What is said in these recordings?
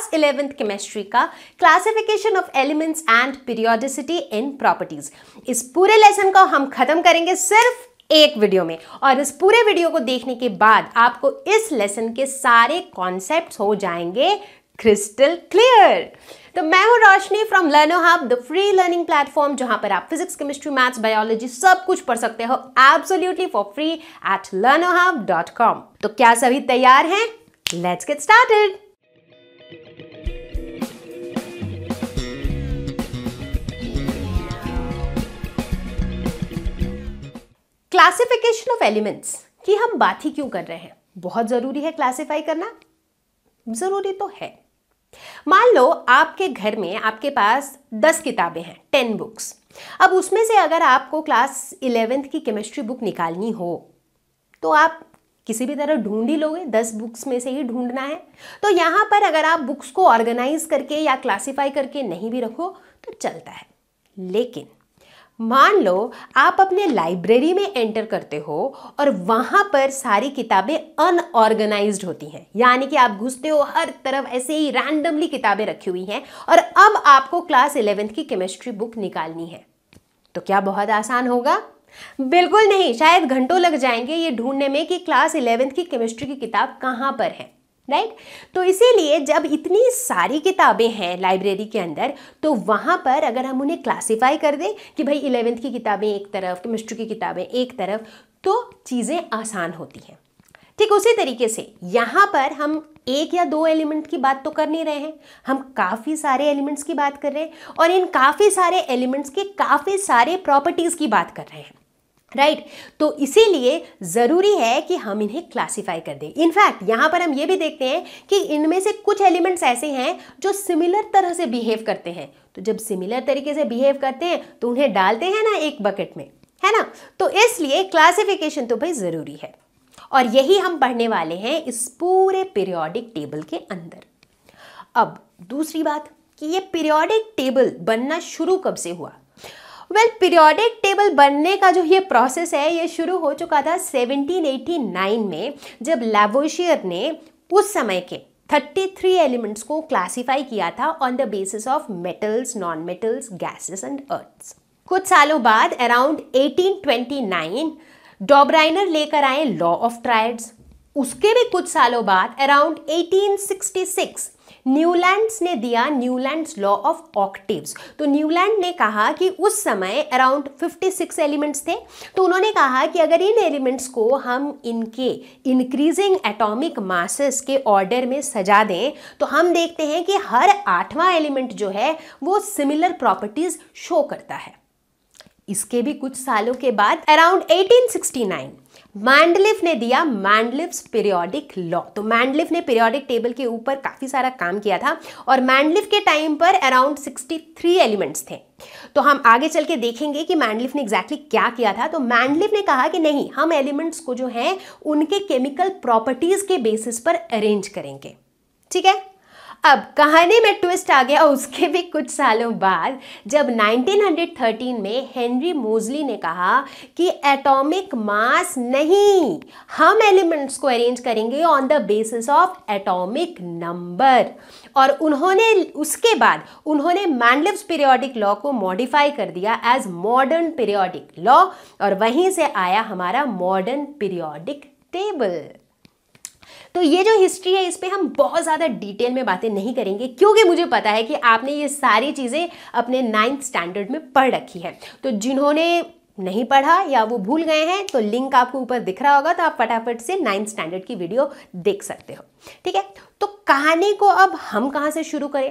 Class eleventh chemistry का classification of elements and periodicity in properties इस पूरे lesson को हम खत्म करेंगे सिर्फ एक वीडियो में और इस पूरे वीडियो को देखने के बाद आपको इस लेसन के सारे कॉन्सेप्ट हो जाएंगे क्रिस्टल क्लियर तो मैं हूं Roshni from Learnohub the free learning platform जहां पर आप फिजिक्स केमिस्ट्री मैथ्स बायोलॉजी सब कुछ पढ़ सकते हो absolutely for free at Learnohub dot com तो क्या सभी तैयार हैं let's get started classification of elements की हम बात ही क्यों कर रहे हैं बहुत ज़रूरी है क्लासिफाई करना ज़रूरी तो है मान लो आपके घर में आपके पास दस किताबें हैं टेन बुक्स अब उसमें से अगर आपको क्लास इलेवेंथ की केमिस्ट्री बुक निकालनी हो तो आप किसी भी तरह ढूंढ ही लोगे दस बुक्स में से ही ढूंढना है तो यहाँ पर अगर आप बुक्स को ऑर्गेनाइज करके या क्लासिफाई करके नहीं भी रखो तो चलता है लेकिन मान लो आप अपने लाइब्रेरी में एंटर करते हो और वहाँ पर सारी किताबें अनऑर्गेनाइज होती हैं यानी कि आप घुसते हो हर तरफ ऐसे ही रैंडमली किताबें रखी हुई हैं और अब आपको क्लास इलेवेंथ की केमिस्ट्री बुक निकालनी है तो क्या बहुत आसान होगा बिल्कुल नहीं शायद घंटों लग जाएंगे ये ढूंढने में कि क्लास इलेवेंथ की केमिस्ट्री की किताब कहाँ पर है राइट तो इसीलिए जब इतनी सारी किताबें हैं लाइब्रेरी के अंदर तो वहाँ पर अगर हम उन्हें क्लासिफाई कर दें कि भाई इलेवेंथ की किताबें एक तरफ केमिस्ट्री की किताबें एक तरफ तो चीज़ें आसान होती हैं ठीक उसी तरीके से यहाँ पर हम एक या दो एलिमेंट की बात तो कर नहीं रहे हैं हम काफ़ी सारे एलिमेंट्स की बात कर रहे हैं और इन काफ़ी सारे एलिमेंट्स के काफ़ी सारे प्रॉपर्टीज़ की बात कर रहे हैं राइट right? तो इसीलिए ज़रूरी है कि हम इन्हें क्लासिफाई कर दें इनफैक्ट यहाँ पर हम ये भी देखते हैं कि इनमें से कुछ एलिमेंट्स ऐसे हैं जो सिमिलर तरह से बिहेव करते हैं तो जब सिमिलर तरीके से बिहेव करते हैं तो उन्हें डालते हैं ना एक बकेट में है ना तो इसलिए क्लासिफिकेशन तो भाई ज़रूरी है और यही हम पढ़ने वाले हैं इस पूरे पीरियोडिक टेबल के अंदर अब दूसरी बात कि ये पीरियोडिक टेबल बनना शुरू कब से हुआ वेल पीरियोडिक टेबल बनने का जो ये प्रोसेस है ये शुरू हो चुका था 1789 में जब लेवोशियर ने उस समय के 33 एलिमेंट्स को क्लासिफाई किया था on the basis of metals non metals gases and earths कुछ सालों बाद अराउंड 1829 डॉब्राइनर लेकर आए लॉ ऑफ ट्राइड्स उसके भी कुछ सालों बाद अराउंड 1866 न्यूलैंड्स ने दिया न्यूलैंड्स लॉ ऑफ ऑक्टिव्स तो न्यूलैंड ने कहा कि उस समय अराउंड 56 एलिमेंट्स थे तो उन्होंने कहा कि अगर इन एलिमेंट्स को हम इनके इंक्रीजिंग एटॉमिक मासेस के ऑर्डर में सजा दें तो हम देखते हैं कि हर आठवां एलिमेंट जो है वो सिमिलर प्रॉपर्टीज शो करता है इसके भी कुछ सालों के बाद अराउंड 1869 मैंडलिफ ने दिया मैंडलिफ्स पीरियोडिक लॉ तो मैंडलिफ ने पीरियोडिक टेबल के ऊपर काफ़ी सारा काम किया था और मैंडलिफ के टाइम पर अराउंड 63 एलिमेंट्स थे तो हम आगे चल के देखेंगे कि मैंडलिफ ने एग्जैक्टली exactly क्या किया था तो मैंडलिफ ने कहा कि नहीं हम एलिमेंट्स को जो है उनके केमिकल प्रॉपर्टीज़ के बेसिस पर अरेंज करेंगे ठीक है अब कहानी में ट्विस्ट आ गया और उसके भी कुछ सालों बाद जब 1913 में हेनरी मोजली ने कहा कि एटॉमिक मास नहीं हम एलिमेंट्स को अरेंज करेंगे on the basis of atomic number और उन्होंने उसके बाद उन्होंने मैंडलिव्स पीरियोडिक लॉ को मॉडिफाई कर दिया एज मॉडर्न पीरियोडिक लॉ और वहीं से आया हमारा मॉडर्न पीरियोडिक टेबल तो ये जो हिस्ट्री है इस पर हम बहुत ज़्यादा डिटेल में बातें नहीं करेंगे क्योंकि मुझे पता है कि आपने ये सारी चीज़ें अपने नाइन्थ स्टैंडर्ड में पढ़ रखी है तो जिन्होंने नहीं पढ़ा या वो भूल गए हैं तो लिंक आपको ऊपर दिख रहा होगा तो आप फटाफट से नाइन्थ स्टैंडर्ड की वीडियो देख सकते हो ठीक है तो कहानी को अब हम कहाँ से शुरू करें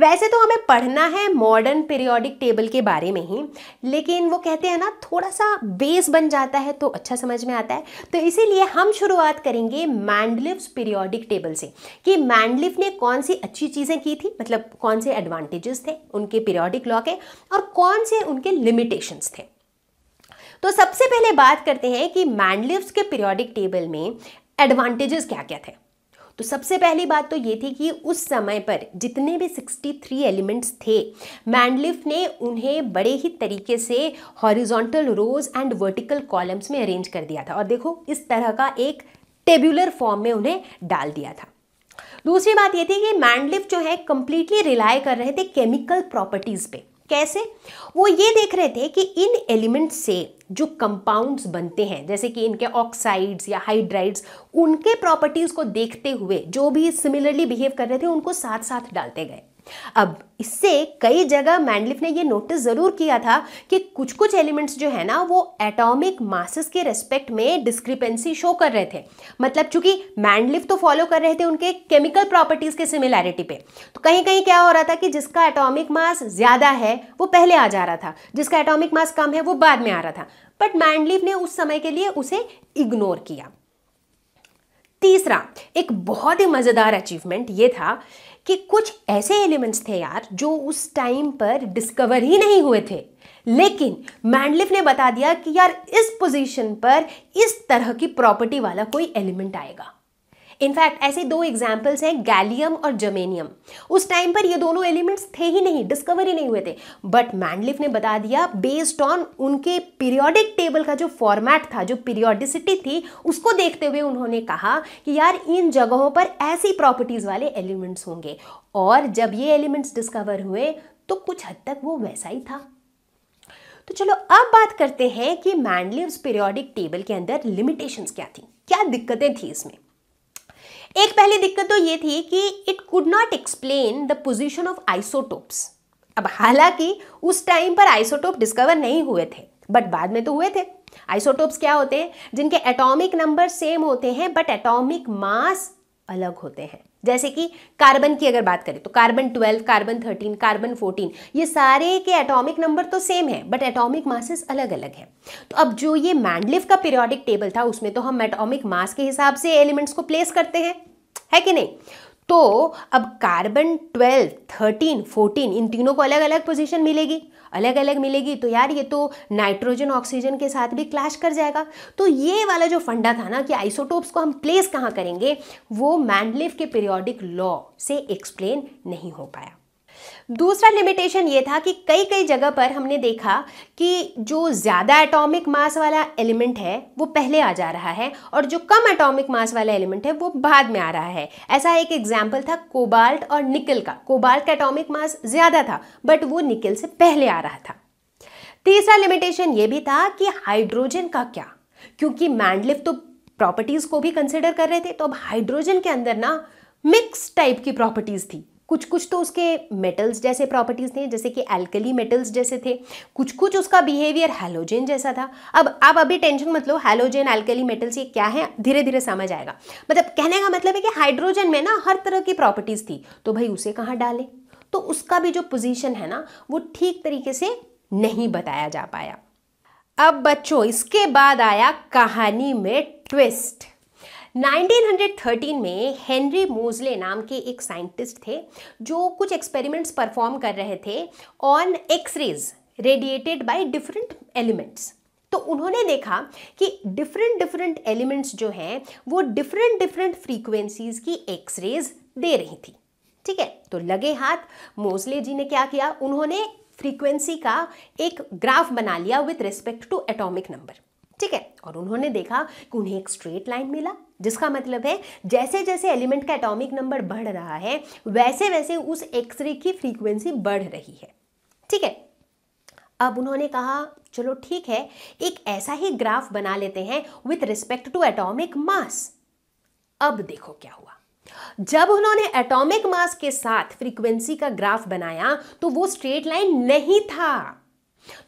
वैसे तो हमें पढ़ना है मॉडर्न पीरियोडिक टेबल के बारे में ही लेकिन वो कहते हैं ना थोड़ा सा बेस बन जाता है तो अच्छा समझ में आता है तो इसीलिए हम शुरुआत करेंगे मैंडलिफ्स पीरियोडिक टेबल से कि मैंडलिफ ने कौन सी अच्छी चीज़ें की थी मतलब कौन से एडवांटेजेस थे उनके पीरियोडिक लॉ के और कौन से उनके लिमिटेशंस थे तो सबसे पहले बात करते हैं कि मैंडलिव्स के पीरियोडिक टेबल में एडवांटेजेस क्या क्या थे तो सबसे पहली बात तो ये थी कि उस समय पर जितने भी 63 एलिमेंट्स थे मैंडलिफ ने उन्हें बड़े ही तरीके से horizontal rows and vertical columns में अरेंज कर दिया था और देखो इस तरह का एक टेब्यूलर फॉर्म में उन्हें डाल दिया था दूसरी बात ये थी कि मैंडलिफ जो है कम्प्लीटली रिलाई कर रहे थे केमिकल प्रॉपर्टीज़ पे कैसे वो ये देख रहे थे कि इन एलिमेंट्स से जो कंपाउंड्स बनते हैं जैसे कि इनके ऑक्साइड्स या हाइड्राइड्स उनके प्रॉपर्टीज़ को देखते हुए जो भी सिमिलरली बिहेव कर रहे थे उनको साथ साथ डालते गए अब इससे कई जगह मैंडलिफ ने ये नोटिस ज़रूर किया था कि कुछ कुछ एलिमेंट्स जो है ना वो एटॉमिक मासेस के रेस्पेक्ट में डिस्क्रिपेंसी शो कर रहे थे मतलब चूंकि मैंडलिफ तो फॉलो कर रहे थे उनके केमिकल प्रॉपर्टीज़ के सिमिलैरिटी पे तो कहीं कहीं क्या हो रहा था कि जिसका एटॉमिक मास ज़्यादा है वो पहले आ जा रहा था जिसका एटॉमिक मास कम है वो बाद में आ रहा था बट मैंडलिफ ने उस समय के लिए उसे इग्नोर किया तीसरा एक बहुत ही मज़ेदार अचीवमेंट ये था कि कुछ ऐसे एलिमेंट्स थे यार जो उस टाइम पर डिस्कवर ही नहीं हुए थे लेकिन मैंडलिफ ने बता दिया कि यार इस पोजीशन पर इस तरह की प्रॉपर्टी वाला कोई एलिमेंट आएगा इनफैक्ट ऐसे दो एग्जाम्पल्स हैं गैलियम और जर्मेनियम उस टाइम पर ये दोनों एलिमेंट्स थे ही नहीं डिस्कवर ही नहीं हुए थे बट मैंडलिफ ने बता दिया बेस्ड ऑन उनके पीरियोडिक टेबल का जो फॉर्मेट था जो पीरियोडिसिटी थी उसको देखते हुए उन्होंने कहा कि यार इन जगहों पर ऐसी प्रॉपर्टीज़ वाले एलिमेंट्स होंगे और जब ये एलिमेंट्स डिस्कवर हुए तो कुछ हद तक वो वैसा ही था तो चलो अब बात करते हैं कि मैंडलिव्स पीरियोडिक टेबल के अंदर लिमिटेशंस क्या थी क्या दिक्कतें थी इसमें एक पहली दिक्कत तो ये थी कि it could not explain the position of isotopes अब हालांकि उस टाइम पर आइसोटोप डिस्कवर नहीं हुए थे बट बाद में तो हुए थे आइसोटोप्स क्या होते हैं जिनके एटॉमिक नंबर सेम होते हैं बट एटॉमिक मास अलग होते हैं जैसे कि कार्बन की अगर बात करें तो कार्बन 12, कार्बन 13, कार्बन 14 ये सारे के एटॉमिक नंबर तो सेम है बट एटॉमिक मासेस अलग अलग हैं तो अब जो ये मैंडलिव का पीरियोडिक टेबल था उसमें तो हम एटॉमिक मास के हिसाब से एलिमेंट्स को प्लेस करते हैं है कि नहीं तो अब कार्बन ट्वेल्व थर्टीन फोर्टीन इन तीनों को अलग अलग पोजीशन मिलेगी अलग अलग मिलेगी तो यार ये तो नाइट्रोजन ऑक्सीजन के साथ भी क्लैश कर जाएगा तो ये वाला जो फंडा था ना कि आइसोटोप्स को हम प्लेस कहाँ करेंगे वो मैंडलिव के पीरियोडिक लॉ से एक्सप्लेन नहीं हो पाया दूसरा लिमिटेशन ये था कि कई कई जगह पर हमने देखा कि जो ज़्यादा एटॉमिक मास वाला एलिमेंट है वो पहले आ जा रहा है और जो कम एटॉमिक मास वाला एलिमेंट है वो बाद में आ रहा है ऐसा एक एग्जाम्पल था कोबाल्ट और निकल का कोबाल्ट का एटॉमिक मास ज़्यादा था बट वो निकल से पहले आ रहा था तीसरा लिमिटेशन ये भी था कि हाइड्रोजन का क्या क्योंकि मैंडलिफ तो प्रॉपर्टीज़ को भी कंसिडर कर रहे थे तो अब हाइड्रोजन के अंदर ना मिक्स टाइप की प्रॉपर्टीज़ थी कुछ कुछ तो उसके मेटल्स जैसे प्रॉपर्टीज़ थे जैसे कि एल्कली मेटल्स जैसे थे कुछ कुछ उसका बिहेवियर हेलोजेन जैसा था अब आप अभी टेंशन मत लो हेलोजेन एल्कली मेटल्स ये क्या है धीरे धीरे समझ आएगा मतलब कहने का मतलब है कि हाइड्रोजन में ना हर तरह की प्रॉपर्टीज़ थी तो भाई उसे कहाँ डालें तो उसका भी जो पोजिशन है ना वो ठीक तरीके से नहीं बताया जा पाया अब बच्चों इसके बाद आया कहानी में ट्विस्ट 1913 में हेनरी मोजले नाम के एक साइंटिस्ट थे जो कुछ एक्सपेरिमेंट्स परफॉर्म कर रहे थे on X rays radiated by different elements तो उन्होंने देखा कि डिफरेंट डिफरेंट एलिमेंट्स जो हैं वो डिफरेंट डिफरेंट फ्रीक्वेंसीज की एक्सरेज दे रही थी ठीक है तो लगे हाथ मोजले जी ने क्या किया उन्होंने फ्रीक्वेंसी का एक ग्राफ बना लिया with respect to atomic number ठीक है और उन्होंने देखा कि उन्हें एक स्ट्रेट लाइन मिला जिसका मतलब है जैसे जैसे एलिमेंट का एटॉमिक नंबर बढ़ रहा है वैसे वैसे उस एक्सरे की फ्रीक्वेंसी बढ़ रही है ठीक है अब उन्होंने कहा चलो ठीक है एक ऐसा ही ग्राफ बना लेते हैं with respect to atomic mass अब देखो क्या हुआ जब उन्होंने एटॉमिक मास के साथ फ्रीक्वेंसी का ग्राफ बनाया तो वो स्ट्रेट लाइन नहीं था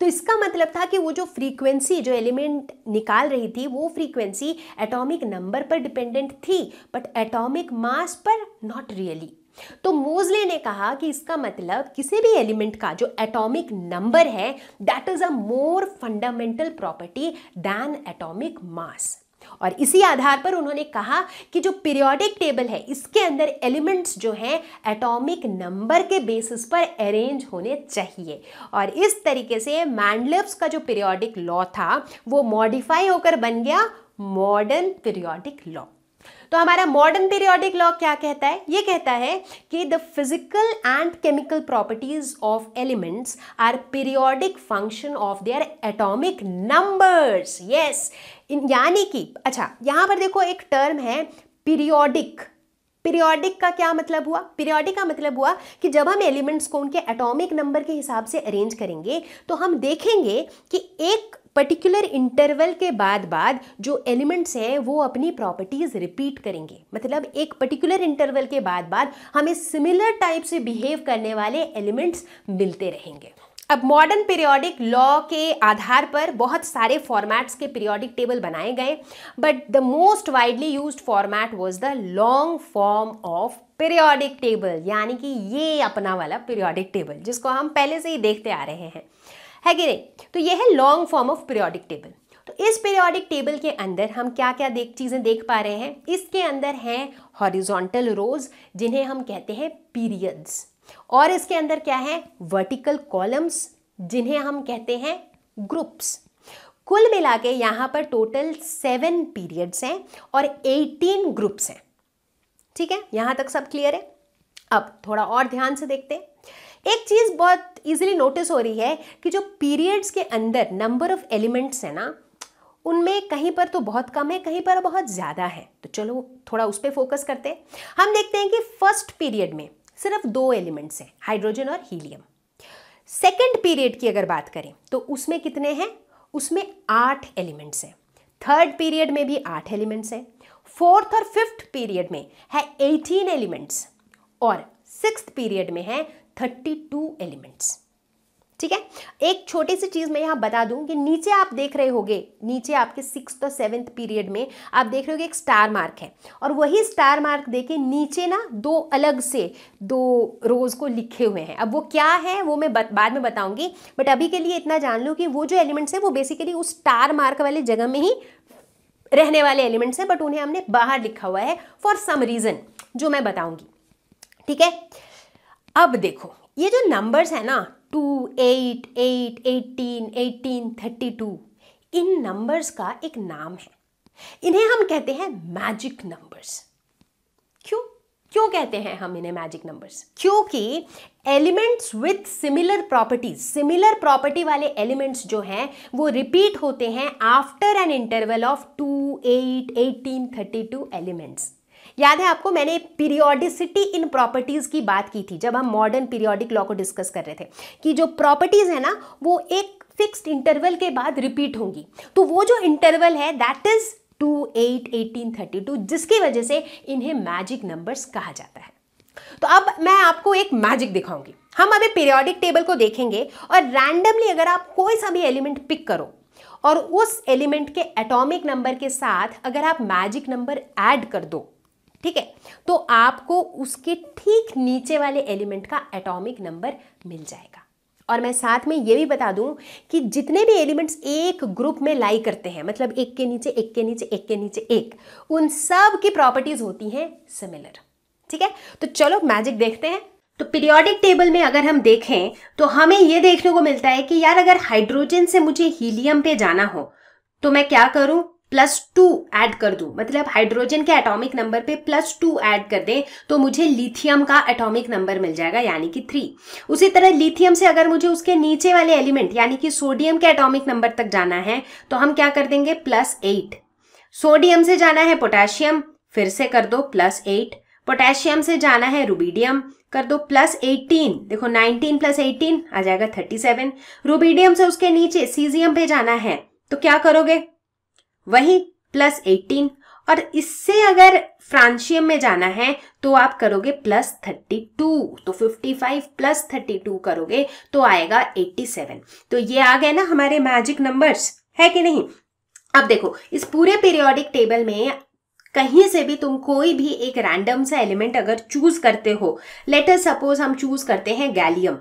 तो इसका मतलब था कि वो जो फ्रीक्वेंसी जो एलिमेंट निकाल रही थी वो फ्रीक्वेंसी एटॉमिक नंबर पर डिपेंडेंट थी बट एटॉमिक मास पर नॉट रियली तो मोजले ने कहा कि इसका मतलब किसी भी एलिमेंट का जो एटॉमिक नंबर है that is a more fundamental property than atomic mass और इसी आधार पर उन्होंने कहा कि जो पीरियोडिक टेबल है इसके अंदर एलिमेंट्स जो हैं एटॉमिक नंबर के बेसिस पर अरेंज होने चाहिए और इस तरीके से मैंडलिप्स का जो पीरियोडिक लॉ था वो मॉडिफाई होकर बन गया मॉडर्न पीरियोडिक लॉ तो हमारा मॉडर्न पीरियोडिक लॉ क्या कहता है ये कहता है कि the physical and chemical properties of elements are periodic function of their atomic numbers yes यानी कि अच्छा यहाँ पर देखो एक टर्म है पीरियोडिक पीरियोडिक का क्या मतलब हुआ पीरियोडिक का मतलब हुआ कि जब हम एलिमेंट्स को उनके एटॉमिक नंबर के हिसाब से अरेंज करेंगे तो हम देखेंगे कि एक पर्टिकुलर इंटरवल के बाद बाद जो एलिमेंट्स हैं वो अपनी प्रॉपर्टीज़ रिपीट करेंगे मतलब एक पर्टिकुलर इंटरवल के बाद बाद हमें सिमिलर टाइप से बिहेव करने वाले एलिमेंट्स मिलते रहेंगे अब मॉडर्न पीरियोडिक लॉ के आधार पर बहुत सारे फॉर्मेट्स के पीरियोडिक टेबल बनाए गए but the most widely use format was the long form of periodic table यानी कि ये अपना वाला पीरियोडिक टेबल जिसको हम पहले से ही देखते आ रहे हैं है कि नहीं तो ये है long form of periodic table तो इस पीरियोडिक टेबल के अंदर हम क्या क्या देख चीज़ें देख पा रहे हैं इसके अंदर हैं हॉरिजॉन्टल रोज जिन्हें हम कहते हैं पीरियड्स और इसके अंदर क्या है वर्टिकल कॉलम्स जिन्हें हम कहते हैं ग्रुप्स कुल मिला के यहाँ पर टोटल सेवन पीरियड्स हैं और एटीन ग्रुप्स हैं ठीक है यहाँ तक सब क्लियर है अब थोड़ा और ध्यान से देखते हैं एक चीज़ बहुत इजीली नोटिस हो रही है कि जो पीरियड्स के अंदर नंबर ऑफ एलिमेंट्स है ना उनमें कहीं पर तो बहुत कम है कहीं पर बहुत ज़्यादा है तो चलो थोड़ा उस पर फोकस करते हैं हम देखते हैं कि फर्स्ट पीरियड में सिर्फ दो एलिमेंट्स हैं हाइड्रोजन और हीलियम सेकेंड पीरियड की अगर बात करें तो उसमें कितने हैं उसमें आठ एलिमेंट्स हैं थर्ड पीरियड में भी आठ एलिमेंट्स हैं फोर्थ और फिफ्थ पीरियड में है एटीन एलिमेंट्स और सिक्स पीरियड में है थर्टी टू एलिमेंट्स ठीक है एक छोटी सी चीज मैं यहां बता दूं कि नीचे आप देख रहे होगे नीचे आपके सिक्स और सेवेंथ पीरियड में आप देख रहे हो एक स्टार मार्क है और वही स्टार मार्क देखे नीचे ना दो अलग से दो रोज को लिखे हुए हैं अब वो क्या है वो मैं बत, बाद में बताऊंगी बट अभी के लिए इतना जान लू कि वो जो एलिमेंट्स हैं वो बेसिकली उस स्टार मार्क वाले जगह में ही रहने वाले एलिमेंट्स हैं बट उन्हें हमने बाहर लिखा हुआ है फॉर सम रीज़न जो मैं बताऊंगी ठीक है अब देखो ये जो नंबर्स है ना two eight eight eighteen eighteen thirty two इन नंबर्स का एक नाम है इन्हें हम कहते हैं मैजिक नंबर्स क्यों क्यों कहते हैं हम इन्हें मैजिक नंबर्स क्योंकि elements with similar properties similar property वाले एलिमेंट्स जो हैं वो रिपीट होते हैं after an interval of two eight eighteen thirty two elements याद है आपको मैंने पीरियोडिसिटी इन प्रॉपर्टीज़ की बात की थी जब हम मॉडर्न पीरियोडिक लॉ को डिस्कस कर रहे थे कि जो प्रॉपर्टीज़ है ना वो एक फिक्स्ड इंटरवल के बाद रिपीट होंगी तो वो जो इंटरवल है that is two eight eighteen thirty two जिसकी वजह से इन्हें मैजिक नंबर्स कहा जाता है तो अब मैं आपको एक मैजिक दिखाऊंगी हम अभी पीरियोडिक टेबल को देखेंगे और रैंडमली अगर आप कोई सा भी एलिमेंट पिक करो और उस एलिमेंट के एटॉमिक नंबर के साथ अगर आप मैजिक नंबर ऐड कर दो ठीक है तो आपको उसके ठीक नीचे वाले एलिमेंट का एटॉमिक नंबर मिल जाएगा और मैं साथ में ये भी बता दूं कि जितने भी एलिमेंट्स एक ग्रुप में लाई करते हैं मतलब एक के नीचे एक के नीचे एक के नीचे एक उन सब की प्रॉपर्टीज होती हैं सिमिलर ठीक है तो चलो मैजिक देखते हैं तो पीरियोडिक टेबल में अगर हम देखें तो हमें यह देखने को मिलता है कि यार अगर हाइड्रोजन से मुझे हीलियम पे जाना हो तो मैं क्या करूं प्लस टू ऐड कर दूं मतलब हाइड्रोजन के एटॉमिक नंबर पे प्लस टू ऐड कर दें तो मुझे लिथियम का एटॉमिक नंबर मिल जाएगा यानी कि थ्री उसी तरह लिथियम से अगर मुझे उसके नीचे वाले एलिमेंट यानी कि सोडियम के एटॉमिक नंबर तक जाना है तो हम क्या कर देंगे प्लस एट सोडियम से जाना है पोटेशियम फिर से कर दो प्लस एट पोटेशियम से जाना है रूबीडियम कर दो प्लस एटीन देखो नाइनटीन प्लस एटीन आ जाएगा थर्टी सेवन रूबीडियम से उसके नीचे सीजियम पे जाना है तो क्या करोगे वही प्लस एटीन और इससे अगर फ्रांशियम में जाना है तो आप करोगे प्लस थर्टी टू तो fifty five plus thirty two करोगे तो आएगा एट्टी सेवन तो ये आ गए ना हमारे मैजिक नंबर्स है कि नहीं अब देखो इस पूरे पीरियोडिक टेबल में कहीं से भी तुम कोई भी एक रैंडम सा एलिमेंट अगर चूज करते हो लेटर सपोज हम चूज करते हैं गैलियम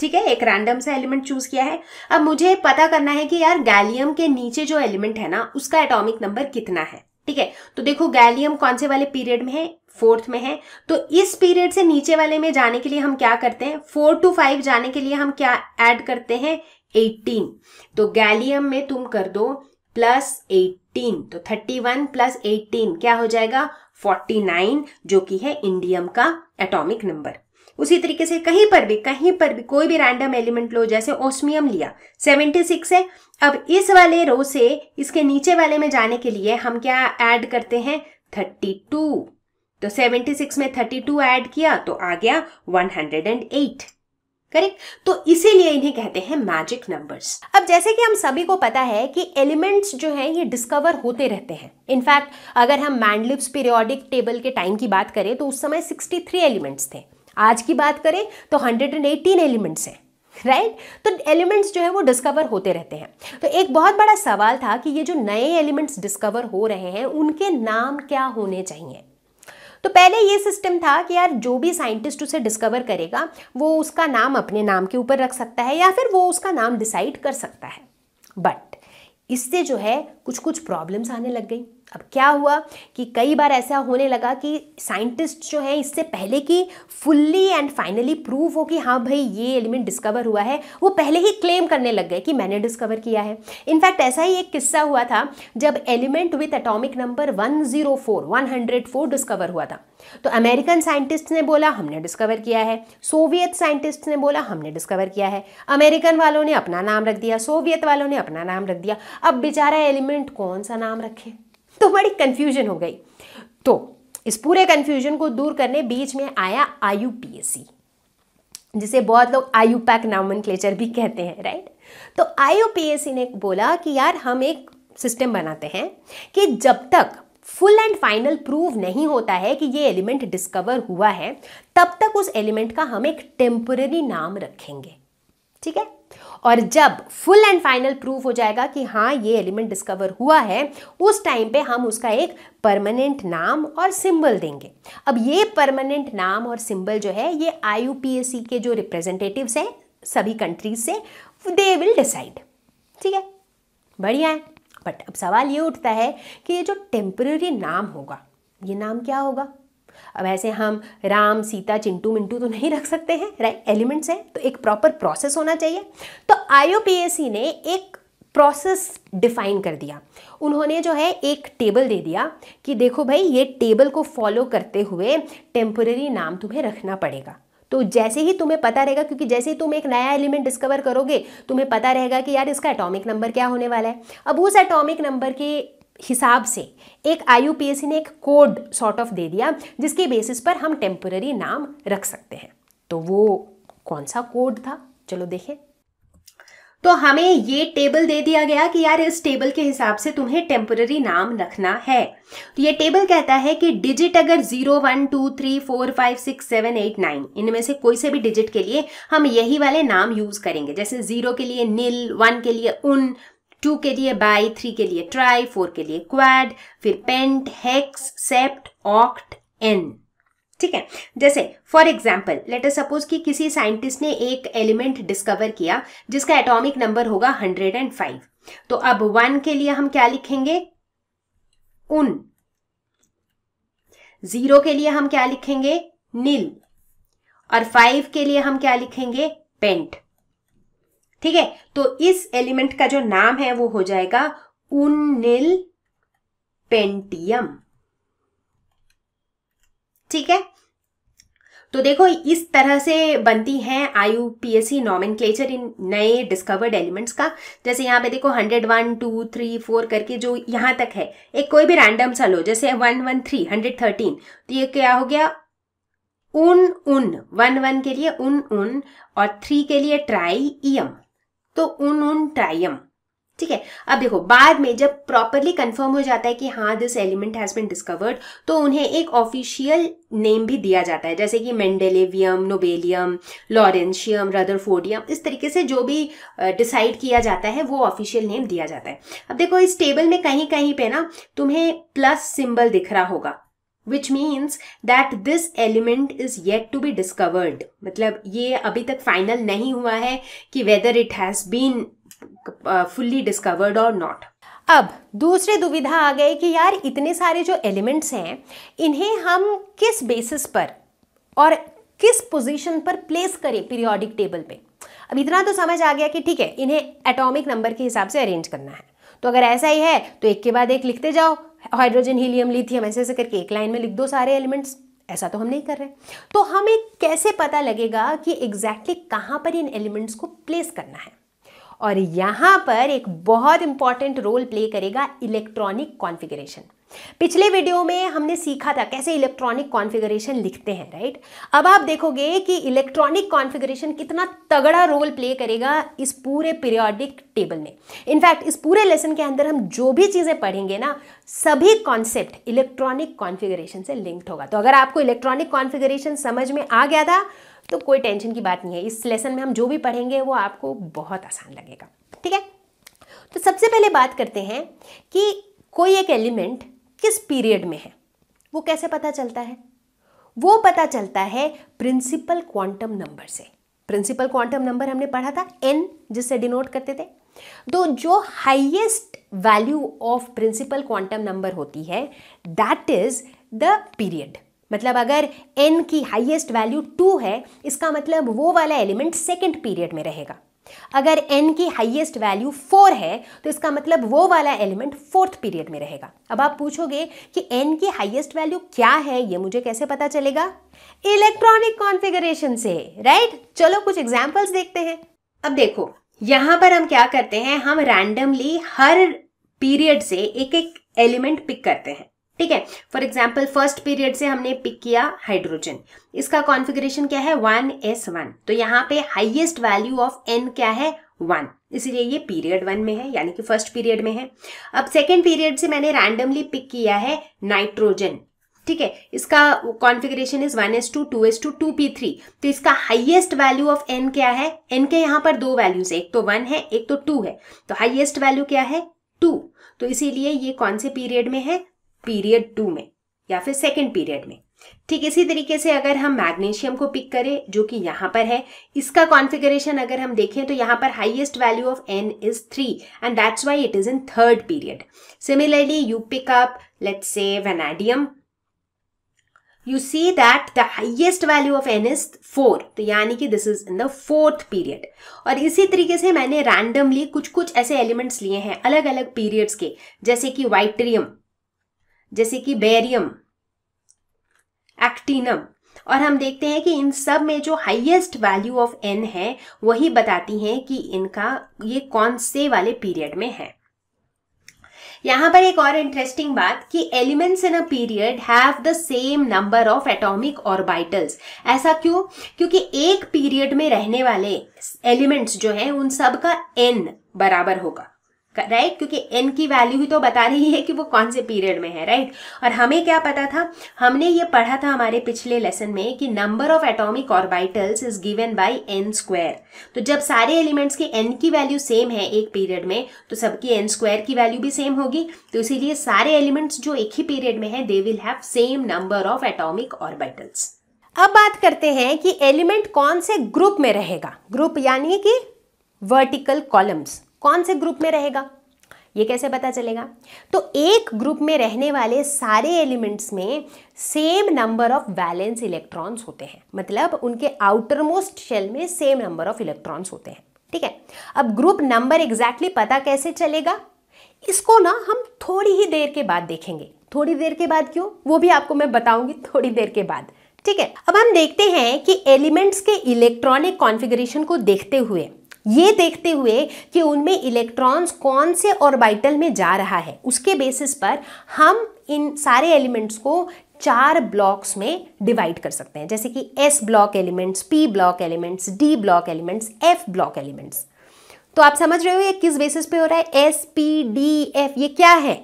ठीक है एक रैंडम सा एलिमेंट चूज किया है अब मुझे पता करना है कि यार गैलियम के नीचे जो एलिमेंट है ना उसका एटॉमिक नंबर कितना है ठीक है तो देखो गैलियम कौन से वाले पीरियड में है फोर्थ में है तो इस पीरियड से नीचे वाले में जाने के लिए हम क्या करते हैं फोर टू फाइव जाने के लिए हम क्या ऐड करते हैं एटीन तो गैलियम में तुम कर दो प्लस एटीन तो थर्टी वन प्लस एटीन क्या हो जाएगा फोर्टी नाइन जो कि है इंडियम का एटॉमिक नंबर उसी तरीके से कहीं पर भी कहीं पर भी कोई भी रैंडम एलिमेंट लो जैसे ओस्मियम लिया 76 है अब इस वाले रो से इसके नीचे वाले में जाने के लिए हम क्या ऐड करते हैं 32 तो 76 में 32 ऐड किया तो आ गया 108 करेक्ट तो इसीलिए इन्हें कहते हैं मैजिक नंबर्स अब जैसे कि हम सभी को पता है कि एलिमेंट्स जो हैं ये डिस्कवर होते रहते हैं इनफैक्ट अगर हम मैंडलिप्स पीरियोडिक टेबल के टाइम की बात करें तो उस समय 63 एलिमेंट्स थे आज की बात करें तो 118 एलिमेंट्स हैं राइट right? तो एलिमेंट्स जो है वो डिस्कवर होते रहते हैं तो एक बहुत बड़ा सवाल था कि ये जो नए एलिमेंट्स डिस्कवर हो रहे हैं उनके नाम क्या होने चाहिए तो पहले ये सिस्टम था कि यार जो भी साइंटिस्ट उसे डिस्कवर करेगा वो उसका नाम अपने नाम के ऊपर रख सकता है या फिर वो उसका नाम डिसाइड कर सकता है बट इससे जो है कुछ कुछ प्रॉब्लम्स आने लग गई अब क्या हुआ कि कई बार ऐसा होने लगा कि साइंटिस्ट जो हैं इससे पहले कि फुल्ली एंड फाइनली प्रूव हो कि हाँ भाई ये एलिमेंट डिस्कवर हुआ है वो पहले ही क्लेम करने लग गए कि मैंने डिस्कवर किया है इनफैक्ट ऐसा ही एक किस्सा हुआ था जब element with atomic number 104 104 discover हुआ था तो अमेरिकन साइंटिस्ट ने बोला हमने डिस्कवर किया है सोवियत साइंटिस्ट ने बोला हमने डिस्कवर किया है अमेरिकन वालों ने अपना नाम रख दिया सोवियत वालों ने अपना नाम रख दिया अब बेचारा एलिमेंट कौन सा नाम रखे तो बड़ी कन्फ्यूजन हो गई तो इस पूरे कन्फ्यूजन को दूर करने बीच में आया आयु जिसे बहुत लोग आयु पैक नामन भी कहते हैं राइट तो आयु ने बोला कि यार हम एक सिस्टम बनाते हैं कि जब तक फुल एंड फाइनल प्रूव नहीं होता है कि ये एलिमेंट डिस्कवर हुआ है तब तक उस एलिमेंट का हम एक टेम्पररी नाम रखेंगे ठीक है और जब फुल एंड फाइनल प्रूफ हो जाएगा कि हाँ ये एलिमेंट डिस्कवर हुआ है उस टाइम पे हम उसका एक परमानेंट नाम और सिंबल देंगे अब ये परमानेंट नाम और सिंबल जो है ये आई के जो रिप्रेजेंटेटिव्स हैं सभी कंट्रीज से दे विल डिसाइड ठीक है बढ़िया है बट अब सवाल ये उठता है कि ये जो टेम्पररी नाम होगा ये नाम क्या होगा अब ऐसे हम राम सीता चिंटू मिंटू तो नहीं रख सकते हैं राइट एलिमेंट्स हैं तो एक प्रॉपर प्रोसेस होना चाहिए तो आई ने एक प्रोसेस डिफाइन कर दिया उन्होंने जो है एक टेबल दे दिया कि देखो भाई ये टेबल को फॉलो करते हुए टेम्पोरेरी नाम तुम्हें रखना पड़ेगा तो जैसे ही तुम्हें पता रहेगा क्योंकि जैसे ही तुम एक नया एलिमेंट डिस्कवर करोगे तुम्हें पता रहेगा कि यार इसका एटॉमिक नंबर क्या होने वाला है अब उस एटॉमिक नंबर के हिसाब से एक आईयूपीएसी ने एक कोड सॉर्ट ऑफ दे दिया जिसके बेसिस पर हम टेम्पररी नाम रख सकते हैं तो वो कौन सा कोड था चलो देखें तो हमें ये टेबल दे दिया गया कि यार इस टेबल के हिसाब से तुम्हें टेम्पररी नाम रखना है तो ये टेबल कहता है कि डिजिट अगर zero one two three four five six seven eight nine इनमें से कोई से भी डिजिट के लिए हम यही वाले नाम यूज करेंगे जैसे जीरो के लिए नील वन के लिए उन टू के लिए बाई थ्री के लिए ट्राई फोर के लिए क्वाड फिर pent hex sept oct enn ठीक है जैसे फॉर एग्जाम्पल लेटर सपोज कि किसी साइंटिस्ट ने एक एलिमेंट डिस्कवर किया जिसका एटॉमिक नंबर होगा हंड्रेड एंड फाइव तो अब वन के लिए हम क्या लिखेंगे उन जीरो के लिए हम क्या लिखेंगे नील और फाइव के लिए हम क्या लिखेंगे पेंट ठीक है तो इस एलिमेंट का जो नाम है वो हो जाएगा उन्निल पेंटियम ठीक है तो देखो इस तरह से बनती हैं आयु पी एस सी इन नए डिस्कवर्ड एलिमेंट्स का जैसे यहाँ पे देखो hundred one two three four करके जो यहाँ तक है एक कोई भी रैंडम सा लो जैसे one one three hundred thirteen तो ये क्या हो गया उन उन वन वन के लिए उन उन और थ्री के लिए ट्राई ईयम तो उन उन टाइम ठीक है अब देखो बाद में जब प्रॉपरली कंफर्म हो जाता है कि हाँ this element has been discovered तो उन्हें एक ऑफिशियल नेम भी दिया जाता है जैसे कि मेंडेलेवियम नोबेलियम लॉरेंशियम रदरफोर्डियम इस तरीके से जो भी डिसाइड किया जाता है वो ऑफिशियल नेम दिया जाता है अब देखो इस टेबल में कहीं कहीं पे ना तुम्हें प्लस सिंबल दिख रहा होगा which means that this element is yet to be discovered मतलब ये अभी तक फाइनल नहीं हुआ है कि whether it has been fully discovered और नॉट अब दूसरे दुविधा आ गए कि यार इतने सारे जो एलिमेंट्स हैं इन्हें हम किस बेसिस पर और किस पोजीशन पर प्लेस करें पीरियोडिक टेबल पे अब इतना तो समझ आ गया कि ठीक है इन्हें एटॉमिक नंबर के हिसाब से अरेंज करना है तो अगर ऐसा ही है तो एक के बाद एक लिखते जाओ हाइड्रोजन हीलियम लिथियम ऐसे ऐसे करके एक लाइन में लिख दो सारे एलिमेंट्स ऐसा तो हम नहीं कर रहे तो हमें कैसे पता लगेगा कि एग्जैक्टली exactly कहाँ पर इन एलिमेंट्स को प्लेस करना है और यहाँ पर एक बहुत इंपॉर्टेंट रोल प्ले करेगा इलेक्ट्रॉनिक कॉन्फ़िगरेशन पिछले वीडियो में हमने सीखा था कैसे इलेक्ट्रॉनिक कॉन्फ़िगरेशन लिखते हैं राइट अब आप देखोगे कि इलेक्ट्रॉनिक कॉन्फ़िगरेशन कितना तगड़ा रोल प्ले करेगा इस पूरे पीरियोडिक टेबल में इनफैक्ट इस पूरे लेसन के अंदर हम जो भी चीज़ें पढ़ेंगे ना सभी कॉन्सेप्ट इलेक्ट्रॉनिक कॉन्फ़िगरेशन से लिंक्ड होगा तो अगर आपको इलेक्ट्रॉनिक कॉन्फ़िगरेशन समझ में आ गया था तो कोई टेंशन की बात नहीं है इस लेसन में हम जो भी पढ़ेंगे वो आपको बहुत आसान लगेगा ठीक है तो सबसे पहले बात करते हैं कि कोई एक एलिमेंट किस पीरियड में है वो कैसे पता चलता है वो पता चलता है प्रिंसिपल क्वांटम नंबर से प्रिंसिपल क्वांटम नंबर हमने पढ़ा था एन जिससे डिनोट करते थे तो जो highest value of principal quantum number होती है दैट इज द पीरियड मतलब अगर एन की हाइएस्ट वैल्यू टू है इसका मतलब वो वाला एलिमेंट सेकेंड पीरियड में रहेगा अगर एन की हाइएस्ट वैल्यू फोर है तो इसका मतलब वो वाला एलिमेंट फोर्थ पीरियड में रहेगा अब आप पूछोगे कि एन की हाइएस्ट वैल्यू क्या है ये मुझे कैसे पता चलेगा इलेक्ट्रॉनिक कॉन्फ़िगरेशन से राइट चलो कुछ एग्जाम्पल्स देखते हैं अब देखो यहाँ पर हम क्या करते हैं हम रैंडमली हर पीरियड से एक एक एलिमेंट पिक करते हैं ठीक है फॉर एग्जाम्पल फर्स्ट पीरियड से हमने पिक किया हाइड्रोजन इसका कॉन्फिग्रेशन क्या है वन एस वन तो यहाँ पे हाइएस्ट वैल्यू ऑफ एन क्या है वन इसलिए ये पीरियड वन में है यानी कि फर्स्ट पीरियड में है अब सेकेंड पीरियड से मैंने रैंडमली पिक किया है नाइट्रोजन ठीक है इसका configuration is one S two two S two two p three तो इसका हाईएस्ट वैल्यू ऑफ एन क्या है एन के यहाँ पर दो वैल्यूज तो है एक तो वन है एक तो टू है तो हाईएस्ट वैल्यू क्या है टू तो इसीलिए ये कौन से पीरियड में है पीरियड टू में या फिर सेकेंड पीरियड में ठीक इसी तरीके से अगर हम मैग्नीशियम को पिक करें जो कि यहाँ पर है इसका कॉन्फ़िगरेशन अगर हम देखें तो यहाँ पर highest value of n is three and that's why it is in third period similarly you pick up let's say vanadium you see that the highest value of n is four तो यानी कि this is in the fourth period और इसी तरीके से मैंने randomly कुछ कुछ ऐसे एलिमेंट्स लिए हैं अलग अलग पीरियड्स के जैसे कि वाइटरियम जैसे कि बेरियम एक्टिनम और हम देखते हैं कि इन सब में जो हाईएस्ट वैल्यू ऑफ एन है वही बताती हैं कि इनका ये कौन से वाले पीरियड में है यहां पर एक और इंटरेस्टिंग बात कि elements in a period have the same number of atomic orbitals ऐसा क्यों क्योंकि एक पीरियड में रहने वाले एलिमेंट्स जो हैं उन सब का एन बराबर होगा राइट क्योंकि एन की वैल्यू ही तो बता रही है कि वो कौन से पीरियड में है राइट और हमें क्या पता था हमने ये पढ़ा था हमारे पिछले लेसन में कि number of atomic orbitals is given by n square तो जब सारे एलिमेंट्स के एन की वैल्यू सेम है एक पीरियड में तो सबकी एन स्क्वायर की वैल्यू भी सेम होगी तो इसीलिए सारे एलिमेंट्स जो एक ही पीरियड में है they will have same number of atomic orbitals अब बात करते हैं कि एलिमेंट कौन से ग्रुप में रहेगा ग्रुप यानी कि वर्टिकल कॉलम्स कौन से ग्रुप में रहेगा ये कैसे पता चलेगा तो एक ग्रुप में रहने वाले सारे एलिमेंट्स में same number of valence electrons होते हैं मतलब उनके आउटर मोस्ट शेल में सेम नंबर ऑफ इलेक्ट्रॉन्स होते हैं ठीक है अब ग्रुप नंबर एग्जैक्टली पता कैसे चलेगा इसको ना हम थोड़ी ही देर के बाद देखेंगे थोड़ी देर के बाद क्यों वो भी आपको मैं बताऊंगी थोड़ी देर के बाद ठीक है अब हम देखते हैं कि एलिमेंट्स के इलेक्ट्रॉनिक कॉन्फ़िगरेशन को देखते हुए ये देखते हुए कि उनमें इलेक्ट्रॉन्स कौन से ऑर्बिटल में जा रहा है उसके बेसिस पर हम इन सारे एलिमेंट्स को चार ब्लॉक्स में डिवाइड कर सकते हैं जैसे कि s block elements p block elements d block elements f block elements तो आप समझ रहे हो ये किस बेसिस पे हो रहा है एस पी डी एफ ये क्या है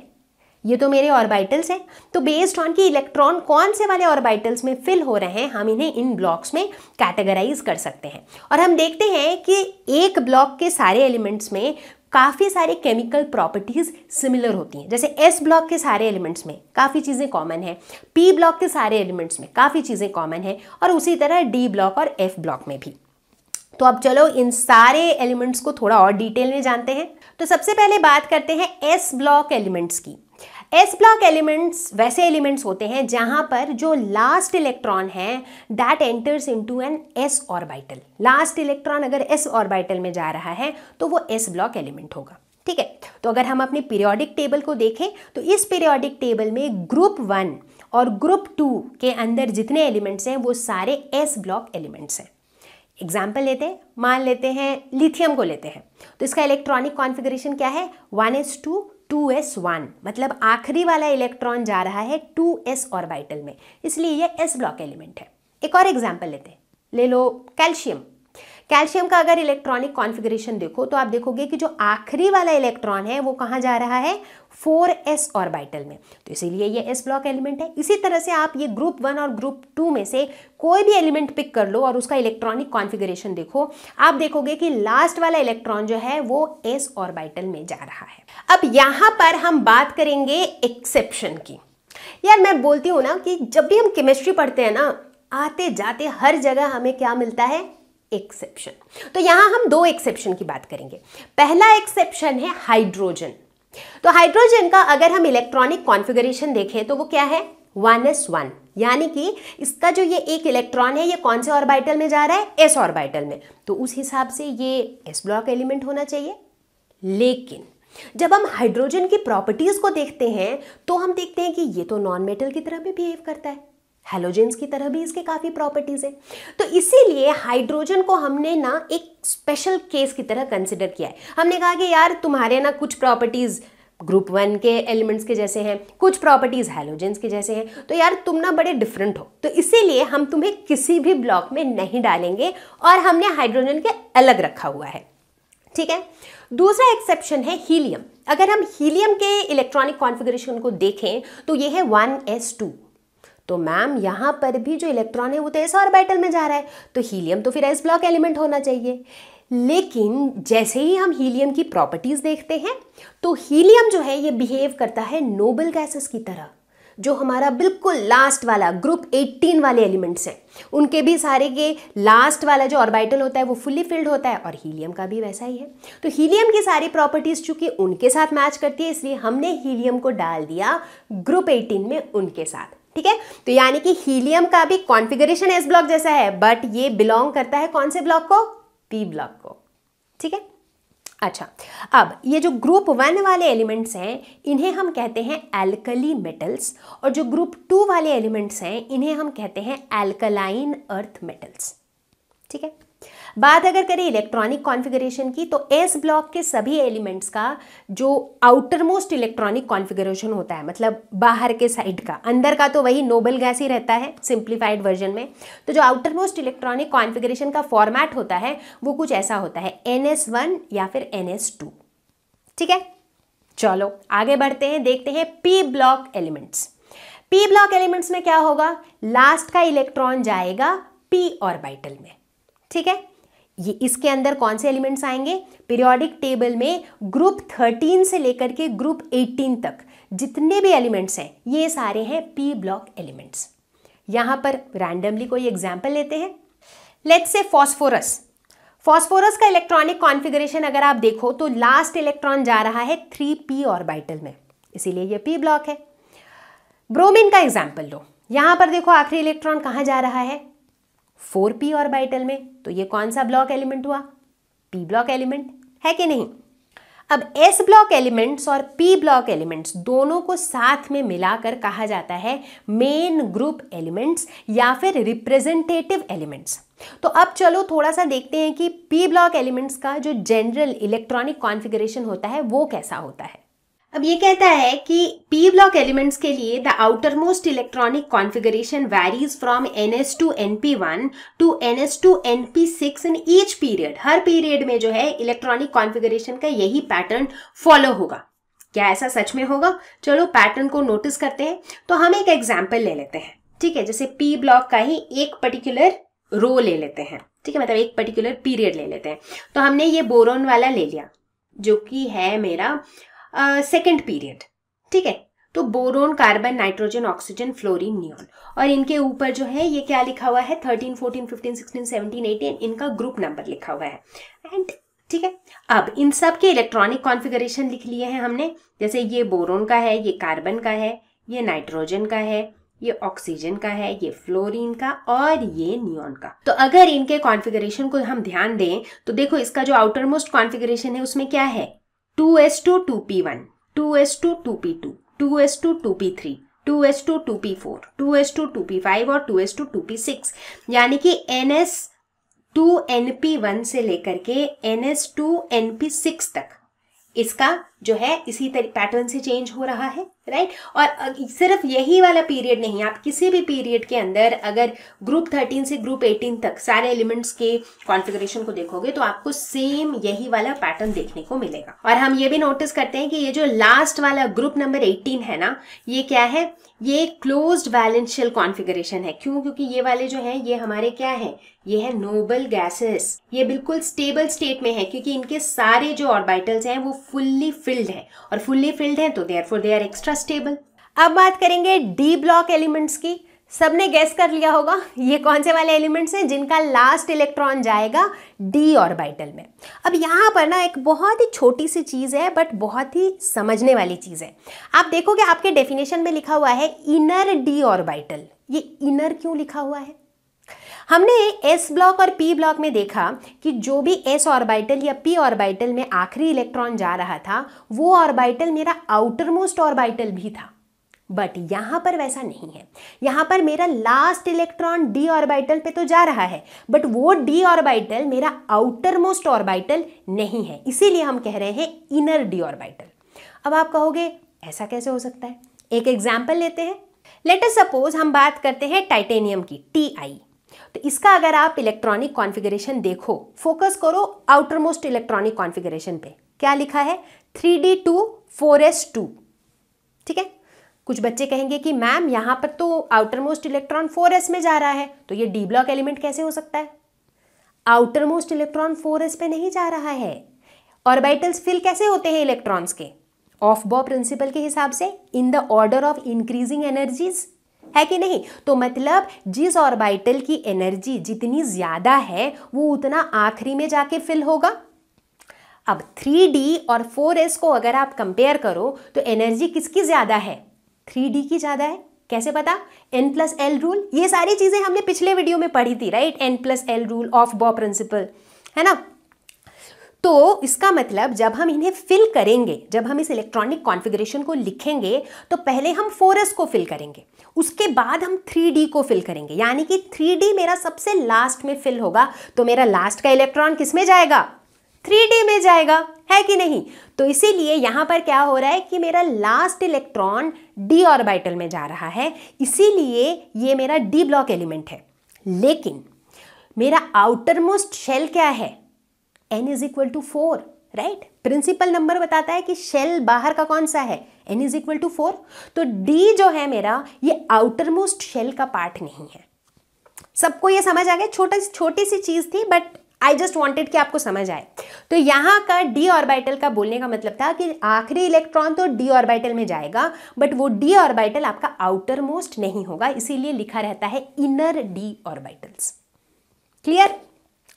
ये तो मेरे ऑर्बिटल्स हैं तो बेस्ड ऑन कि इलेक्ट्रॉन कौन से वाले ऑर्बिटल्स में फिल हो रहे हैं हम इन्हें इन ब्लॉक्स में कैटेगराइज कर सकते हैं और हम देखते हैं कि एक ब्लॉक के सारे एलिमेंट्स में काफ़ी सारे केमिकल प्रॉपर्टीज़ सिमिलर होती हैं जैसे एस ब्लॉक के सारे एलिमेंट्स में काफ़ी चीज़ें कॉमन है पी ब्लॉक के सारे एलिमेंट्स में काफ़ी चीज़ें कॉमन है और उसी तरह डी ब्लॉक और एफ ब्लॉक में भी तो अब चलो इन सारे एलिमेंट्स को थोड़ा और डिटेल में जानते हैं तो सबसे पहले बात करते हैं एस ब्लॉक एलिमेंट्स की एस ब्लॉक एलिमेंट्स वैसे एलिमेंट्स होते हैं जहां पर जो लास्ट इलेक्ट्रॉन है that enters into an s orbital last electron अगर एस ऑर्बिटल में जा रहा है तो वो एस ब्लॉक एलिमेंट होगा ठीक है तो अगर हम अपने पीरियोडिक टेबल को देखें तो इस पीरियोडिक टेबल में ग्रुप वन और ग्रुप टू के अंदर जितने एलिमेंट्स हैं वो सारे एस ब्लॉक एलिमेंट्स हैं एग्जाम्पल लेते हैं मान लेते हैं लिथियम को लेते हैं तो इसका इलेक्ट्रॉनिक कॉन्फिग्रेशन क्या है one S two two S one मतलब आखिरी वाला इलेक्ट्रॉन जा रहा है टू एस ऑर्बिटल में इसलिए यह एस ब्लॉक एलिमेंट है एक और एग्जाम्पल लेते हैं ले लो कैल्शियम कैल्शियम का अगर इलेक्ट्रॉनिक कॉन्फिगरेशन देखो तो आप देखोगे कि जो आखिरी वाला इलेक्ट्रॉन है वो कहाँ जा रहा है 4s ऑर्बिटल में तो इसीलिए ये s ब्लॉक एलिमेंट है इसी तरह से आप ये ग्रुप वन और ग्रुप टू में से कोई भी एलिमेंट पिक कर लो और उसका इलेक्ट्रॉनिक कॉन्फिगरेशन देखो आप देखोगे कि लास्ट वाला इलेक्ट्रॉन जो है वो एस ऑर्बाइटल में जा रहा है अब यहाँ पर हम बात करेंगे एक्सेप्शन की यार मैं बोलती हूँ ना कि जब भी हम केमिस्ट्री पढ़ते हैं ना आते जाते हर जगह हमें क्या मिलता है एक्सेप्शन तो यहां हम दो एक्सेप्शन की बात करेंगे पहला एक्सेप्शन है हाइड्रोजन तो हाइड्रोजन का अगर हम इलेक्ट्रॉनिक कॉन्फ़िगरेशन देखें तो वो क्या है वन एस वन यानी कि इसका जो ये एक इलेक्ट्रॉन है ये कौन से ऑर्बिटल में जा रहा है एस ऑर्बिटल में तो उस हिसाब से ये एस ब्लॉक एलिमेंट होना चाहिए लेकिन जब हम हाइड्रोजन की प्रॉपर्टीज़ को देखते हैं तो हम देखते हैं कि ये तो नॉन मेटल की तरह भी बिहेव करता है हेलोजेंस की तरह भी इसके काफ़ी प्रॉपर्टीज़ है तो इसीलिए हाइड्रोजन को हमने ना एक स्पेशल केस की तरह कंसिडर किया है हमने कहा कि यार तुम्हारे ना कुछ प्रॉपर्टीज़ ग्रुप वन के एलिमेंट्स के जैसे हैं कुछ प्रॉपर्टीज़ हेलोजेंस के जैसे हैं तो यार तुम ना बड़े डिफरेंट हो तो इसीलिए हम तुम्हें किसी भी ब्लॉक में नहीं डालेंगे और हमने हाइड्रोजन के अलग रखा हुआ है ठीक है दूसरा एक्सेप्शन है हीलियम अगर हम हीलियम के इलेक्ट्रॉनिक कॉन्फ़िगरेशन को देखें तो ये है वन एस टू तो मैम यहाँ पर भी जो इलेक्ट्रॉन है वो तो एस ऑर्बिटल में जा रहा है तो हीलियम तो फिर एस ब्लॉक एलिमेंट होना चाहिए लेकिन जैसे ही हम हीलियम की प्रॉपर्टीज़ देखते हैं तो हीलियम जो है ये बिहेव करता है नोबल गैसेस की तरह जो हमारा बिल्कुल लास्ट वाला ग्रुप 18 वाले एलिमेंट्स हैं उनके भी सारे के लास्ट वाला जो ऑर्बिटल होता है वो फुल्ली फिल्ड होता है और हीलियम का भी वैसा ही है तो हीलियम की सारी प्रॉपर्टीज़ चूंकि उनके साथ मैच करती है इसलिए हमने हीलियम को डाल दिया ग्रुप 18 में उनके साथ ठीक है तो यानी कि हीलियम का भी कॉन्फिगरेशन एस ब्लॉक जैसा है बट ये बिलोंग करता है कौन से ब्लॉक को पी ब्लॉक को ठीक है अच्छा अब ये जो ग्रुप वन वाले एलिमेंट्स हैं इन्हें हम कहते हैं एल्कली मेटल्स और जो ग्रुप टू वाले एलिमेंट्स हैं इन्हें हम कहते हैं एल्कलाइन अर्थ मेटल्स ठीक है बात अगर करें इलेक्ट्रॉनिक कॉन्फ़िगरेशन की तो एस ब्लॉक के सभी एलिमेंट्स का जो आउटर मोस्ट इलेक्ट्रॉनिक कॉन्फ़िगरेशन होता है मतलब बाहर के साइड का अंदर का तो वही नोबल गैस ही रहता है सिंप्लीफाइड वर्जन में तो जो आउटर मोस्ट इलेक्ट्रॉनिक कॉन्फ़िगरेशन का फॉर्मेट होता है वो कुछ ऐसा होता है एन या फिर एन ठीक है चलो आगे बढ़ते हैं देखते हैं p block elements p block elements में क्या होगा लास्ट का इलेक्ट्रॉन जाएगा पी ऑर्बिटल में ठीक है ये इसके अंदर कौन से एलिमेंट्स आएंगे पीरियोडिक टेबल में ग्रुप 13 से लेकर के ग्रुप 18 तक जितने भी एलिमेंट्स हैं ये सारे हैं पी ब्लॉक एलिमेंट्स यहाँ पर रैंडमली कोई एग्जाम्पल लेते हैं लेट्स से फॉस्फोरस फॉस्फोरस का इलेक्ट्रॉनिक कॉन्फिगरेशन अगर आप देखो तो लास्ट इलेक्ट्रॉन जा रहा है थ्री पी बाइटल में इसीलिए ये पी ब्लॉक है ब्रोमीन का एग्जाम्पल लो यहाँ पर देखो आखिरी इलेक्ट्रॉन कहाँ जा रहा है फोर पी बाइटल में तो ये कौन सा ब्लॉक एलिमेंट हुआ पी ब्लॉक एलिमेंट है कि नहीं अब एस ब्लॉक एलिमेंट्स और पी ब्लॉक एलिमेंट्स दोनों को साथ में मिलाकर कहा जाता है मेन ग्रुप एलिमेंट्स या फिर रिप्रेजेंटेटिव एलिमेंट्स तो अब चलो थोड़ा सा देखते हैं कि पी ब्लॉक एलिमेंट्स का जो जनरल इलेक्ट्रॉनिक कॉन्फ़िगरेशन होता है वो कैसा होता है अब ये कहता है कि पी ब्लॉक एलिमेंट्स के लिए the outermost electronic configuration varies from n s two n p one to n s two n p six in each period हर पीरियड में जो है इलेक्ट्रॉनिक कॉन्फ़िगरेशन का यही पैटर्न फॉलो होगा क्या ऐसा सच में होगा चलो पैटर्न को नोटिस करते हैं तो हम एक एग्जाम्पल ले लेते हैं ठीक है जैसे पी ब्लॉक का ही एक पर्टिकुलर रो ले लेते हैं ठीक है मतलब एक पर्टिकुलर पीरियड ले लेते हैं तो हमने ये बोरोन वाला ले लिया जो कि है मेरा सेकेंड पीरियड ठीक है तो boron carbon nitrogen oxygen fluorine neon और इनके ऊपर जो है ये क्या लिखा हुआ है thirteen fourteen fifteen sixteen seventeen eighteen इनका ग्रुप नंबर लिखा हुआ है एंड ठीक है अब इन सब के इलेक्ट्रॉनिक कॉन्फ़िगरेशन लिख लिए हैं हमने जैसे ये बोरोन का है ये कार्बन का है ये नाइट्रोजन का है ये ऑक्सीजन का है ये फ्लोरीन का और ये नियॉन का तो अगर इनके कॉन्फ़िगरेशन को हम ध्यान दें तो देखो इसका जो आउटर मोस्ट कॉन्फ़िगरेशन है उसमें क्या है two S two two P one two S two two P two two S two two p three two S two two p four two S two two p five और two S two two p six यानी कि n s two n p one से लेकर के n s two n p six तक इसका जो है इसी पैटर्न से चेंज हो रहा है राइट और सिर्फ यही वाला पीरियड नहीं आप किसी भी पीरियड के अंदर अगर ग्रुप 13 से ग्रुप 18 तक सारे एलिमेंट्स के कॉन्फ़िगरेशन को देखोगे तो आपको सेम यही वाला पैटर्न देखने को मिलेगा और हम ये भी नोटिस करते हैं कि ये जो लास्ट वाला ग्रुप नंबर 18 है ना ये क्या है ये क्लोज्ड बैलेंशियल कॉन्फ़िगरेशन है क्यों क्योंकि ये वाले जो है ये हमारे क्या है ये है नोबल गैसेस ये बिल्कुल स्टेबल स्टेट में है क्योंकि इनके सारे जो ऑर्बिटल्स हैं वो फुल्ली फिल्ड है और फुल्ली फिल्ड है तो therefore they are extra stable अब बात करेंगे डी ब्लॉक एलिमेंट्स की सबने गेस कर लिया होगा ये कौन से वाले एलिमेंट्स हैं जिनका लास्ट इलेक्ट्रॉन जाएगा डी ऑर्बिटल में अब यहाँ पर ना एक बहुत ही छोटी सी चीज़ है बट बहुत ही समझने वाली चीज़ है आप देखोगे आपके डेफिनेशन में लिखा हुआ है इनर डी ऑर्बिटल ये इनर क्यों लिखा हुआ है हमने एस ब्लॉक और पी ब्लॉक में देखा कि जो भी एस ऑर्बिटल या पी ऑर्बिटल में आखिरी इलेक्ट्रॉन जा रहा था वो ऑर्बिटल मेरा आउटर मोस्ट ऑर्बिटल भी था बट यहाँ पर वैसा नहीं है यहाँ पर मेरा लास्ट इलेक्ट्रॉन डी ऑर्बिटल पे तो जा रहा है बट वो डी ऑर्बिटल मेरा आउटर मोस्ट ऑर्बिटल नहीं है इसीलिए हम कह रहे हैं इनर डी ऑर्बिटल अब आप कहोगे ऐसा कैसे हो सकता है एक एग्जाम्पल लेते हैं लेटर सपोज हम बात करते हैं टाइटेनियम की टी आई तो इसका अगर आप इलेक्ट्रॉनिक कॉन्फ़िगरेशन देखो फोकस करो आउटर मोस्ट इलेक्ट्रॉनिक कॉन्फ़िगरेशन पे क्या लिखा है three d two four s two ठीक है कुछ बच्चे कहेंगे कि मैम यहाँ पर तो outermost electron four s में जा रहा है तो ये डी ब्लॉक एलिमेंट कैसे हो सकता है outermost electron four s पे नहीं जा रहा है ऑर्बिटल्स फिल कैसे होते हैं इलेक्ट्रॉन्स के ऑफ बॉ प्रिंसिपल के हिसाब से in the order of increasing energies है कि नहीं तो मतलब जिस ऑर्बिटल की एनर्जी जितनी ज़्यादा है वो उतना आखिरी में जाके फिल होगा अब 3D और 4S को अगर आप कंपेयर करो तो एनर्जी किसकी ज़्यादा है 3D की ज़्यादा है कैसे पता n प्लस एल रूल ये सारी चीज़ें हमने पिछले वीडियो में पढ़ी थी right n plus l rule of बॉ प्रिंसिपल है ना तो इसका मतलब जब हम इन्हें फिल करेंगे जब हम इस इलेक्ट्रॉनिक कॉन्फ़िगरेशन को लिखेंगे तो पहले हम 4s को फिल करेंगे उसके बाद हम 3d को फिल करेंगे यानी कि 3d मेरा सबसे लास्ट में फिल होगा तो मेरा लास्ट का इलेक्ट्रॉन किस में जाएगा 3d में जाएगा है कि नहीं तो इसीलिए यहाँ पर क्या हो रहा है कि मेरा लास्ट इलेक्ट्रॉन डी ऑर्बिटल में जा रहा है इसीलिए ये मेरा डी ब्लॉक एलिमेंट है लेकिन मेरा आउटर मोस्ट शेल क्या है n is equal to four right principal number बताता है कि शेल बाहर का कौन सा है n is equal to four तो डी जो है मेरा ये आउटर मोस्ट शेल का पार्ट नहीं है सबको ये समझ आ गया छोटा छोटी सी चीज़ थी बट आई जस्ट वॉन्टेड कि आपको समझ आए तो यहाँ का डी ऑर्बिटल का बोलने का मतलब था कि आखिरी इलेक्ट्रॉन तो डी ऑर्बिटल में जाएगा बट वो डी ऑर्बिटल आपका आउटर मोस्ट नहीं होगा इसीलिए लिखा रहता है इनर डी ऑर्बिटल्स क्लियर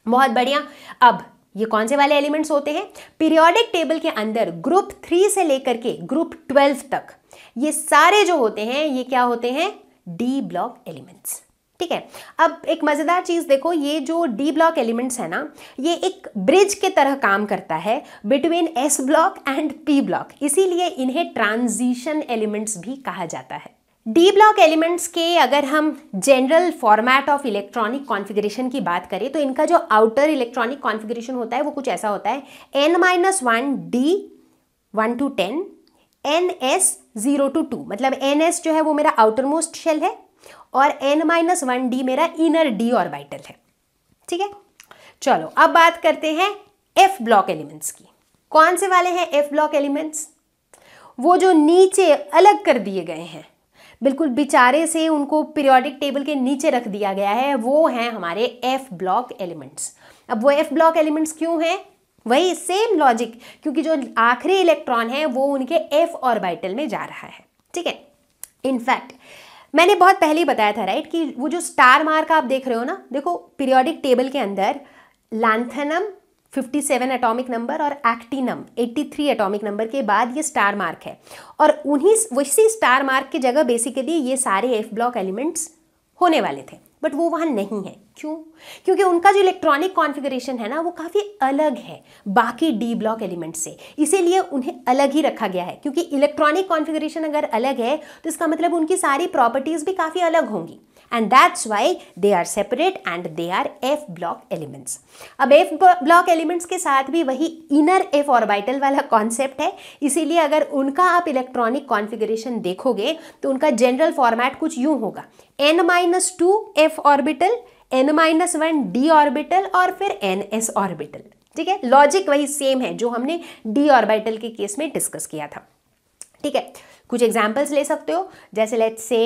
बहुत बढ़िया अब ये कौन से वाले एलिमेंट्स होते हैं पीरियोडिक टेबल के अंदर ग्रुप थ्री से लेकर के ग्रुप ट्वेल्व तक ये सारे जो होते हैं ये क्या होते हैं डी ब्लॉक एलिमेंट्स ठीक है अब एक मज़ेदार चीज़ देखो ये जो डी ब्लॉक एलिमेंट्स है ना ये एक ब्रिज के तरह काम करता है between s block and p block इसीलिए इन्हें ट्रांजिशन एलिमेंट्स भी कहा जाता है डी ब्लॉक एलिमेंट्स के अगर हम general format of electronic configuration की बात करें तो इनका जो आउटर इलेक्ट्रॉनिक कॉन्फ़िगरेशन होता है वो कुछ ऐसा होता है n minus one d one to ten n s zero to two मतलब एन एस जो है वो मेरा आउटर मोस्ट शेल है और एन माइनस वन डी मेरा इनर डी ऑर्बिटल है ठीक है चलो अब बात करते हैं एफ ब्लॉक एलिमेंट्स की कौन से वाले हैं एफ ब्लॉक एलिमेंट्स वो जो नीचे अलग कर दिए गए हैं बिल्कुल बिचारे से उनको पीरियोडिक टेबल के नीचे रख दिया गया है वो हैं हमारे एफ ब्लॉक एलिमेंट्स अब वो एफ ब्लॉक एलिमेंट्स क्यों हैं वही सेम लॉजिक क्योंकि जो आखिरी इलेक्ट्रॉन है वो उनके एफ ऑर्बिटल में जा रहा है ठीक है इनफैक्ट मैंने बहुत पहले ही बताया था राइट कि वो जो स्टार मार्क आप देख रहे हो ना देखो पीरियोडिक टेबल के अंदर लैंथनम 57 एटॉमिक नंबर और एक्टिनम 83 एटॉमिक नंबर के बाद ये स्टार मार्क है और उन्हीं वैसी स्टार मार्क की जगह बेसिकली ये सारे एफ ब्लॉक एलिमेंट्स होने वाले थे बट वो वहाँ नहीं है क्यों क्योंकि उनका जो इलेक्ट्रॉनिक कॉन्फ़िगरेशन है ना वो काफ़ी अलग है बाकी डी ब्लॉक एलिमेंट से इसीलिए उन्हें अलग ही रखा गया है क्योंकि इलेक्ट्रॉनिक कॉन्फ़िगरेशन अगर अलग है तो इसका मतलब उनकी सारी प्रॉपर्टीज़ भी काफ़ी अलग होंगी and that's why they are separate and they are f block elements. अब f block elements के साथ भी वही inner f orbital वाला concept है इसीलिए अगर उनका आप electronic configuration देखोगे तो उनका general format कुछ यूँ होगा n minus two f orbital n minus one d orbital और फिर एन एस ऑर्बिटल ठीक है लॉजिक वही सेम है जो हमने डी ऑर्बिटल के केस में डिस्कस किया था ठीक है कुछ एग्जाम्पल्स ले सकते हो जैसे लेट्स से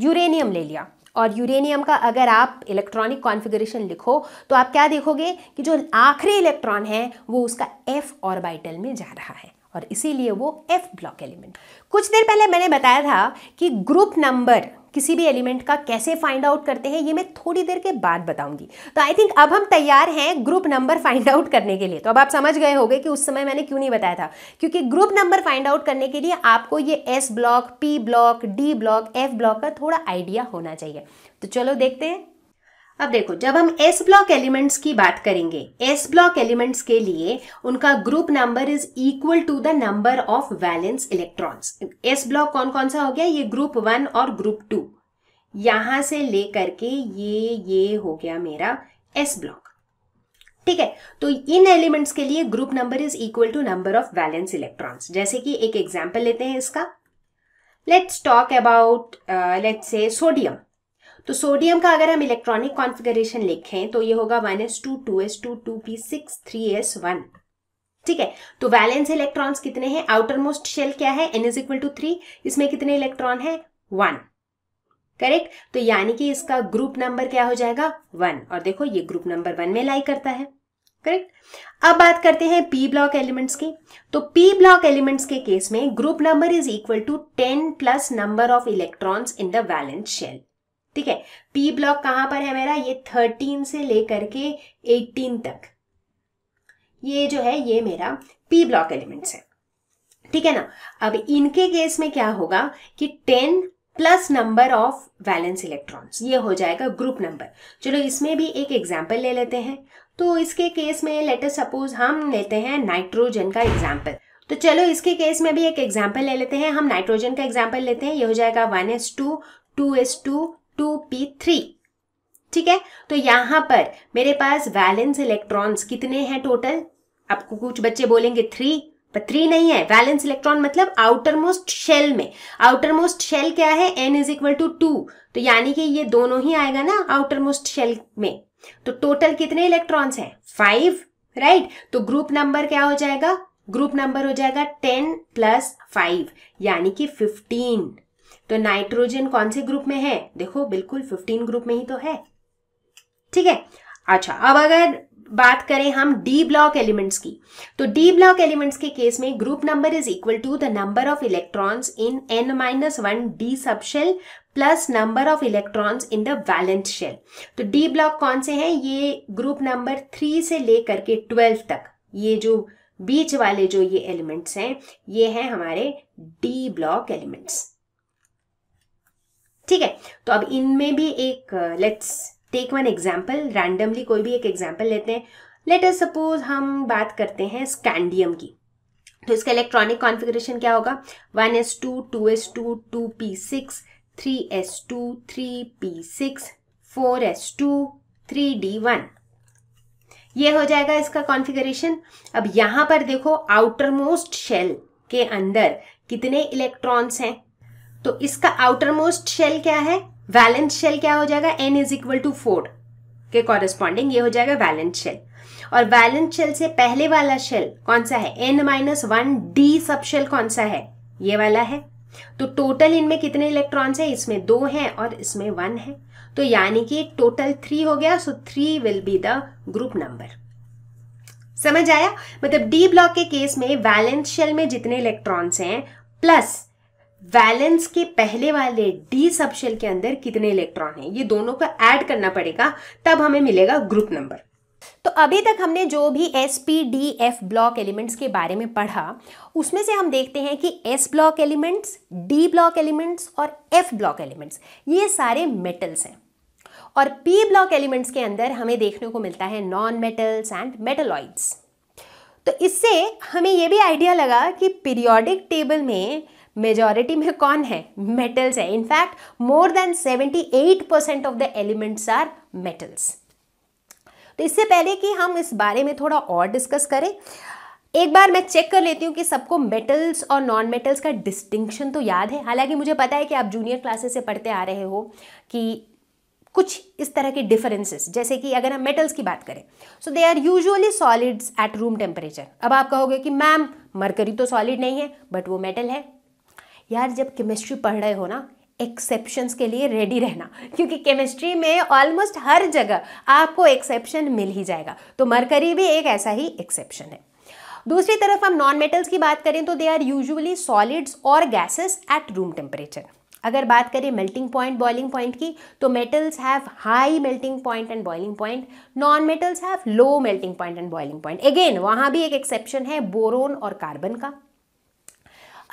यूरेनियम ले लिया और यूरेनियम का अगर आप इलेक्ट्रॉनिक कॉन्फ़िगरेशन लिखो तो आप क्या देखोगे कि जो आखिरी इलेक्ट्रॉन है वो उसका एफ ऑर्बिटल में जा रहा है और इसीलिए वो एफ ब्लॉक एलिमेंट कुछ देर पहले मैंने बताया था कि ग्रुप नंबर किसी भी एलिमेंट का कैसे फाइंड आउट करते हैं ये मैं थोड़ी देर के बाद बताऊंगी तो आई थिंक अब हम तैयार हैं ग्रुप नंबर फाइंड आउट करने के लिए तो अब आप समझ गए होंगे कि उस समय मैंने क्यों नहीं बताया था क्योंकि ग्रुप नंबर फाइंड आउट करने के लिए आपको ये s block P block D block f block का थोड़ा आइडिया होना चाहिए तो चलो देखते हैं अब देखो जब हम एस ब्लॉक एलिमेंट्स की बात करेंगे एस ब्लॉक एलिमेंट्स के लिए उनका group number is equal to the number of valence electrons s block कौन कौन सा हो गया ये ग्रुप वन और ग्रुप टू यहां से लेकर के ये ये हो गया मेरा एस ब्लॉक ठीक है तो इन एलिमेंट्स के लिए group number is equal to number of valence electrons जैसे कि एक एग्जाम्पल लेते हैं इसका let's talk about let's a sodium तो सोडियम का अगर हम इलेक्ट्रॉनिक कॉन्फ़िगरेशन लिखें तो ये होगा one S two two S two two p six three s one ठीक है तो वैलेंस इलेक्ट्रॉन्स कितने हैं आउटर मोस्ट शेल क्या है n is equal to three इसमें कितने इलेक्ट्रॉन है वन करेक्ट तो यानी कि इसका ग्रुप नंबर क्या हो जाएगा वन और देखो ये ग्रुप नंबर वन में लाई करता है करेक्ट अब बात करते हैं पी ब्लॉक एलिमेंट्स की तो पी ब्लॉक एलिमेंट्स के केस में group number is equal to ten plus number of electrons in the valence shell ठीक है पी ब्लॉक कहां पर है मेरा ये थर्टीन से लेकर के एटीन तक ये जो है ये मेरा पी ब्लॉक एलिमेंट्स है ठीक है ना अब इनके केस में क्या होगा कि ten plus number of valence electrons ये हो जाएगा ग्रुप नंबर चलो इसमें भी एक एग्जाम्पल ले लेते हैं तो इसके केस में लेटर सपोज हम लेते हैं नाइट्रोजन का एग्जाम्पल तो चलो इसके केस में भी एक एग्जाम्पल ले लेते हैं हम नाइट्रोजन का एग्जाम्पल लेते हैं ये हो जाएगा one S two two S two two p three ठीक है तो यहां पर मेरे पास वैलेंस इलेक्ट्रॉन्स कितने हैं टोटल आपको कुछ बच्चे बोलेंगे थ्री पर थ्री नहीं है वैलेंस इलेक्ट्रॉन मतलब आउटर मोस्ट शेल में आउटर मोस्ट शेल क्या है n is equal to two तो यानी कि ये दोनों ही आएगा ना आउटर मोस्ट शेल में तो टोटल कितने इलेक्ट्रॉन्स हैं फाइव राइट तो ग्रुप नंबर क्या हो जाएगा ग्रुप नंबर हो जाएगा टेन प्लस फाइव यानी कि फिफ्टीन तो नाइट्रोजन कौन से ग्रुप में है देखो बिल्कुल फिफ्टीन ग्रुप में ही तो है ठीक है अच्छा अब अगर बात करें हम डी ब्लॉक एलिमेंट्स की तो डी ब्लॉक एलिमेंट्स के केस में group number is equal to the number of electrons in n minus one d subshell plus number of electrons in the valence shell तो डी ब्लॉक कौन से हैं ये group number three से लेकर के ट्वेल्व तक ये जो बीच वाले जो ये एलिमेंट्स हैं ये हैं हमारे डी ब्लॉक एलिमेंट्स ठीक है तो अब इनमें भी एक let's take one example randomly कोई भी एक एग्जाम्पल लेते हैं लेट अस सपोज हम बात करते हैं स्कैंडियम की तो इसका इलेक्ट्रॉनिक कॉन्फ़िगरेशन क्या होगा one S two two S two two p six three s two three p six four s two three d one ये हो जाएगा इसका कॉन्फ़िगरेशन अब यहाँ पर देखो आउटर मोस्ट शेल के अंदर कितने इलेक्ट्रॉन्स हैं तो इसका आउटर मोस्ट शेल क्या है वैलेंस शेल क्या हो जाएगा n is equal to four के कॉरेस्पॉन्डिंग ये हो जाएगा वैलेंस शेल और वैलेंस शेल से पहले वाला शेल कौन सा है n minus one d subshell कौन सा है ये वाला है तो टोटल इनमें कितने इलेक्ट्रॉन्स है इसमें दो हैं और इसमें वन है तो यानी कि टोटल थ्री हो गया so three will be the group number समझ आया मतलब डी ब्लॉक के केस में वैलेंस शेल में जितने इलेक्ट्रॉन्स हैं प्लस वैलेंस के पहले वाले डी सबशेल के अंदर कितने इलेक्ट्रॉन हैं ये दोनों को ऐड करना पड़ेगा तब हमें मिलेगा ग्रुप नंबर तो अभी तक हमने जो भी s p d f block elements के बारे में पढ़ा उसमें से हम देखते हैं कि s block elements d block elements और एफ ब्लॉक एलिमेंट्स ये सारे मेटल्स हैं और पी ब्लॉक एलिमेंट्स के अंदर हमें देखने को मिलता है नॉन मेटल्स एंड मेटलॉइड्स तो इससे हमें यह भी आइडिया लगा कि पीरियोडिक टेबल में मेजॉरिटी में कौन है मेटल्स है in fact more than 78 percent of the elements are metals तो इससे पहले कि हम इस बारे में थोड़ा और डिस्कस करें एक बार मैं चेक कर लेती हूँ कि सबको मेटल्स और नॉन मेटल्स का डिस्टिंक्शन तो याद है हालांकि मुझे पता है कि आप जूनियर क्लासेस से पढ़ते आ रहे हो कि कुछ इस तरह के डिफरेंसेस जैसे कि अगर हम मेटल्स की बात करें so they are usually solids at room temperature अब आप कहोगे कि मैम मरकरी तो सॉलिड नहीं है बट वो मेटल है यार जब केमिस्ट्री पढ़ रहे हो ना एक्सेप्शंस के लिए रेडी रहना क्योंकि केमिस्ट्री में ऑलमोस्ट हर जगह आपको एक्सेप्शन मिल ही जाएगा तो मरकरी भी एक ऐसा ही एक्सेप्शन है दूसरी तरफ हम नॉन मेटल्स की बात करें तो दे आर यूजुअली सॉलिड्स और गैसेस एट रूम टेम्परेचर अगर बात करें मेल्टिंग पॉइंट बॉइलिंग पॉइंट की तो metals have high melting point and boiling point non metals have low melting point and boiling point again वहाँ भी एक एक्सेप्शन है बोरोन और कार्बन का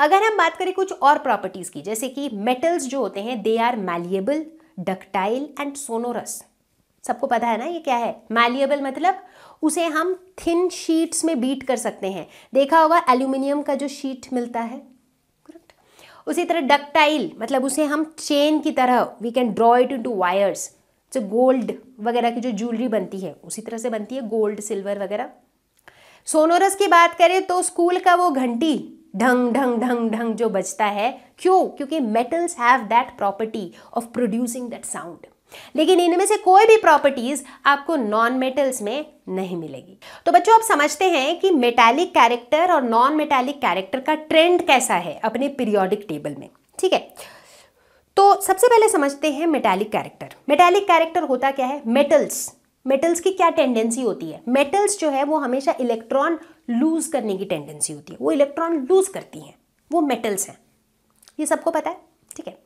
अगर हम बात करें कुछ और प्रॉपर्टीज़ की जैसे कि मेटल्स जो होते हैं they are malleable ductile and sonorous सबको पता है ना ये क्या है मैलिएबल मतलब उसे हम थिन शीट्स में बीट कर सकते हैं देखा होगा एल्यूमिनियम का जो शीट मिलता है करेक्ट उसी तरह डक्टाइल मतलब उसे हम चेन की तरह we can draw it into wires जो गोल्ड वगैरह की जो ज्वेलरी बनती है उसी तरह से बनती है गोल्ड सिल्वर वगैरह सोनोरस की बात करें तो स्कूल का वो घंटी ढंग ढंग ढंग ढंग जो बजता है क्यों क्योंकि metals have that property of producing that sound लेकिन इनमें से कोई भी प्रॉपर्टीज आपको नॉन मेटल्स में नहीं मिलेगी तो बच्चों आप समझते हैं कि मेटालिक कैरेक्टर और नॉन मेटालिक कैरेक्टर का ट्रेंड कैसा है अपने पीरियोडिक टेबल में ठीक है तो सबसे पहले समझते हैं मेटालिक कैरेक्टर मेटालिक कैरेक्टर होता क्या है मेटल्स मेटल्स की क्या टेंडेंसी होती है मेटल्स जो है वो हमेशा इलेक्ट्रॉन लूज करने की टेंडेंसी होती है वो इलेक्ट्रॉन लूज करती हैं वो मेटल्स हैं ये सबको पता है ठीक है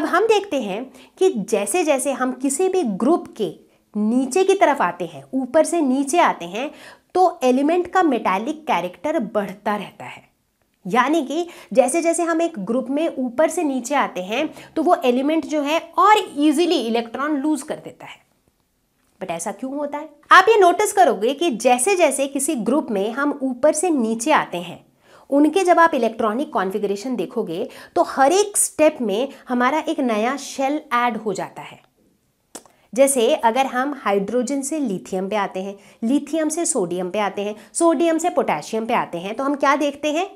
अब हम देखते हैं कि जैसे जैसे हम किसी भी ग्रुप के नीचे की तरफ आते हैं ऊपर से नीचे आते हैं तो एलिमेंट का मेटालिक कैरेक्टर बढ़ता रहता है यानी कि जैसे जैसे हम एक ग्रुप में ऊपर से नीचे आते हैं तो वो एलिमेंट जो है और इजीली इलेक्ट्रॉन लूज कर देता है बट ऐसा क्यों होता है आप ये नोटिस करोगे कि जैसे जैसे किसी ग्रुप में हम ऊपर से नीचे आते हैं उनके जब आप इलेक्ट्रॉनिक कॉन्फ़िगरेशन देखोगे तो हर एक स्टेप में हमारा एक नया शेल ऐड हो जाता है जैसे अगर हम हाइड्रोजन से लिथियम पे आते हैं लिथियम से सोडियम पे आते हैं सोडियम से पोटेशियम पे आते हैं तो हम क्या देखते हैं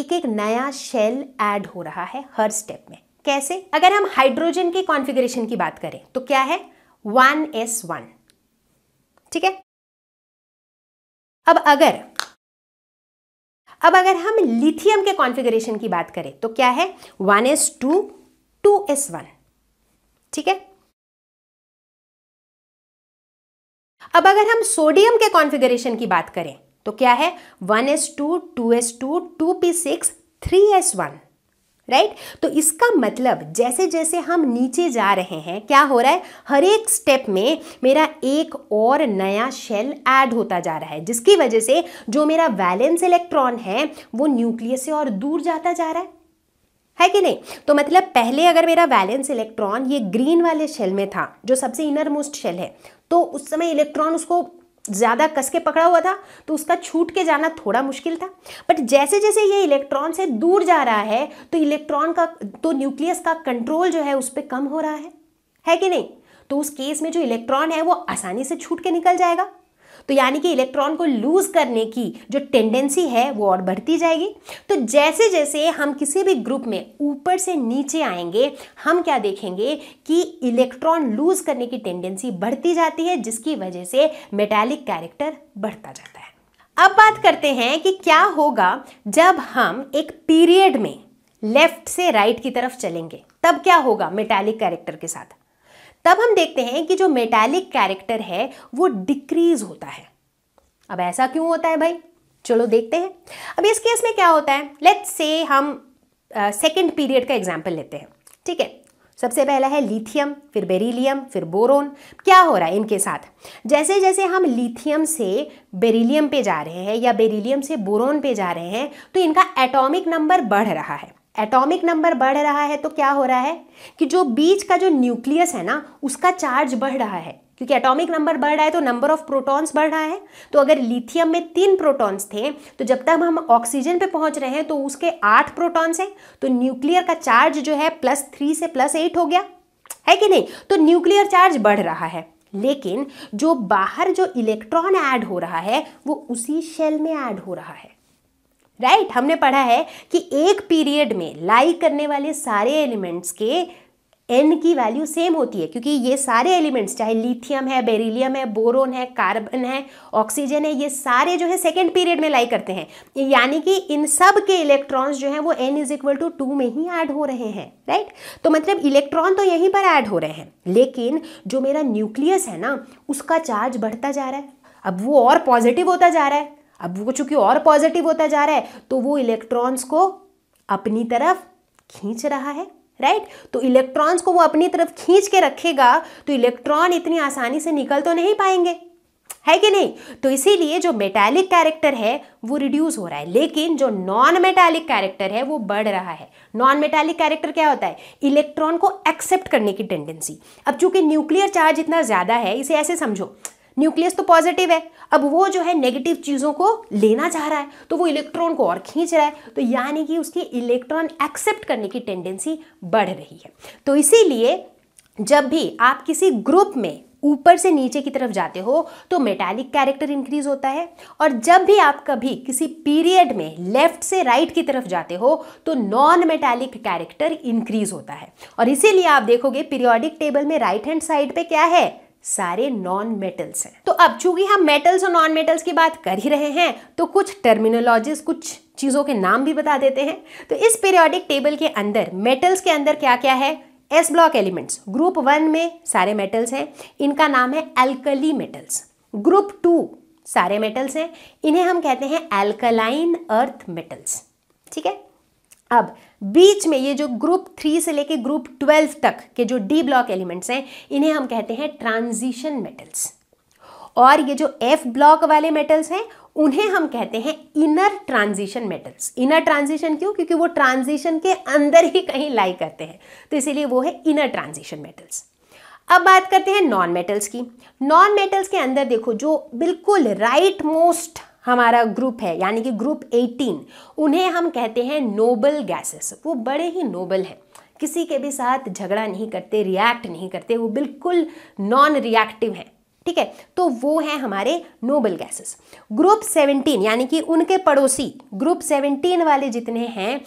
एक एक नया शेल ऐड हो रहा है हर स्टेप में कैसे अगर हम हाइड्रोजन के कॉन्फ़िगरेशन की बात करें तो क्या है वन एस वन ठीक है अब अगर अब अगर हम लिथियम के कॉन्फ़िगरेशन की बात करें तो क्या है one S two two S one ठीक है अब अगर हम सोडियम के कॉन्फ़िगरेशन की बात करें तो क्या है one S two two S two two p six three s one right right? तो इसका मतलब जैसे जैसे हम नीचे जा रहे हैं क्या हो रहा है हर एक स्टेप में मेरा एक और नया शेल ऐड होता जा रहा है जिसकी वजह से जो मेरा वैलेंस इलेक्ट्रॉन है वो न्यूक्लियस से और दूर जाता जा रहा है है कि नहीं तो मतलब पहले अगर मेरा वैलेंस इलेक्ट्रॉन ये ग्रीन वाले शेल में था जो सबसे इनर मोस्ट शेल है तो उस समय इलेक्ट्रॉन उसको ज़्यादा कस के पकड़ा हुआ था तो उसका छूट के जाना थोड़ा मुश्किल था बट जैसे जैसे ये इलेक्ट्रॉन से दूर जा रहा है तो इलेक्ट्रॉन का तो न्यूक्लियस का कंट्रोल जो है उस पर कम हो रहा है है कि नहीं तो उस केस में जो इलेक्ट्रॉन है वो आसानी से छूट के निकल जाएगा तो यानी कि इलेक्ट्रॉन को लूज करने की जो टेंडेंसी है वो और बढ़ती जाएगी तो जैसे जैसे हम किसी भी ग्रुप में ऊपर से नीचे आएंगे हम क्या देखेंगे कि इलेक्ट्रॉन लूज करने की टेंडेंसी बढ़ती जाती है जिसकी वजह से मेटालिक कैरेक्टर बढ़ता जाता है अब बात करते हैं कि क्या होगा जब हम एक पीरियड में लेफ्ट से राइट right की तरफ चलेंगे तब क्या होगा मेटालिक कैरेक्टर के साथ तब हम देखते हैं कि जो मेटालिक कैरेक्टर है वो डिक्रीज होता है अब ऐसा क्यों होता है भाई चलो देखते हैं अब इस केस में क्या होता है लेट्स से हम सेकेंड uh, पीरियड का एग्जाम्पल लेते हैं ठीक है सबसे पहला है लिथियम फिर बेरिलियम फिर बोरोन क्या हो रहा है इनके साथ जैसे जैसे हम लिथियम से बेरिलियम पे जा रहे हैं या बेरिलियम से बोरोन पे जा रहे हैं तो इनका एटॉमिक नंबर बढ़ रहा है एटॉमिक नंबर बढ़ रहा है तो क्या हो रहा है कि जो बीच का जो न्यूक्लियस है ना उसका चार्ज बढ़ रहा है क्योंकि एटॉमिक नंबर बढ़ रहा है तो नंबर ऑफ प्रोटॉन्स बढ़ रहा है तो अगर लिथियम में तीन प्रोटॉन्स थे तो जब तक हम ऑक्सीजन पे पहुंच रहे हैं तो उसके आठ प्रोटॉन्स हैं तो न्यूक्लियर का चार्ज जो है प्लस थ्री से प्लस एट हो गया है कि नहीं तो न्यूक्लियर चार्ज बढ़ रहा है लेकिन जो बाहर जो इलेक्ट्रॉन ऐड हो रहा है वो उसी शेल में ऐड हो रहा है राइट right? हमने पढ़ा है कि एक पीरियड में लाई करने वाले सारे एलिमेंट्स के एन की वैल्यू सेम होती है क्योंकि ये सारे एलिमेंट्स चाहे लिथियम है बेरिलियम है बोरोन है कार्बन है ऑक्सीजन है ये सारे जो है सेकेंड पीरियड में लाई करते हैं यानी कि इन सब के इलेक्ट्रॉन्स जो हैं वो n is equal to two में ही ऐड हो रहे हैं राइट तो मतलब इलेक्ट्रॉन तो यहीं पर ऐड हो रहे हैं लेकिन जो मेरा न्यूक्लियस है ना उसका चार्ज बढ़ता जा रहा है अब वो और पॉजिटिव होता जा रहा है अब वो चूंकि और पॉजिटिव होता जा रहा है तो वो इलेक्ट्रॉन्स को अपनी तरफ खींच रहा है राइट right? तो इलेक्ट्रॉन्स को वो अपनी तरफ खींच के रखेगा तो इलेक्ट्रॉन इतनी आसानी से निकल तो नहीं पाएंगे है कि नहीं तो इसीलिए जो मेटालिक कैरेक्टर है वो रिड्यूस हो रहा है लेकिन जो नॉन मेटालिक कैरेक्टर है वो बढ़ रहा है नॉन मेटालिक कैरेक्टर क्या होता है इलेक्ट्रॉन को एक्सेप्ट करने की टेंडेंसी अब चूंकि न्यूक्लियर चार्ज इतना ज़्यादा है इसे ऐसे समझो न्यूक्लियस तो पॉजिटिव है अब वो जो है नेगेटिव चीज़ों को लेना चाह रहा है तो वो इलेक्ट्रॉन को और खींच रहा है तो यानी कि उसकी इलेक्ट्रॉन एक्सेप्ट करने की टेंडेंसी बढ़ रही है तो इसीलिए जब भी आप किसी ग्रुप में ऊपर से नीचे की तरफ जाते हो तो मेटालिक कैरेक्टर इंक्रीज होता है और जब भी आप कभी किसी पीरियड में लेफ्ट से राइट की तरफ जाते हो तो नॉन मेटालिक कैरेक्टर इंक्रीज होता है और इसीलिए आप देखोगे पीरियोडिक टेबल में राइट हैंड साइड पे क्या है सारे नॉन मेटल्स हैं तो अब चूंकि हम मेटल्स और नॉन मेटल्स की बात कर ही रहे हैं तो कुछ टर्मिनोलॉजीज कुछ चीज़ों के नाम भी बता देते हैं तो इस पीरियोडिक टेबल के अंदर मेटल्स के अंदर क्या क्या है s block elements group one में सारे मेटल्स हैं इनका नाम है एल्कली मेटल्स ग्रुप टू सारे मेटल्स हैं इन्हें हम कहते हैं एल्कलाइन अर्थ मेटल्स ठीक है अब बीच में ये जो ग्रुप थ्री से लेके ग्रुप ट्वेल्व तक के जो डी ब्लॉक एलिमेंट्स हैं इन्हें हम कहते हैं ट्रांजिशन मेटल्स और ये जो एफ ब्लॉक वाले मेटल्स हैं उन्हें हम कहते हैं inner transition metals inner transition क्यों क्योंकि वो ट्रांजिशन के अंदर ही कहीं लाई करते हैं तो इसीलिए वो है इनर ट्रांजिशन मेटल्स अब बात करते हैं नॉन मेटल्स की नॉन मेटल्स के अंदर देखो जो बिल्कुल राइट मोस्ट हमारा ग्रुप है यानी कि ग्रुप 18 उन्हें हम कहते हैं नोबल गैसेस वो बड़े ही नोबल हैं किसी के भी साथ झगड़ा नहीं करते रिएक्ट नहीं करते वो बिल्कुल नॉन रिएक्टिव हैं ठीक है तो वो है हमारे नोबल गैसेस ग्रुप 17 यानी कि उनके पड़ोसी ग्रुप 17 वाले जितने हैं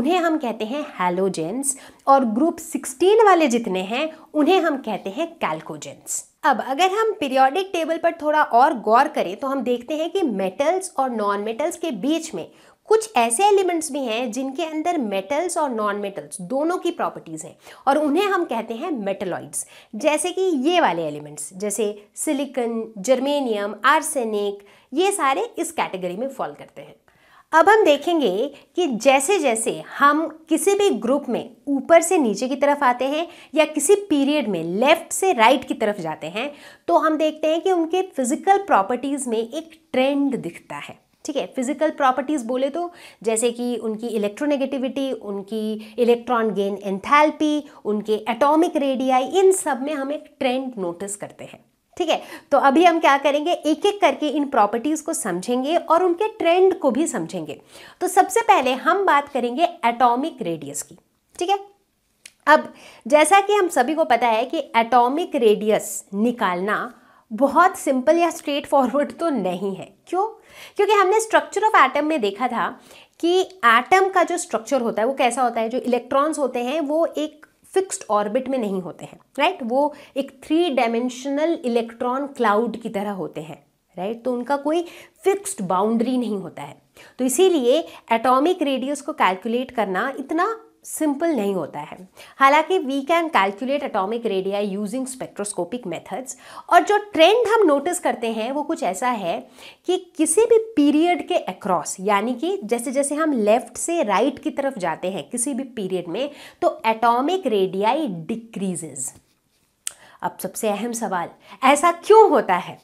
उन्हें हम कहते हैं हेलोजेंस और ग्रुप 16 वाले जितने हैं उन्हें हम कहते हैं कैल्कोजेंस अब अगर हम पीरियोडिक टेबल पर थोड़ा और गौर करें तो हम देखते हैं कि मेटल्स और नॉन मेटल्स के बीच में कुछ ऐसे एलिमेंट्स भी हैं जिनके अंदर मेटल्स और नॉन मेटल्स दोनों की प्रॉपर्टीज़ हैं और उन्हें हम कहते हैं मेटलॉइड्स जैसे कि ये वाले एलिमेंट्स जैसे सिलिकन जर्मेनियम आर्सेनिक ये सारे इस कैटेगरी में फॉल करते हैं अब हम देखेंगे कि जैसे जैसे हम किसी भी ग्रुप में ऊपर से नीचे की तरफ आते हैं या किसी पीरियड में लेफ्ट से राइट की तरफ जाते हैं तो हम देखते हैं कि उनके फिजिकल प्रॉपर्टीज़ में एक ट्रेंड दिखता है ठीक है फिजिकल प्रॉपर्टीज़ बोले तो जैसे कि उनकी इलेक्ट्रोनेगेटिविटी उनकी इलेक्ट्रॉन गेन एंथैल्पी उनके एटॉमिक रेडियाई इन सब में हम एक ट्रेंड नोटिस करते हैं ठीक है तो अभी हम क्या करेंगे एक एक करके इन प्रॉपर्टीज़ को समझेंगे और उनके ट्रेंड को भी समझेंगे तो सबसे पहले हम बात करेंगे एटॉमिक रेडियस की ठीक है अब जैसा कि हम सभी को पता है कि एटॉमिक रेडियस निकालना बहुत सिंपल या स्ट्रेट फॉरवर्ड तो नहीं है क्यों क्योंकि हमने स्ट्रक्चर ऑफ एटम में देखा था कि एटम का जो स्ट्रक्चर होता है वो कैसा होता है जो इलेक्ट्रॉन्स होते हैं वो एक फिक्स्ड ऑर्बिट में नहीं होते हैं राइट वो एक थ्री डायमेंशनल इलेक्ट्रॉन क्लाउड की तरह होते हैं राइट तो उनका कोई फिक्स्ड बाउंड्री नहीं होता है तो इसीलिए एटॉमिक रेडियस को कैलकुलेट करना इतना सिंपल नहीं होता है हालांकि we can calculate atomic radii using spectroscopic methods और जो ट्रेंड हम नोटिस करते हैं वो कुछ ऐसा है कि किसी भी पीरियड के अक्रॉस यानी कि जैसे जैसे हम लेफ्ट से राइट right की तरफ जाते हैं किसी भी पीरियड में तो एटॉमिक रेडियाई डिक्रीजेज अब सबसे अहम सवाल ऐसा क्यों होता है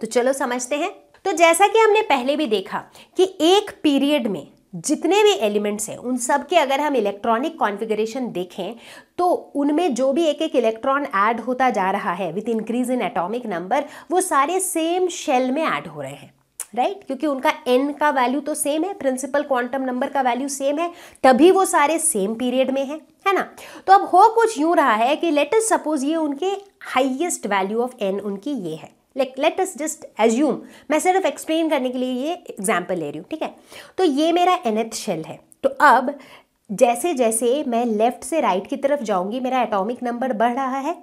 तो चलो समझते हैं तो जैसा कि हमने पहले भी देखा कि एक पीरियड में जितने भी एलिमेंट्स हैं उन सब के अगर हम इलेक्ट्रॉनिक कॉन्फ़िगरेशन देखें तो उनमें जो भी एक एक इलेक्ट्रॉन ऐड होता जा रहा है with increase in atomic number वो सारे सेम शेल में ऐड हो रहे हैं राइट right? क्योंकि उनका एन का वैल्यू तो सेम है प्रिंसिपल क्वांटम नंबर का वैल्यू सेम है तभी वो सारे सेम पीरियड में है है ना तो अब हो कुछ यूं रहा है कि लेटेस्ट सपोज ये उनके हाईएस्ट वैल्यू ऑफ एन उनकी ये है like let us just assume मैं सिर्फ एक्सप्लेन करने के लिए ये एग्जाम्पल ले रही हूँ ठीक है तो ये मेरा एनथ शेल है तो अब जैसे जैसे मैं लेफ्ट से राइट right की तरफ जाऊंगी मेरा एटॉमिक नंबर बढ़ रहा है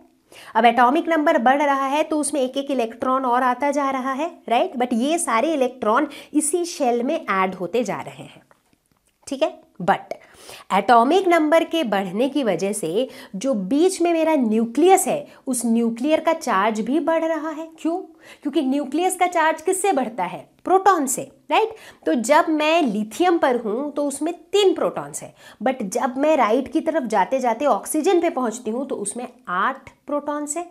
अब एटॉमिक नंबर बढ़ रहा है तो उसमें एक एक इलेक्ट्रॉन और आता जा रहा है राइट बट ये सारे इलेक्ट्रॉन इसी शेल में ऐड होते जा रहे हैं ठीक है बट एटॉमिक नंबर के बढ़ने की वजह से जो बीच में मेरा न्यूक्लियस है उस न्यूक्लियर का चार्ज भी बढ़ रहा है क्यों क्योंकि न्यूक्लियस का चार्ज किससे बढ़ता है प्रोटॉन से राइट तो जब मैं लिथियम पर हूँ तो उसमें तीन प्रोटॉन्स है बट जब मैं राइट की तरफ जाते जाते ऑक्सीजन पे पहुँचती हूँ तो उसमें आठ प्रोटॉन्स है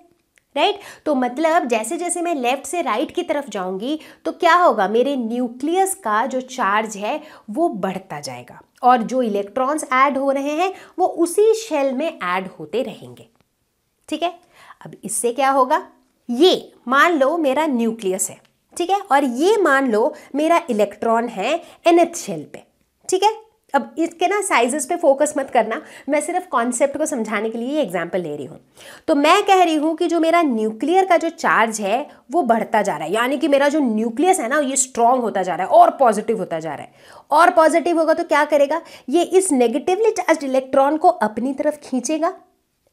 राइट तो मतलब जैसे जैसे मैं लेफ्ट से राइट की तरफ जाऊंगी तो क्या होगा मेरे न्यूक्लियस का जो चार्ज है वो बढ़ता जाएगा और जो इलेक्ट्रॉन्स ऐड हो रहे हैं वो उसी शेल में ऐड होते रहेंगे ठीक है अब इससे क्या होगा ये मान लो मेरा न्यूक्लियस है ठीक है और ये मान लो मेरा इलेक्ट्रॉन है एनथ शेल पे ठीक है अब इसके ना साइजेस पे फोकस मत करना मैं सिर्फ कॉन्सेप्ट को समझाने के लिए एग्जाम्पल ले रही हूँ तो मैं कह रही हूँ कि जो मेरा न्यूक्लियर का जो चार्ज है वो बढ़ता जा रहा है यानी कि मेरा जो न्यूक्लियस है ना ये स्ट्रॉन्ग होता जा रहा है और पॉजिटिव होता जा रहा है और पॉजिटिव होगा तो क्या करेगा ये इस नेगेटिवली चार्ज इलेक्ट्रॉन को अपनी तरफ खींचेगा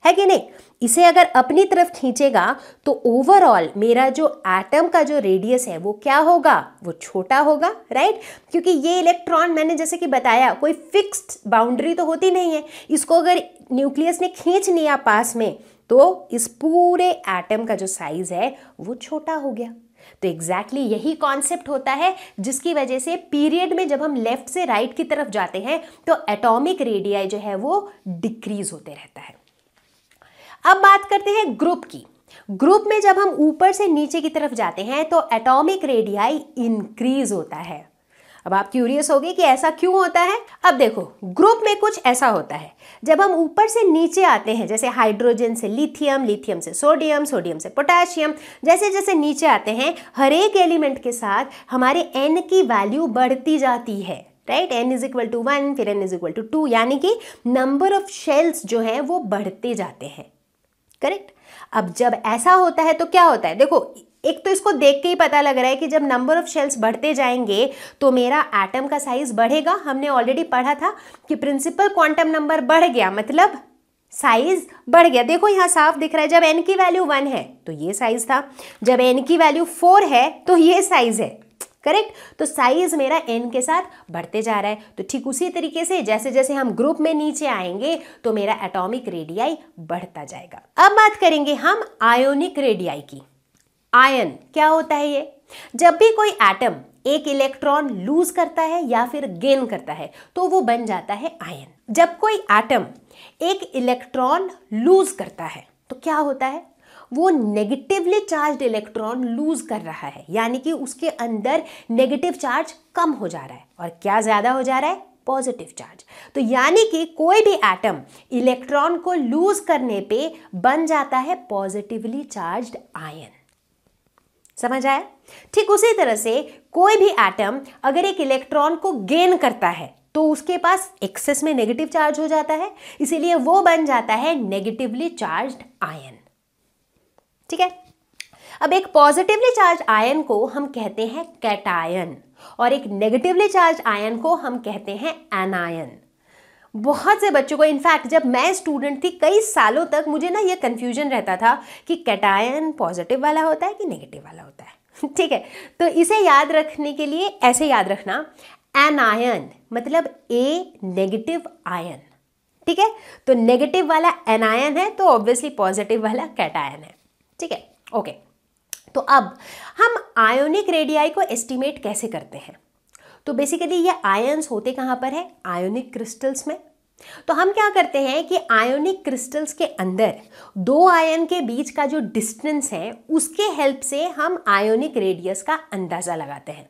है कि नहीं इसे अगर अपनी तरफ खींचेगा तो ओवरऑल मेरा जो एटम का जो रेडियस है वो क्या होगा वो छोटा होगा राइट क्योंकि ये इलेक्ट्रॉन मैंने जैसे कि बताया कोई फिक्स्ड बाउंड्री तो होती नहीं है इसको अगर न्यूक्लियस ने खींच लिया पास में तो इस पूरे एटम का जो साइज़ है वो छोटा हो गया तो एग्जैक्टली exactly यही कॉन्सेप्ट होता है जिसकी वजह से पीरियड में जब हम लेफ्ट से राइट right की तरफ जाते हैं तो एटॉमिक रेडियाई जो है वो डिक्रीज होते रहता है अब बात करते हैं ग्रुप की ग्रुप में जब हम ऊपर से नीचे की तरफ जाते हैं तो एटॉमिक रेडियाई इंक्रीज होता है अब आप क्यूरियस होगे कि ऐसा क्यों होता है अब देखो ग्रुप में कुछ ऐसा होता है जब हम ऊपर से नीचे आते हैं जैसे हाइड्रोजन से लिथियम लिथियम से सोडियम सोडियम से पोटेशियम जैसे जैसे नीचे आते हैं हर एक एलिमेंट के साथ हमारे एन की वैल्यू बढ़ती जाती है right n is equal to one फिर n is equal to two यानी कि नंबर ऑफ शेल्स जो हैं वो बढ़ते जाते हैं करेक्ट अब जब ऐसा होता है तो क्या होता है देखो एक तो इसको देख के ही पता लग रहा है कि जब नंबर ऑफ शेल्स बढ़ते जाएंगे तो मेरा एटम का साइज बढ़ेगा हमने ऑलरेडी पढ़ा था कि प्रिंसिपल क्वांटम नंबर बढ़ गया मतलब साइज बढ़ गया देखो यहाँ साफ दिख रहा है जब एन की वैल्यू वन है तो ये साइज था जब एन की वैल्यू फोर है तो ये साइज है करेक्ट तो साइज मेरा एन के साथ बढ़ते जा रहा है तो ठीक उसी तरीके से जैसे जैसे हम ग्रुप में नीचे आएंगे तो मेरा एटॉमिक रेडियाई बढ़ता जाएगा अब बात करेंगे हम आयोनिक रेडियाई की आयन क्या होता है ये जब भी कोई एटम एक इलेक्ट्रॉन लूज करता है या फिर गेन करता है तो वो बन जाता है आयन जब कोई एटम एक इलेक्ट्रॉन लूज करता है तो क्या होता है वो नेगेटिवली चार्ज इलेक्ट्रॉन लूज कर रहा है यानी कि उसके अंदर नेगेटिव चार्ज कम हो जा रहा है और क्या ज़्यादा हो जा रहा है पॉजिटिव चार्ज तो यानी कि कोई भी एटम इलेक्ट्रॉन को लूज करने पे बन जाता है पॉजिटिवली चार्ज्ड आयन समझ आया ठीक उसी तरह से कोई भी एटम अगर एक इलेक्ट्रॉन को गेन करता है तो उसके पास एक्सेस में नेगेटिव चार्ज हो जाता है इसीलिए वो बन जाता है नेगेटिवली चार्ज्ड आयन ठीक है अब एक पॉजिटिवली चार्ज आयन को हम कहते हैं कैटायन और एक नेगेटिवली चार्ज आयन को हम कहते हैं एनायन बहुत से बच्चों को इनफैक्ट जब मैं स्टूडेंट थी कई सालों तक मुझे ना ये कन्फ्यूजन रहता था कि कैटायन पॉजिटिव वाला होता है कि नेगेटिव वाला होता है ठीक है तो इसे याद रखने के लिए ऐसे याद रखना एनायन मतलब ए नेगेटिव आयन ठीक है तो नेगेटिव वाला एनायन है तो ऑब्वियसली पॉजिटिव वाला कैटायन है ठीक है ओके तो अब हम आयोनिक रेडियाई को एस्टिमेट कैसे करते हैं तो बेसिकली ये आयन्स होते कहाँ पर है आयोनिक क्रिस्टल्स में तो हम क्या करते हैं कि आयोनिक क्रिस्टल्स के अंदर दो आयन के बीच का जो डिस्टेंस है उसके हेल्प से हम आयोनिक रेडियस का अंदाज़ा लगाते हैं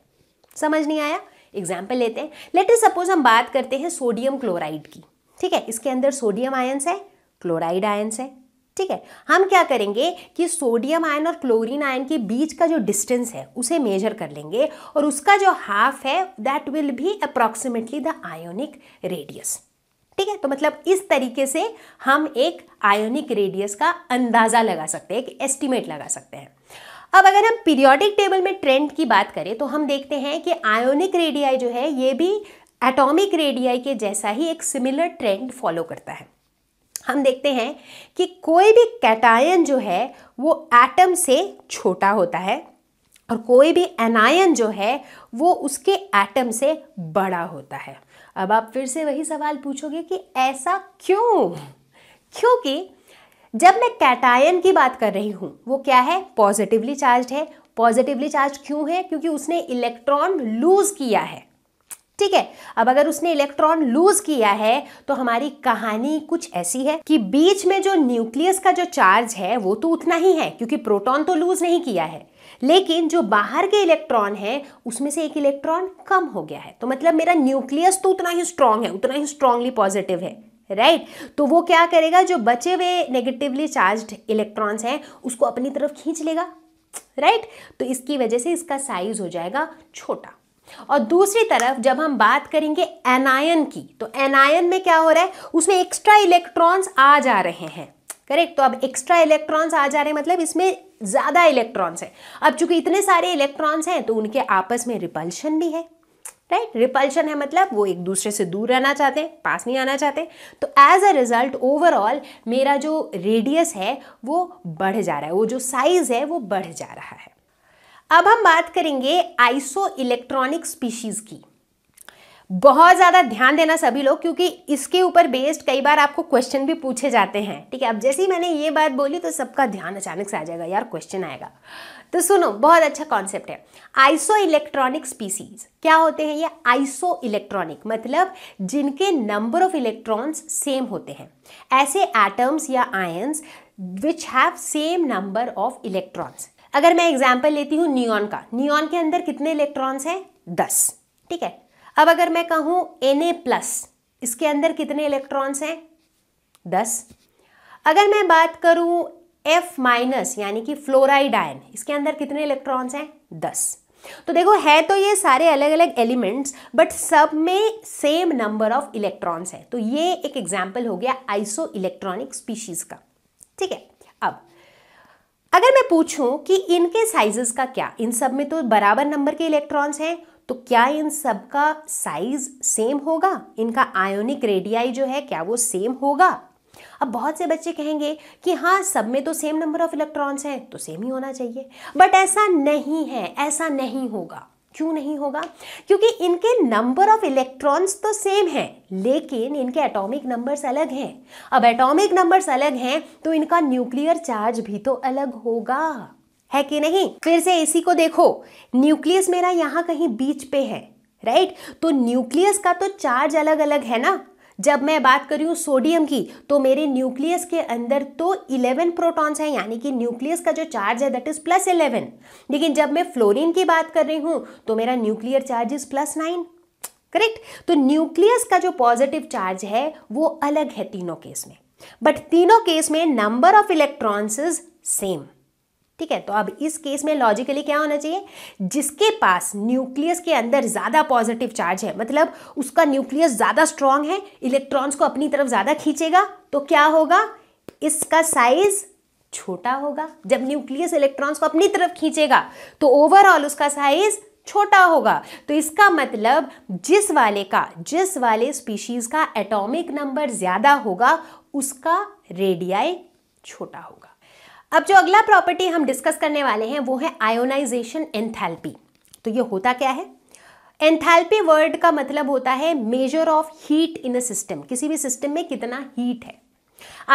समझ नहीं आया एग्जाम्पल लेते हैं लेटर सपोज हम बात करते हैं सोडियम क्लोराइड की ठीक है इसके अंदर सोडियम आयन्स है क्लोराइड आयन्स है ठीक है हम क्या करेंगे कि सोडियम आयन और क्लोरीन आयन के बीच का जो डिस्टेंस है उसे मेजर कर लेंगे और उसका जो हाफ है that will be approximately the ionic radius ठीक है तो मतलब इस तरीके से हम एक आयोनिक रेडियस का अंदाज़ा लगा सकते हैं एक एस्टिमेट लगा सकते हैं अब अगर हम पीरियोडिक टेबल में ट्रेंड की बात करें तो हम देखते हैं कि आयोनिक रेडियाई जो है ये भी एटॉमिक रेडियाई के जैसा ही एक सिमिलर ट्रेंड फॉलो करता है हम देखते हैं कि कोई भी कैटायन जो है वो एटम से छोटा होता है और कोई भी एनायन जो है वो उसके एटम से बड़ा होता है अब आप फिर से वही सवाल पूछोगे कि ऐसा क्यों क्योंकि जब मैं कैटायन की बात कर रही हूँ वो क्या है पॉजिटिवली चार्ज है पॉजिटिवली चार्ज क्यों है क्योंकि उसने इलेक्ट्रॉन लूज किया है ठीक है अब अगर उसने इलेक्ट्रॉन लूज किया है तो हमारी कहानी कुछ ऐसी है कि बीच में जो न्यूक्लियस का जो चार्ज है वो तो उतना ही है क्योंकि प्रोटॉन तो लूज नहीं किया है लेकिन जो बाहर के इलेक्ट्रॉन है उसमें से एक इलेक्ट्रॉन कम हो गया है तो मतलब मेरा न्यूक्लियस तो उतना ही स्ट्रांग है उतना ही स्ट्रांगली पॉजिटिव है राइट right? तो वो क्या करेगा जो बचे हुए नेगेटिवली चार्ज्ड इलेक्ट्रॉन्स हैं उसको अपनी तरफ खींच लेगा राइट right? तो इसकी वजह से इसका साइज हो जाएगा छोटा और दूसरी तरफ जब हम बात करेंगे एनायन की तो एनायन में क्या हो रहा है उसमें एक्स्ट्रा इलेक्ट्रॉन्स आ जा रहे हैं करेक्ट तो अब एक्स्ट्रा इलेक्ट्रॉन्स आ जा रहे हैं मतलब इसमें ज़्यादा इलेक्ट्रॉन्स हैं अब चूंकि इतने सारे इलेक्ट्रॉन्स हैं तो उनके आपस में रिपल्शन भी है राइट रिपल्शन है मतलब वो एक दूसरे से दूर रहना चाहते हैं पास नहीं आना चाहते तो एज अ रिजल्ट ओवरऑल मेरा जो रेडियस है वो बढ़ जा रहा है वो जो साइज़ है वो बढ़ जा रहा है अब हम बात करेंगे आइसो इलेक्ट्रॉनिक स्पीशीज की बहुत ज़्यादा ध्यान देना सभी लोग क्योंकि इसके ऊपर बेस्ड कई बार आपको क्वेश्चन भी पूछे जाते हैं ठीक है अब जैसे ही मैंने ये बात बोली तो सबका ध्यान अचानक से आ जाएगा यार क्वेश्चन आएगा तो सुनो बहुत अच्छा कॉन्सेप्ट है आइसो इलेक्ट्रॉनिक स्पीसीज क्या होते हैं ये आइसो इलेक्ट्रॉनिक मतलब जिनके नंबर ऑफ इलेक्ट्रॉन्स सेम होते हैं ऐसे एटम्स या ions which have same number of electrons अगर मैं एग्जाम्पल लेती हूँ नियॉन का नियॉन के अंदर कितने इलेक्ट्रॉन्स हैं दस ठीक है अब अगर मैं कहूँ एन प्लस इसके अंदर कितने इलेक्ट्रॉन्स हैं दस अगर मैं बात करूँ एफ माइनस यानी कि फ्लोराइड आयन इसके अंदर कितने इलेक्ट्रॉन्स हैं दस तो देखो है तो ये सारे अलग अलग एलिमेंट्स बट सब में सेम नंबर ऑफ इलेक्ट्रॉन्स है तो ये एक एग्जाम्पल हो गया आइसो इलेक्ट्रॉनिक स्पीशीज का ठीक है अब अगर मैं पूछूं कि इनके साइजेस का क्या इन सब में तो बराबर नंबर के इलेक्ट्रॉन्स हैं तो क्या इन सब का साइज सेम होगा इनका आयोनिक रेडियाई जो है क्या वो सेम होगा अब बहुत से बच्चे कहेंगे कि हाँ सब में तो सेम नंबर ऑफ इलेक्ट्रॉन्स हैं तो सेम ही होना चाहिए बट ऐसा नहीं है ऐसा नहीं होगा क्यों नहीं होगा क्योंकि इनके नंबर ऑफ इलेक्ट्रॉन्स तो सेम हैं लेकिन इनके एटॉमिक नंबर्स अलग हैं अब एटॉमिक नंबर्स अलग हैं तो इनका न्यूक्लियर चार्ज भी तो अलग होगा है कि नहीं फिर से इसी को देखो न्यूक्लियस मेरा यहाँ कहीं बीच पे है राइट तो न्यूक्लियस का तो चार्ज अलग अलग है ना जब मैं बात कर रही हूँ सोडियम की तो मेरे न्यूक्लियस के अंदर तो 11 प्रोटॉन्स हैं यानी कि न्यूक्लियस का जो चार्ज है दैट इज प्लस 11 लेकिन जब मैं फ्लोरीन की बात कर रही हूँ तो मेरा nuclear charge is plus nine correct तो न्यूक्लियस का जो पॉजिटिव चार्ज है वो अलग है तीनों केस में बट तीनों केस में number of electrons is same ठीक है तो अब इस केस में लॉजिकली क्या होना चाहिए जिसके पास न्यूक्लियस के अंदर ज़्यादा पॉजिटिव चार्ज है मतलब उसका न्यूक्लियस ज़्यादा स्ट्रांग है इलेक्ट्रॉन्स को अपनी तरफ ज़्यादा खींचेगा तो क्या होगा इसका साइज छोटा होगा जब न्यूक्लियस इलेक्ट्रॉन्स को अपनी तरफ खींचेगा तो ओवरऑल उसका साइज छोटा होगा तो इसका मतलब जिस वाले का जिस वाले स्पीशीज का एटॉमिक नंबर ज़्यादा होगा उसका रेडियाई छोटा होगा अब जो अगला प्रॉपर्टी हम डिस्कस करने वाले हैं वो है आयोनाइजेशन एंथैल्पी तो ये होता क्या है एंथैल्पी वर्ड का मतलब होता है measure of heat in a system किसी भी सिस्टम में कितना हीट है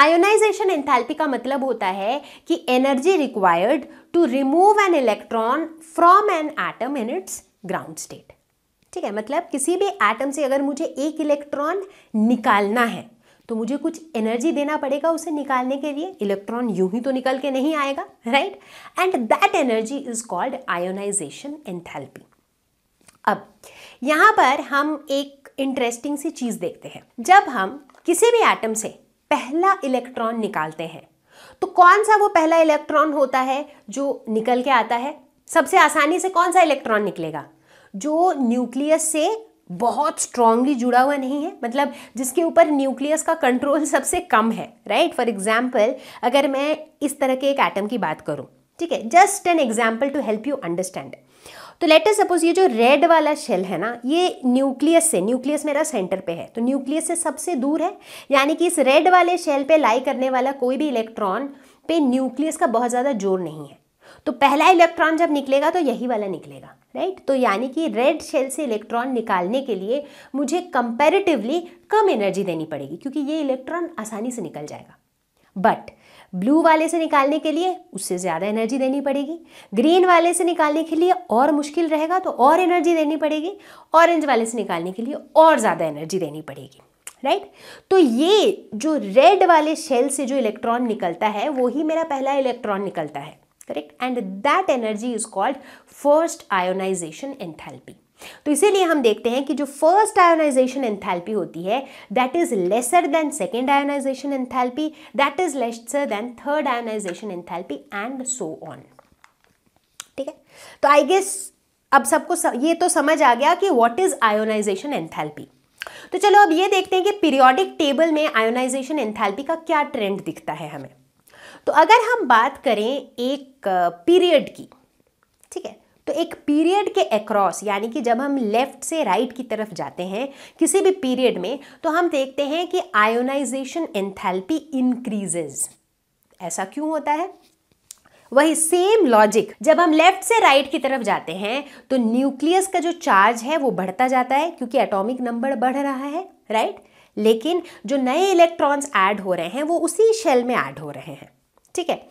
आयोनाइजेशन एंथैल्पी का मतलब होता है कि energy required to remove an electron from an atom in its ground state ठीक है मतलब किसी भी एटम से अगर मुझे एक इलेक्ट्रॉन निकालना है तो मुझे कुछ एनर्जी देना पड़ेगा उसे निकालने के लिए इलेक्ट्रॉन यूं ही तो निकल के नहीं आएगा right and that energy is called ionization enthalpy अब यहां पर हम एक इंटरेस्टिंग सी चीज़ देखते हैं जब हम किसी भी एटम से पहला इलेक्ट्रॉन निकालते हैं तो कौन सा वो पहला इलेक्ट्रॉन होता है जो निकल के आता है सबसे आसानी से कौन सा इलेक्ट्रॉन निकलेगा जो न्यूक्लियस से बहुत स्ट्रांगली जुड़ा हुआ नहीं है मतलब जिसके ऊपर न्यूक्लियस का कंट्रोल सबसे कम है राइट फॉर एग्जाम्पल अगर मैं इस तरह के एक एटम की बात करूँ ठीक है just an example to help you understand तो लेटर सपोज ये जो रेड वाला शेल है ना ये न्यूक्लियस से न्यूक्लियस मेरा सेंटर पे है तो न्यूक्लियस से सबसे दूर है यानी कि इस रेड वाले शेल पे लाई करने वाला कोई भी इलेक्ट्रॉन पे न्यूक्लियस का बहुत ज़्यादा जोर नहीं है तो पहला इलेक्ट्रॉन जब निकलेगा तो यही वाला निकलेगा राइट तो यानी कि रेड शेल से इलेक्ट्रॉन निकालने के लिए मुझे कंपेरेटिवली कम एनर्जी देनी पड़ेगी क्योंकि ये इलेक्ट्रॉन आसानी से निकल जाएगा बट ब्लू वाले से निकालने के लिए उससे ज़्यादा एनर्जी देनी पड़ेगी ग्रीन वाले से निकालने के लिए और मुश्किल रहेगा तो और एनर्जी देनी पड़ेगी ऑरेंज वाले से निकालने के लिए और ज़्यादा एनर्जी देनी पड़ेगी राइट right? तो ये जो रेड वाले शेल से जो इलेक्ट्रॉन निकलता है वो ही मेरा पहला इलेक्ट्रॉन निकलता है correct and that energy is called first ionization enthalpy तो इसीलिए हम देखते हैं कि जो फर्स्ट आयोनाइजेशन एंथैल्पी होती है that is lesser than second ionization enthalpy that is lesser than third ionization enthalpy and so on ठीक है तो आई गेस अब सबको ये तो समझ आ गया कि वॉट इज आयोनाइजेशन एंथैल्पी तो चलो अब ये देखते हैं कि पीरियोडिक टेबल में आयोनाइजेशन एंथैल्पी का क्या ट्रेंड दिखता है हमें तो अगर हम बात करें एक पीरियड की ठीक है तो एक पीरियड के एक्रॉस यानी कि जब हम लेफ्ट से राइट की तरफ जाते हैं किसी भी पीरियड में तो हम देखते हैं कि आयोनाइजेशन एंथैल्पी इंक्रीजेज ऐसा क्यों होता है वही सेम लॉजिक जब हम लेफ्ट से राइट right की तरफ जाते हैं तो न्यूक्लियस का जो चार्ज है वो बढ़ता जाता है क्योंकि एटॉमिक नंबर बढ़ रहा है राइट right? लेकिन जो नए इलेक्ट्रॉन्स ऐड हो रहे हैं वो उसी शेल में ऐड हो रहे हैं ठीक है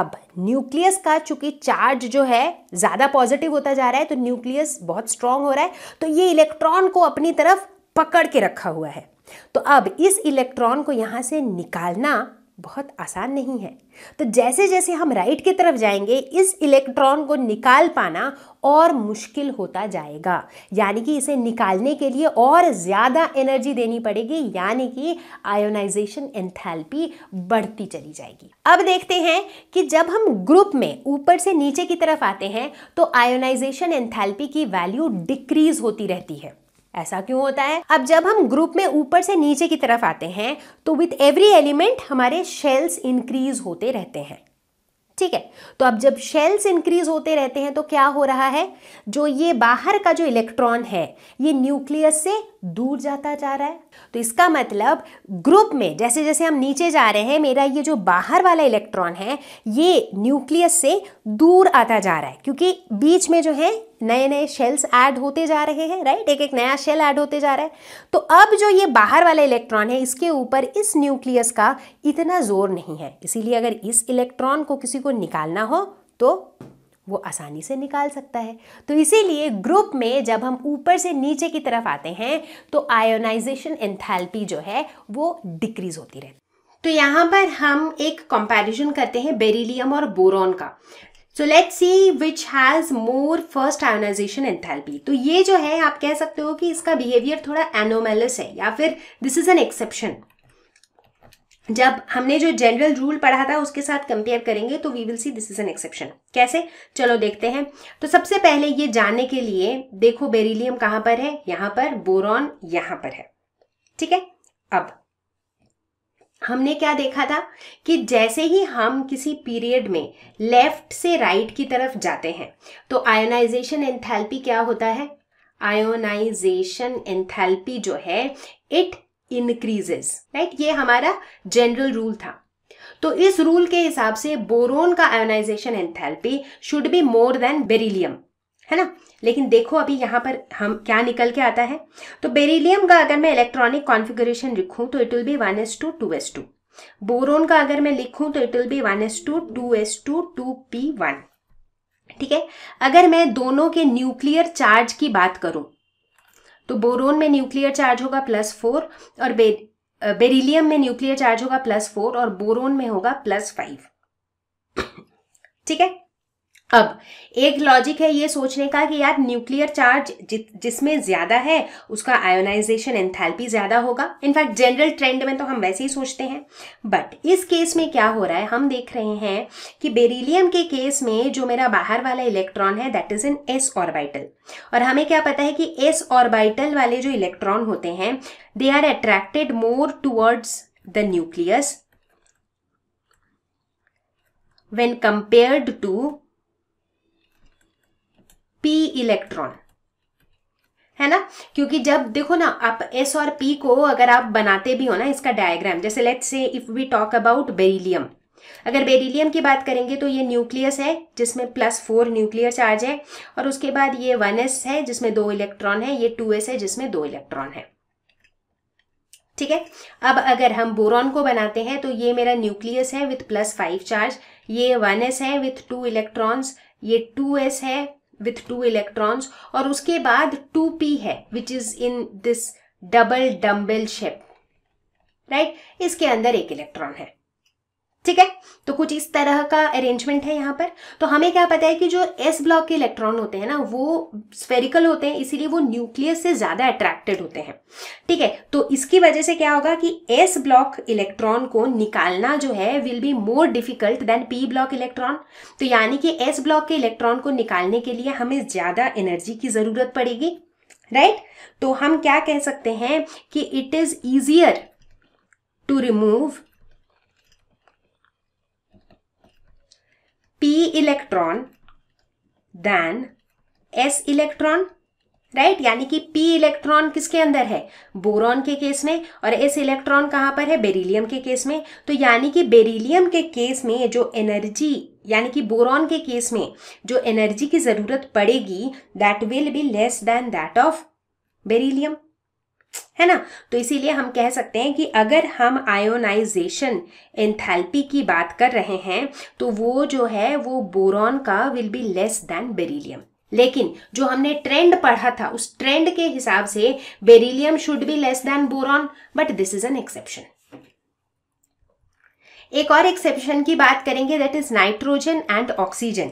अब न्यूक्लियस का चूंकि चार्ज जो है ज़्यादा पॉजिटिव होता जा रहा है तो न्यूक्लियस बहुत स्ट्रांग हो रहा है तो ये इलेक्ट्रॉन को अपनी तरफ पकड़ के रखा हुआ है तो अब इस इलेक्ट्रॉन को यहां से निकालना बहुत आसान नहीं है तो जैसे जैसे हम राइट की तरफ जाएंगे इस इलेक्ट्रॉन को निकाल पाना और मुश्किल होता जाएगा यानी कि इसे निकालने के लिए और ज़्यादा एनर्जी देनी पड़ेगी यानी कि आयोनाइजेशन एंथैल्पी बढ़ती चली जाएगी अब देखते हैं कि जब हम ग्रुप में ऊपर से नीचे की तरफ आते हैं तो आयोनाइजेशन एंथैल्पी की वैल्यू डिक्रीज होती रहती है ऐसा क्यों होता है अब जब हम ग्रुप में ऊपर से नीचे की तरफ आते हैं तो विथ एवरी एलिमेंट हमारे शेल्स इंक्रीज होते रहते हैं ठीक है तो अब जब शेल्स इंक्रीज होते रहते हैं तो क्या हो रहा है जो ये बाहर का जो इलेक्ट्रॉन है ये न्यूक्लियस से दूर जाता जा रहा है तो इसका मतलब ग्रुप में जैसे जैसे हम नीचे जा रहे हैं मेरा ये जो बाहर वाला इलेक्ट्रॉन है ये न्यूक्लियस से दूर आता जा रहा है क्योंकि बीच में जो है नए नए शेल्स ऐड होते जा रहे हैं राइट एक एक नया शेल ऐड होते जा रहा है तो अब जो ये बाहर वाला इलेक्ट्रॉन है इसके ऊपर इस न्यूक्लियस का इतना जोर नहीं है इसीलिए अगर इस इलेक्ट्रॉन को किसी को निकालना हो तो वो आसानी से निकाल सकता है तो इसीलिए ग्रुप में जब हम ऊपर से नीचे की तरफ आते हैं तो आयोनाइजेशन एंथैल्पी जो है वो डिक्रीज होती रहती तो यहाँ पर हम एक कंपैरिजन करते हैं बेरिलियम और बोरॉन का so let's see which has more first ionization enthalpy तो ये जो है आप कह सकते हो कि इसका बिहेवियर थोड़ा एनोमेलस है या फिर दिस इज एन एक्सेप्शन जब हमने जो जनरल रूल पढ़ा था उसके साथ कंपेयर करेंगे तो we will see this is an exception कैसे चलो देखते हैं तो सबसे पहले ये जानने के लिए देखो बेरिलियम कहां पर है यहां पर बोरॉन यहां पर है ठीक है अब हमने क्या देखा था कि जैसे ही हम किसी पीरियड में लेफ्ट से राइट की तरफ जाते हैं तो आयोनाइजेशन एंथैल्पी क्या होता है आयोनाइजेशन एंथैल्पी जो है इट इनक्रीजेस राइट ये हमारा जनरल रूल था तो इस रूल के हिसाब से बोरोन का ionization enthalpy should be more than beryllium है ना लेकिन देखो अभी यहाँ पर हम क्या निकल के आता है तो बेरिलियम का अगर मैं इलेक्ट्रॉनिक कॉन्फ़िगरेशन लिखूँ तो it will be one S two two S two boron का अगर मैं लिखूँ तो it will be one S two two S two two P one ठीक है अगर मैं दोनों के न्यूक्लियर चार्ज की बात करूँ तो बोरोन में न्यूक्लियर चार्ज होगा प्लस फोर और बे बेरिलियम में न्यूक्लियर चार्ज होगा प्लस फोर और बोरोन में होगा प्लस फाइव ठीक है अब एक लॉजिक है ये सोचने का कि यार न्यूक्लियर चार्ज जिसमें ज़्यादा है उसका आयोनाइजेशन एंथैल्पी ज़्यादा होगा इनफैक्ट जनरल ट्रेंड में तो हम वैसे ही सोचते हैं बट इस केस में क्या हो रहा है हम देख रहे हैं कि बेरिलियम के केस में जो मेरा बाहर वाला इलेक्ट्रॉन है that is in s orbital और हमें क्या पता है कि एस ऑर्बाइटल वाले जो इलेक्ट्रॉन होते हैं they are attracted more towards the nucleus when compared to p electron है ना क्योंकि जब देखो ना आप एस और पी को अगर आप बनाते भी हो ना इसका डायग्राम जैसे let's say if we talk about beryllium अगर बेरिलियम की बात करेंगे तो ये न्यूक्लियस है जिसमें प्लस फोर न्यूक्लियर चार्ज है और उसके बाद ये वन एस है जिसमें दो इलेक्ट्रॉन है ये टू एस है जिसमें दो इलेक्ट्रॉन है ठीक है अब अगर हम बोरॉन को बनाते हैं तो ये मेरा न्यूक्लियस है विथ प्लस फाइव चार्ज ये वन एस है विथ टू इलेक्ट्रॉन्स ये टू एस है with two electrons और उसके बाद 2p है which is in this double dumbbell shape right right? इसके अंदर एक इलेक्ट्रॉन है ठीक है तो कुछ इस तरह का अरेंजमेंट है यहाँ पर तो हमें क्या पता है कि जो एस ब्लॉक के इलेक्ट्रॉन होते हैं ना वो स्फेरिकल होते हैं इसीलिए वो न्यूक्लियस से ज़्यादा अट्रैक्टेड होते हैं ठीक है तो इसकी वजह से क्या होगा कि एस ब्लॉक इलेक्ट्रॉन को निकालना जो है will be more difficult than p block electron तो यानी कि एस ब्लॉक के इलेक्ट्रॉन को निकालने के लिए हमें ज़्यादा एनर्जी की ज़रूरत पड़ेगी राइट right? तो हम क्या कह सकते हैं कि it is easier to remove p electron than s electron right right? यानी कि पी इलेक्ट्रॉन किसके अंदर है बोरॉन के केस में और एस इलेक्ट्रॉन कहाँ पर है बेरिलियम के केस में तो यानी कि बेरिलियम के केस में जो एनर्जी यानी कि बोरॉन के केस में जो एनर्जी की ज़रूरत पड़ेगी that will be less than that of beryllium है ना तो इसीलिए हम कह सकते हैं कि अगर हम आयोनाइजेशन एंथैल्पी की बात कर रहे हैं तो वो जो है वो बोरॉन का will be less than beryllium लेकिन जो हमने ट्रेंड पढ़ा था उस ट्रेंड के हिसाब से beryllium should be less than boron but this is an exception एक और एक्सेप्शन की बात करेंगे that is nitrogen and oxygen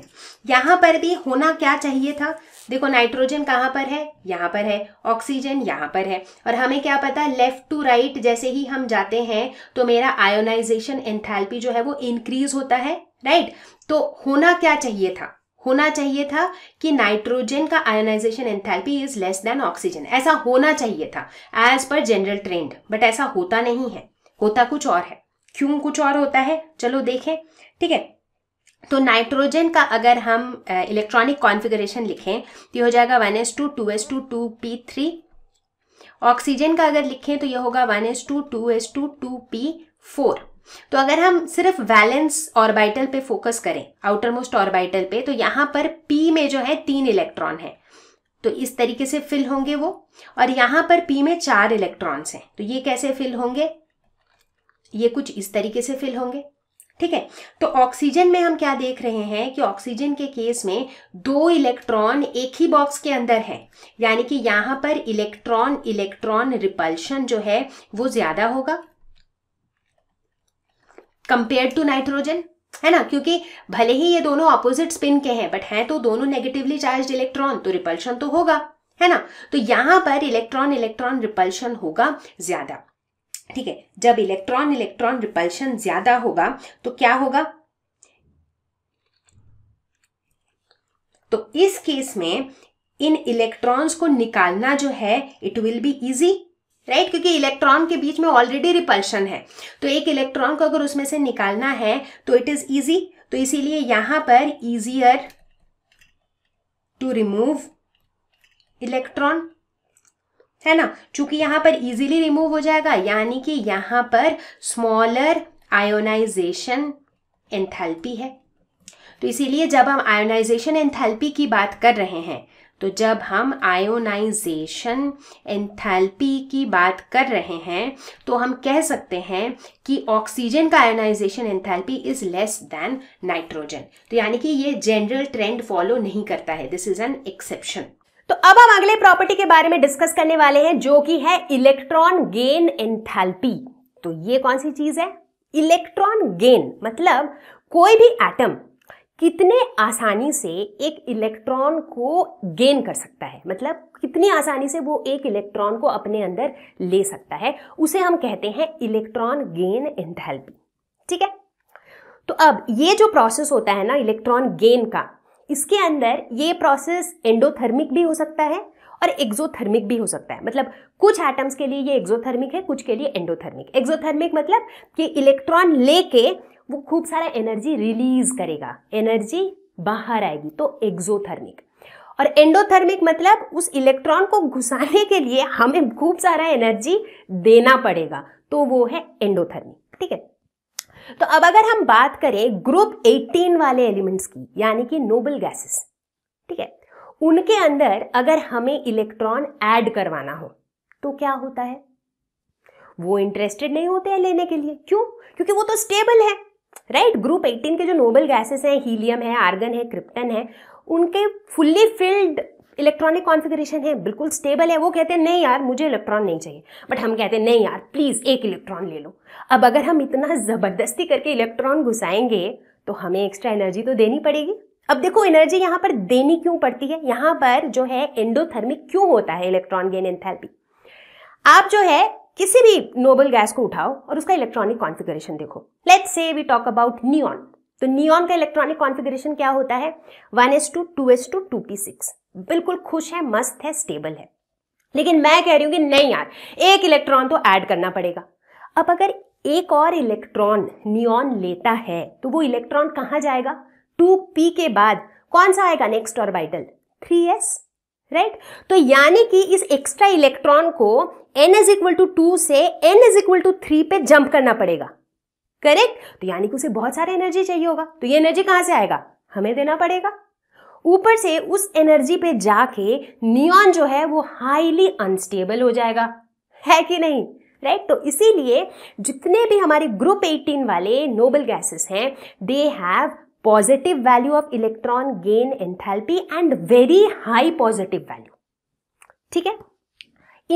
यहाँ पर भी होना क्या चाहिए था देखो नाइट्रोजन कहाँ पर है यहाँ पर है ऑक्सीजन यहाँ पर है और हमें क्या पता लेफ़्ट टू राइट जैसे ही हम जाते हैं तो मेरा आयोनाइजेशन एंथैल्पी जो है वो इंक्रीज होता है राइट right? तो होना क्या चाहिए था होना चाहिए था कि नाइट्रोजन का ionization enthalpy is less than oxygen ऐसा होना चाहिए था as per general trend but ऐसा होता नहीं है होता कुछ और है क्यों कुछ और होता है चलो देखें ठीक है तो नाइट्रोजन का अगर हम इलेक्ट्रॉनिक कॉन्फ़िगरेशन लिखें तो हो जाएगा one S two two S two two p three oxygen का अगर लिखें तो यह होगा one S two two S two two p four तो अगर हम सिर्फ वैलेंस ऑर्बिटल पे फोकस करें आउटर मोस्ट ऑर्बिटल पे तो यहाँ पर पी में जो है तीन इलेक्ट्रॉन है तो इस तरीके से फिल होंगे वो और यहाँ पर पी में चार इलेक्ट्रॉन्स हैं तो ये कैसे फिल होंगे ये कुछ इस तरीके से फिल होंगे ठीक है तो ऑक्सीजन में हम क्या देख रहे हैं कि ऑक्सीजन के केस में दो इलेक्ट्रॉन एक ही बॉक्स के अंदर है यानी कि यहां पर इलेक्ट्रॉन इलेक्ट्रॉन रिपल्शन जो है वो ज्यादा होगा कंपेयर टू नाइट्रोजन है ना क्योंकि भले ही ये दोनों अपोजिट स्पिन के हैं बट हैं तो दोनों नेगेटिवली चार्ज इलेक्ट्रॉन तो रिपल्शन तो होगा है ना तो यहां पर इलेक्ट्रॉन इलेक्ट्रॉन रिपल्शन होगा ज्यादा ठीक है जब इलेक्ट्रॉन इलेक्ट्रॉन रिपल्शन ज्यादा होगा तो क्या होगा तो इस केस में इन इलेक्ट्रॉन्स को निकालना जो है it will be easy right क्योंकि इलेक्ट्रॉन के बीच में ऑलरेडी रिपल्शन है तो एक इलेक्ट्रॉन को अगर उसमें से निकालना है तो इट इज इजी तो इसीलिए यहां पर इजियर टू रिमूव इलेक्ट्रॉन है ना चूंकि यहाँ पर इजीली रिमूव हो जाएगा यानी कि यहाँ पर स्मॉलर आयोनाइजेशन एंथैल्पी है तो इसीलिए जब हम आयोनाइजेशन एंथैल्पी की बात कर रहे हैं तो जब हम आयोनाइजेशन एंथैल्पी की बात कर रहे हैं तो हम कह सकते हैं कि ऑक्सीजन का ionization enthalpy is less than nitrogen तो यानी कि ये जनरल ट्रेंड फॉलो नहीं करता है दिस इज एन एक्सेप्शन तो अब हम अगले प्रॉपर्टी के बारे में डिस्कस करने वाले हैं जो कि है इलेक्ट्रॉन गेन एंथैल्पी तो ये कौन सी चीज है इलेक्ट्रॉन गेन मतलब कोई भी एटम कितने आसानी से एक इलेक्ट्रॉन को गेन कर सकता है मतलब कितनी आसानी से वो एक इलेक्ट्रॉन को अपने अंदर ले सकता है उसे हम कहते हैं इलेक्ट्रॉन गेन एंथैल्पी ठीक है तो अब ये जो प्रोसेस होता है ना इलेक्ट्रॉन गेन का इसके अंदर ये प्रोसेस एंडोथर्मिक भी हो सकता है और एक्जोथर्मिक भी हो सकता है मतलब कुछ एटम्स के लिए ये एक्जोथर्मिक है कुछ के लिए एंडोथर्मिक एक्जोथर्मिक मतलब कि इलेक्ट्रॉन लेके वो खूब सारा एनर्जी रिलीज करेगा एनर्जी बाहर आएगी तो एक्जोथर्मिक और एंडोथर्मिक मतलब उस इलेक्ट्रॉन को घुसाने के लिए हमें खूब सारा एनर्जी देना पड़ेगा तो वो है एंडोथर्मिक ठीक है तो अब अगर हम बात करें ग्रुप 18 वाले एलिमेंट्स की यानी कि नोबल गैसेस ठीक है उनके अंदर अगर हमें इलेक्ट्रॉन ऐड करवाना हो तो क्या होता है वो इंटरेस्टेड नहीं होते हैं लेने के लिए क्यों क्योंकि वो तो स्टेबल है राइट ग्रुप 18 के जो नोबल गैसेस हैं हीलियम है आर्गन है क्रिप्टन है उनके फुल्ली फिल्ड इलेक्ट्रॉनिक कॉन्फ़िगरेशन है बिल्कुल स्टेबल है वो कहते हैं नहीं यार मुझे इलेक्ट्रॉन नहीं चाहिए बट हम कहते हैं नहीं यार प्लीज़ एक इलेक्ट्रॉन ले लो अब अगर हम इतना ज़बरदस्ती करके इलेक्ट्रॉन घुसाएंगे तो हमें एक्स्ट्रा एनर्जी तो देनी पड़ेगी अब देखो एनर्जी यहाँ पर देनी क्यों पड़ती है यहाँ पर जो है एंडोथर्मिक क्यों होता है इलेक्ट्रॉन गेन एंथैल्पी आप जो है किसी भी नोबल गैस को उठाओ और उसका इलेक्ट्रॉनिक कॉन्फ़िगरेशन देखो let's say we talk about neon तो नियॉन का इलेक्ट्रॉनिक कॉन्फ़िगरेशन क्या होता है 1s2 2s2 2p6 बिल्कुल खुश है मस्त है स्टेबल है लेकिन मैं कह रही हूं कि नहीं यार एक इलेक्ट्रॉन तो ऐड करना पड़ेगा अब अगर एक और इलेक्ट्रॉन नियॉन लेता है तो वो इलेक्ट्रॉन कहां जाएगा टू पी के बाद कौन सा आएगा next orbital three s right तो यानी कि इस एक्स्ट्रा इलेक्ट्रॉन को n is equal to two से n is equal to three पे जंप करना पड़ेगा करेक्ट तो यानी कि उसे बहुत सारी एनर्जी चाहिए होगा तो ये एनर्जी कहां से आएगा हमें देना पड़ेगा ऊपर से उस एनर्जी पे जाके नियॉन जो है वो हाईली अनस्टेबल हो जाएगा है कि नहीं राइट right? तो इसीलिए जितने भी हमारे ग्रुप 18 वाले नोबल गैसेस हैं they have positive value of electron gain enthalpy and very high positive value ठीक है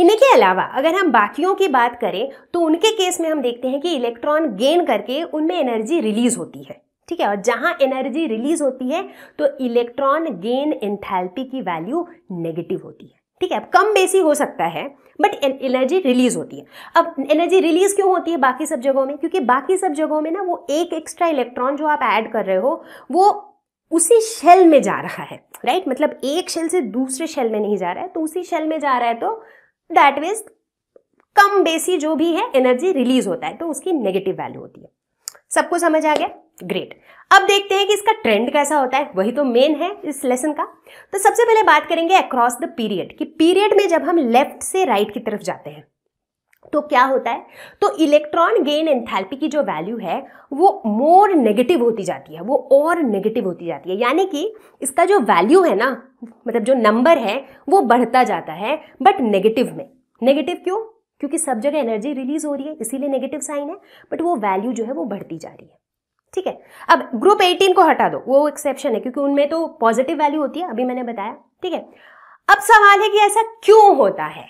इन्हीं के अलावा अगर हम बाकियों की बात करें तो उनके केस में हम देखते हैं कि इलेक्ट्रॉन गेन करके उनमें एनर्जी रिलीज होती है ठीक है और जहां एनर्जी रिलीज होती है तो इलेक्ट्रॉन गेन एंथैल्पी की वैल्यू नेगेटिव होती है ठीक है अब कम बेसी हो सकता है बट एनर्जी रिलीज होती है अब एनर्जी रिलीज क्यों होती है बाकी सब जगहों में क्योंकि बाकी सब जगहों में ना वो एक एक्स्ट्रा इलेक्ट्रॉन जो आप ऐड कर रहे हो वो उसी शेल में जा रहा है राइट मतलब एक शेल से दूसरे शेल में नहीं जा रहा है तो उसी शेल में जा रहा है तो दैट मीन्स कम बेसी जो भी है एनर्जी रिलीज होता है तो उसकी नेगेटिव वैल्यू होती है सबको समझ आ गया ग्रेट अब देखते हैं कि इसका ट्रेंड कैसा होता है वही तो मेन है इस लेसन का तो सबसे पहले बात करेंगे अक्रॉस द पीरियड कि पीरियड में जब हम लेफ्ट से राइट की तरफ जाते हैं तो क्या होता है तो इलेक्ट्रॉन गेन एंथैल्पी की जो वैल्यू है वो मोर नेगेटिव होती जाती है वो और नेगेटिव होती जाती है यानी कि इसका जो वैल्यू है ना मतलब जो नंबर है वो बढ़ता जाता है बट नेगेटिव में नेगेटिव क्यों क्योंकि सब जगह एनर्जी रिलीज हो रही है इसीलिए नेगेटिव साइन है बट वो वैल्यू जो है वो बढ़ती जा रही है ठीक है अब ग्रुप 18 को हटा दो वो एक्सेप्शन है क्योंकि उनमें तो पॉजिटिव वैल्यू होती है अभी मैंने बताया ठीक है अब सवाल है कि ऐसा क्यों होता है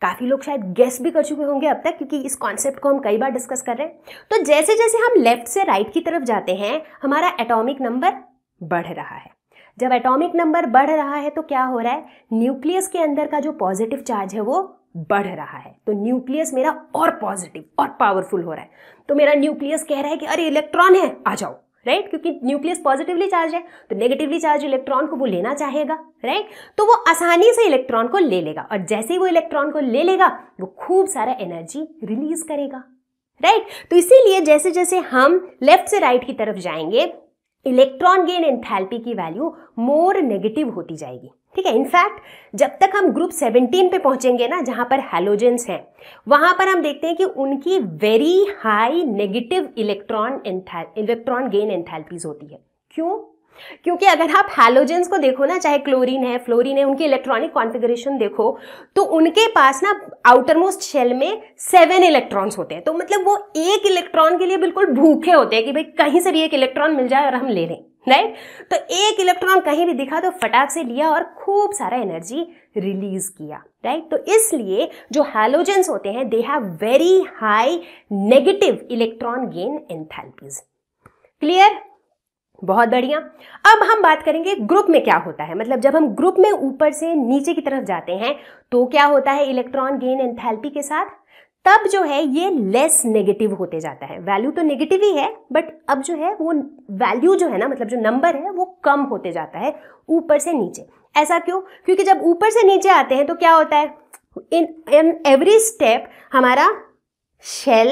काफी लोग शायद गेस भी कर चुके होंगे अब तक क्योंकि इस कॉन्सेप्ट को हम कई बार डिस्कस कर रहे हैं तो जैसे जैसे हम लेफ्ट से राइट की तरफ जाते हैं हमारा एटॉमिक नंबर बढ़ रहा है जब एटॉमिक नंबर बढ़ रहा है तो क्या हो रहा है न्यूक्लियस के अंदर का जो पॉजिटिव चार्ज है वो बढ़ रहा है तो न्यूक्लियस मेरा और पॉजिटिव और पावरफुल हो रहा है तो मेरा न्यूक्लियस कह रहा है कि अरे इलेक्ट्रॉन है आ जाओ राइट क्योंकि न्यूक्लियस पॉजिटिवली चार्ज है तो नेगेटिवली चार्ज इलेक्ट्रॉन को वो लेना चाहेगा राइट तो वो आसानी से इलेक्ट्रॉन को ले लेगा और जैसे ही वो इलेक्ट्रॉन को ले लेगा वो खूब सारा एनर्जी रिलीज करेगा राइट right? तो इसीलिए जैसे जैसे हम लेफ्ट से राइट right की तरफ जाएंगे इलेक्ट्रॉन गेन एंथैल्पी की वैल्यू मोर नेगेटिव होती जाएगी ठीक है इनफैक्ट जब तक हम ग्रुप 17 पे पहुंचेंगे ना जहां पर हेलोजेंस हैं वहां पर हम देखते हैं कि उनकी very high negative electron electron gain enthalpies होती है क्यों क्योंकि अगर आप हेलोजेंस को देखो ना चाहे क्लोरीन है फ्लोरीन है उनकी इलेक्ट्रॉनिक कॉन्फ़िगरेशन देखो तो उनके पास ना आउटर मोस्ट शेल में सेवन इलेक्ट्रॉन्स होते हैं तो मतलब वो एक इलेक्ट्रॉन के लिए बिल्कुल भूखे होते हैं कि भाई कहीं से भी एक इलेक्ट्रॉन मिल जाए और हम ले लें राइट तो एक इलेक्ट्रॉन कहीं भी दिखा तो फटाक से लिया और खूब सारा एनर्जी रिलीज किया राइट तो इसलिए जो हैलोजेंस होते हैं they have very high negative electron gain enthalpies clear बहुत बढ़िया अब हम बात करेंगे ग्रुप में क्या होता है मतलब जब हम ग्रुप में ऊपर से नीचे की तरफ जाते हैं तो क्या होता है इलेक्ट्रॉन गेन एंथैल्पी के साथ तब जो है ये लेस नेगेटिव होते जाता है वैल्यू तो नेगेटिव ही है बट अब जो है वो वैल्यू जो है ना मतलब जो नंबर है वो कम होते जाता है ऊपर से नीचे ऐसा क्यों क्योंकि जब ऊपर से नीचे आते हैं तो क्या होता है इन इन एवरी स्टेप हमारा शेल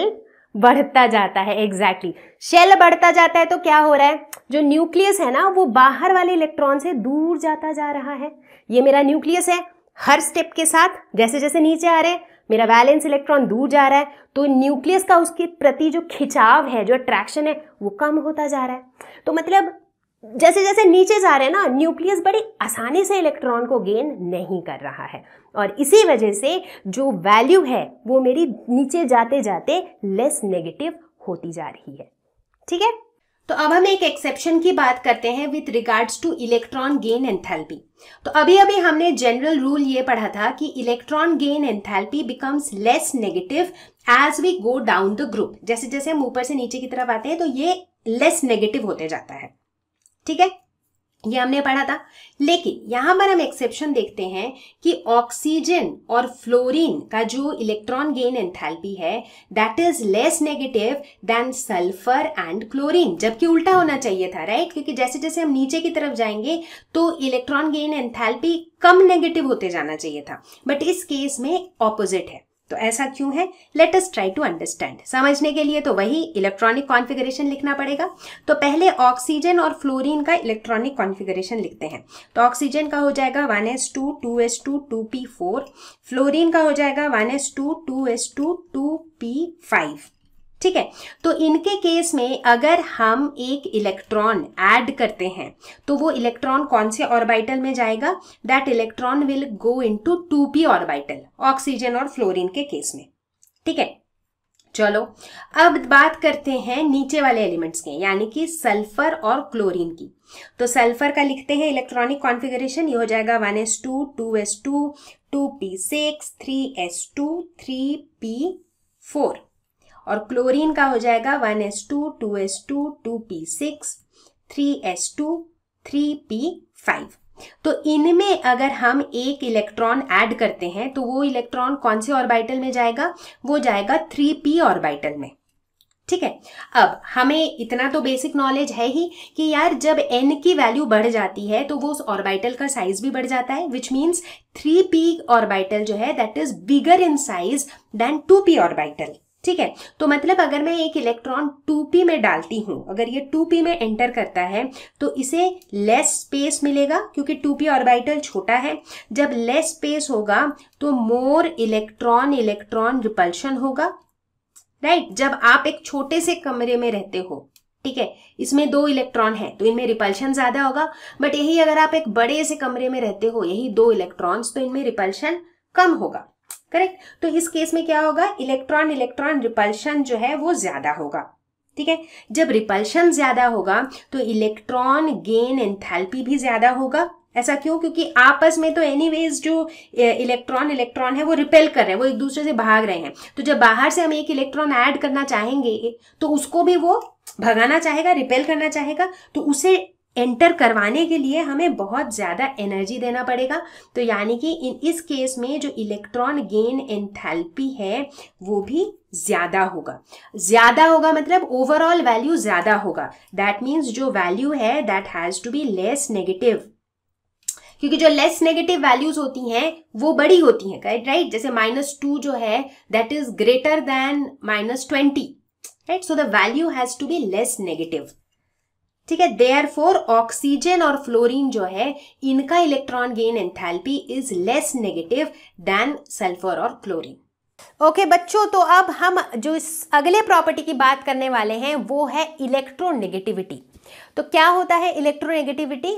बढ़ता जाता है एग्जैक्टली exactly. शेल बढ़ता जाता है तो क्या हो रहा है जो न्यूक्लियस है ना वो बाहर वाले इलेक्ट्रॉन से दूर जाता जा रहा है ये मेरा न्यूक्लियस है हर स्टेप के साथ जैसे जैसे नीचे आ रहे मेरा वैलेंस इलेक्ट्रॉन दूर जा रहा है तो न्यूक्लियस का उसके प्रति जो खिंचाव है जो अट्रैक्शन है वो कम होता जा रहा है तो मतलब जैसे जैसे नीचे जा रहे हैं ना न्यूक्लियस बड़ी आसानी से इलेक्ट्रॉन को गेन नहीं कर रहा है और इसी वजह से जो वैल्यू है वो मेरी नीचे जाते जाते लेस नेगेटिव होती जा रही है ठीक है तो अब हम एक एक्सेप्शन की बात करते हैं with regards to electron gain enthalpy तो अभी अभी हमने जनरल रूल ये पढ़ा था कि electron gain enthalpy becomes less negative as we go down the group जैसे जैसे हम ऊपर से नीचे की तरफ आते हैं तो ये लेस नेगेटिव होते जाता है ठीक है ये हमने पढ़ा था लेकिन यहां पर हम एक्सेप्शन देखते हैं कि ऑक्सीजन और फ्लोरीन का जो इलेक्ट्रॉन गेन एंथैल्पी है that is less negative than sulphur and chlorine जबकि उल्टा होना चाहिए था राइट क्योंकि जैसे जैसे हम नीचे की तरफ जाएंगे तो इलेक्ट्रॉन गेन एंथैल्पी कम नेगेटिव होते जाना चाहिए था बट इस केस में ऑपोजिट है तो ऐसा क्यों है let us try to understand समझने के लिए तो वही इलेक्ट्रॉनिक कॉन्फ़िगरेशन लिखना पड़ेगा तो पहले ऑक्सीजन और फ्लोरीन का इलेक्ट्रॉनिक कॉन्फ़िगरेशन लिखते हैं तो ऑक्सीजन का हो जाएगा one S two two S two two p four fluorine का हो जाएगा one S two two S two two p five ठीक है तो इनके केस में अगर हम एक इलेक्ट्रॉन ऐड करते हैं तो वो इलेक्ट्रॉन कौन से ऑर्बिटल में जाएगा that electron will go into p orbital oxygen और फ्लोरीन के केस में ठीक है चलो अब बात करते हैं नीचे वाले एलिमेंट्स के यानी कि सल्फर और क्लोरीन की तो सल्फर का लिखते हैं इलेक्ट्रॉनिक कॉन्फ़िगरेशन ये हो जाएगा one S two two S two two p six three s two three p four और क्लोरीन का हो जाएगा one S two two S two two p six three s two three p five तो इनमें अगर हम एक electron add करते हैं तो वो इलेक्ट्रॉन कौन से ऑर्बिटल में जाएगा वो जाएगा थ्री पी ऑर्बिटल में ठीक है अब हमें इतना तो बेसिक नॉलेज है ही कि यार जब n की वैल्यू बढ़ जाती है तो वो उस ऑर्बिटल का साइज भी बढ़ जाता है which means three p orbital जो है that is bigger in size than two p orbital ठीक है तो मतलब अगर मैं एक इलेक्ट्रॉन 2p में डालती हूँ अगर ये 2p में एंटर करता है तो इसे लेस स्पेस मिलेगा क्योंकि 2p ऑर्बिटल छोटा है जब लेस स्पेस होगा तो मोर इलेक्ट्रॉन इलेक्ट्रॉन रिपल्शन होगा राइट जब आप एक छोटे से कमरे में रहते हो ठीक है इसमें दो इलेक्ट्रॉन है तो इनमें रिपल्शन ज्यादा होगा बट यही अगर आप एक बड़े से कमरे में रहते हो यही दो इलेक्ट्रॉन्स तो इनमें रिपल्शन कम होगा करेक्ट तो इस केस में क्या होगा इलेक्ट्रॉन इलेक्ट्रॉन रिपल्शन जो है वो ज्यादा होगा ठीक है जब रिपल्शन ज्यादा होगा तो इलेक्ट्रॉन गेन एंथैल्पी भी ज्यादा होगा ऐसा क्यों क्योंकि आपस में तो एनीवेज जो इलेक्ट्रॉन इलेक्ट्रॉन है वो रिपेल कर रहे हैं वो एक दूसरे से भाग रहे हैं तो जब बाहर से हम एक इलेक्ट्रॉन ऐड करना चाहेंगे तो उसको भी वो भगाना चाहेगा रिपेल करना चाहेगा तो उसे एंटर करवाने के लिए हमें बहुत ज़्यादा एनर्जी देना पड़ेगा तो यानी कि इन इस केस में जो इलेक्ट्रॉन गेन एंथैल्पी है वो भी ज़्यादा होगा ज़्यादा होगा मतलब ओवरऑल वैल्यू ज़्यादा होगा दैट मीन्स जो वैल्यू है that has to be less negative क्योंकि जो लेस नेगेटिव वैल्यूज होती हैं वो बड़ी होती हैं राइट राइट जैसे माइनस टू जो है that is greater than minus twenty right so the value has to be less negative ठीक है देयर फोर ऑक्सीजन और फ्लोरिन जो है इनका electron gain enthalpy is less negative than sulphur और क्लोरीन ओके okay, बच्चों तो अब हम जो इस अगले प्रॉपर्टी की बात करने वाले हैं वो है इलेक्ट्रोनेगेटिविटी तो क्या होता है electronegativity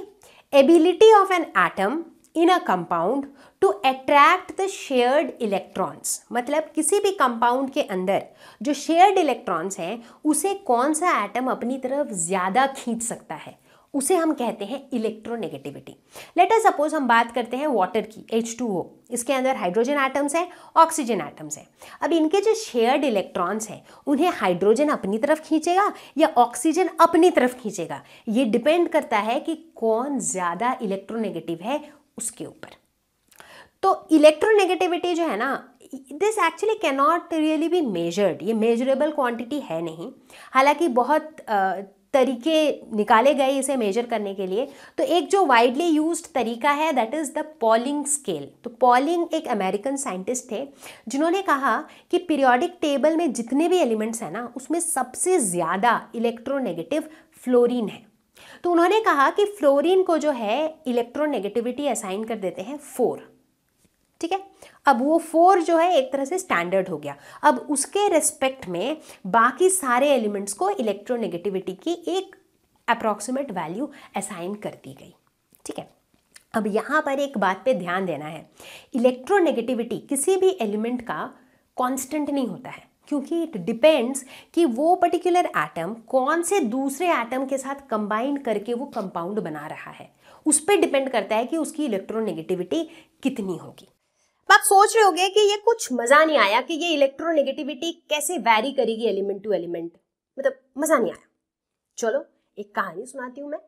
ability of an atom in a compound to attract the shared electrons मतलब किसी भी कंपाउंड के अंदर जो शेयर्ड इलेक्ट्रॉन्स हैं उसे कौन सा एटम अपनी तरफ ज़्यादा खींच सकता है उसे हम कहते हैं इलेक्ट्रोनेगेटिविटी लेटर सपोज हम बात करते हैं वाटर की H2O इसके अंदर हाइड्रोजन एटम्स हैं ऑक्सीजन एटम्स हैं अब इनके जो शेयर्ड इलेक्ट्रॉन्स हैं उन्हें हाइड्रोजन अपनी तरफ खींचेगा या ऑक्सीजन अपनी तरफ खींचेगा ये डिपेंड करता है कि कौन ज़्यादा इलेक्ट्रोनेगेटिव है उसके ऊपर तो इलेक्ट्रोनेगेटिविटी जो है ना this actually can not really be measured ये मेजरेबल क्वांटिटी है नहीं हालांकि बहुत तरीके निकाले गए इसे मेजर करने के लिए तो एक जो वाइडली यूज तरीका है that is the Pauling scale तो पॉलिंग एक अमेरिकन साइंटिस्ट थे जिन्होंने कहा कि पीरियोडिक टेबल में जितने भी एलिमेंट्स हैं ना उसमें सबसे ज़्यादा इलेक्ट्रोनेगेटिव फ्लोरीन है तो उन्होंने कहा कि फ्लोरीन को जो है इलेक्ट्रोनेगेटिविटी असाइन कर देते हैं फोर ठीक है अब वो फोर जो है एक तरह से स्टैंडर्ड हो गया अब उसके रेस्पेक्ट में बाकी सारे एलिमेंट्स को इलेक्ट्रोनेगेटिविटी की एक अप्रॉक्सीमेट वैल्यू असाइन कर दी गई ठीक है अब यहाँ पर एक बात पे ध्यान देना है इलेक्ट्रोनेगेटिविटी किसी भी एलिमेंट का कांस्टेंट नहीं होता है क्योंकि इट डिपेंड्स कि वो पर्टिकुलर एटम कौन से दूसरे एटम के साथ कंबाइन करके वो कंपाउंड बना रहा है उस पर डिपेंड करता है कि उसकी इलेक्ट्रोनेगेटिविटी कितनी होगी तो आप सोच रहे होगे कि ये कुछ मजा नहीं आया कि ये इलेक्ट्रोनेगेटिविटी कैसे वैरी करेगी एलिमेंट टू एलिमेंट मतलब मजा नहीं आया चलो एक कहानी सुनाती हूँ मैं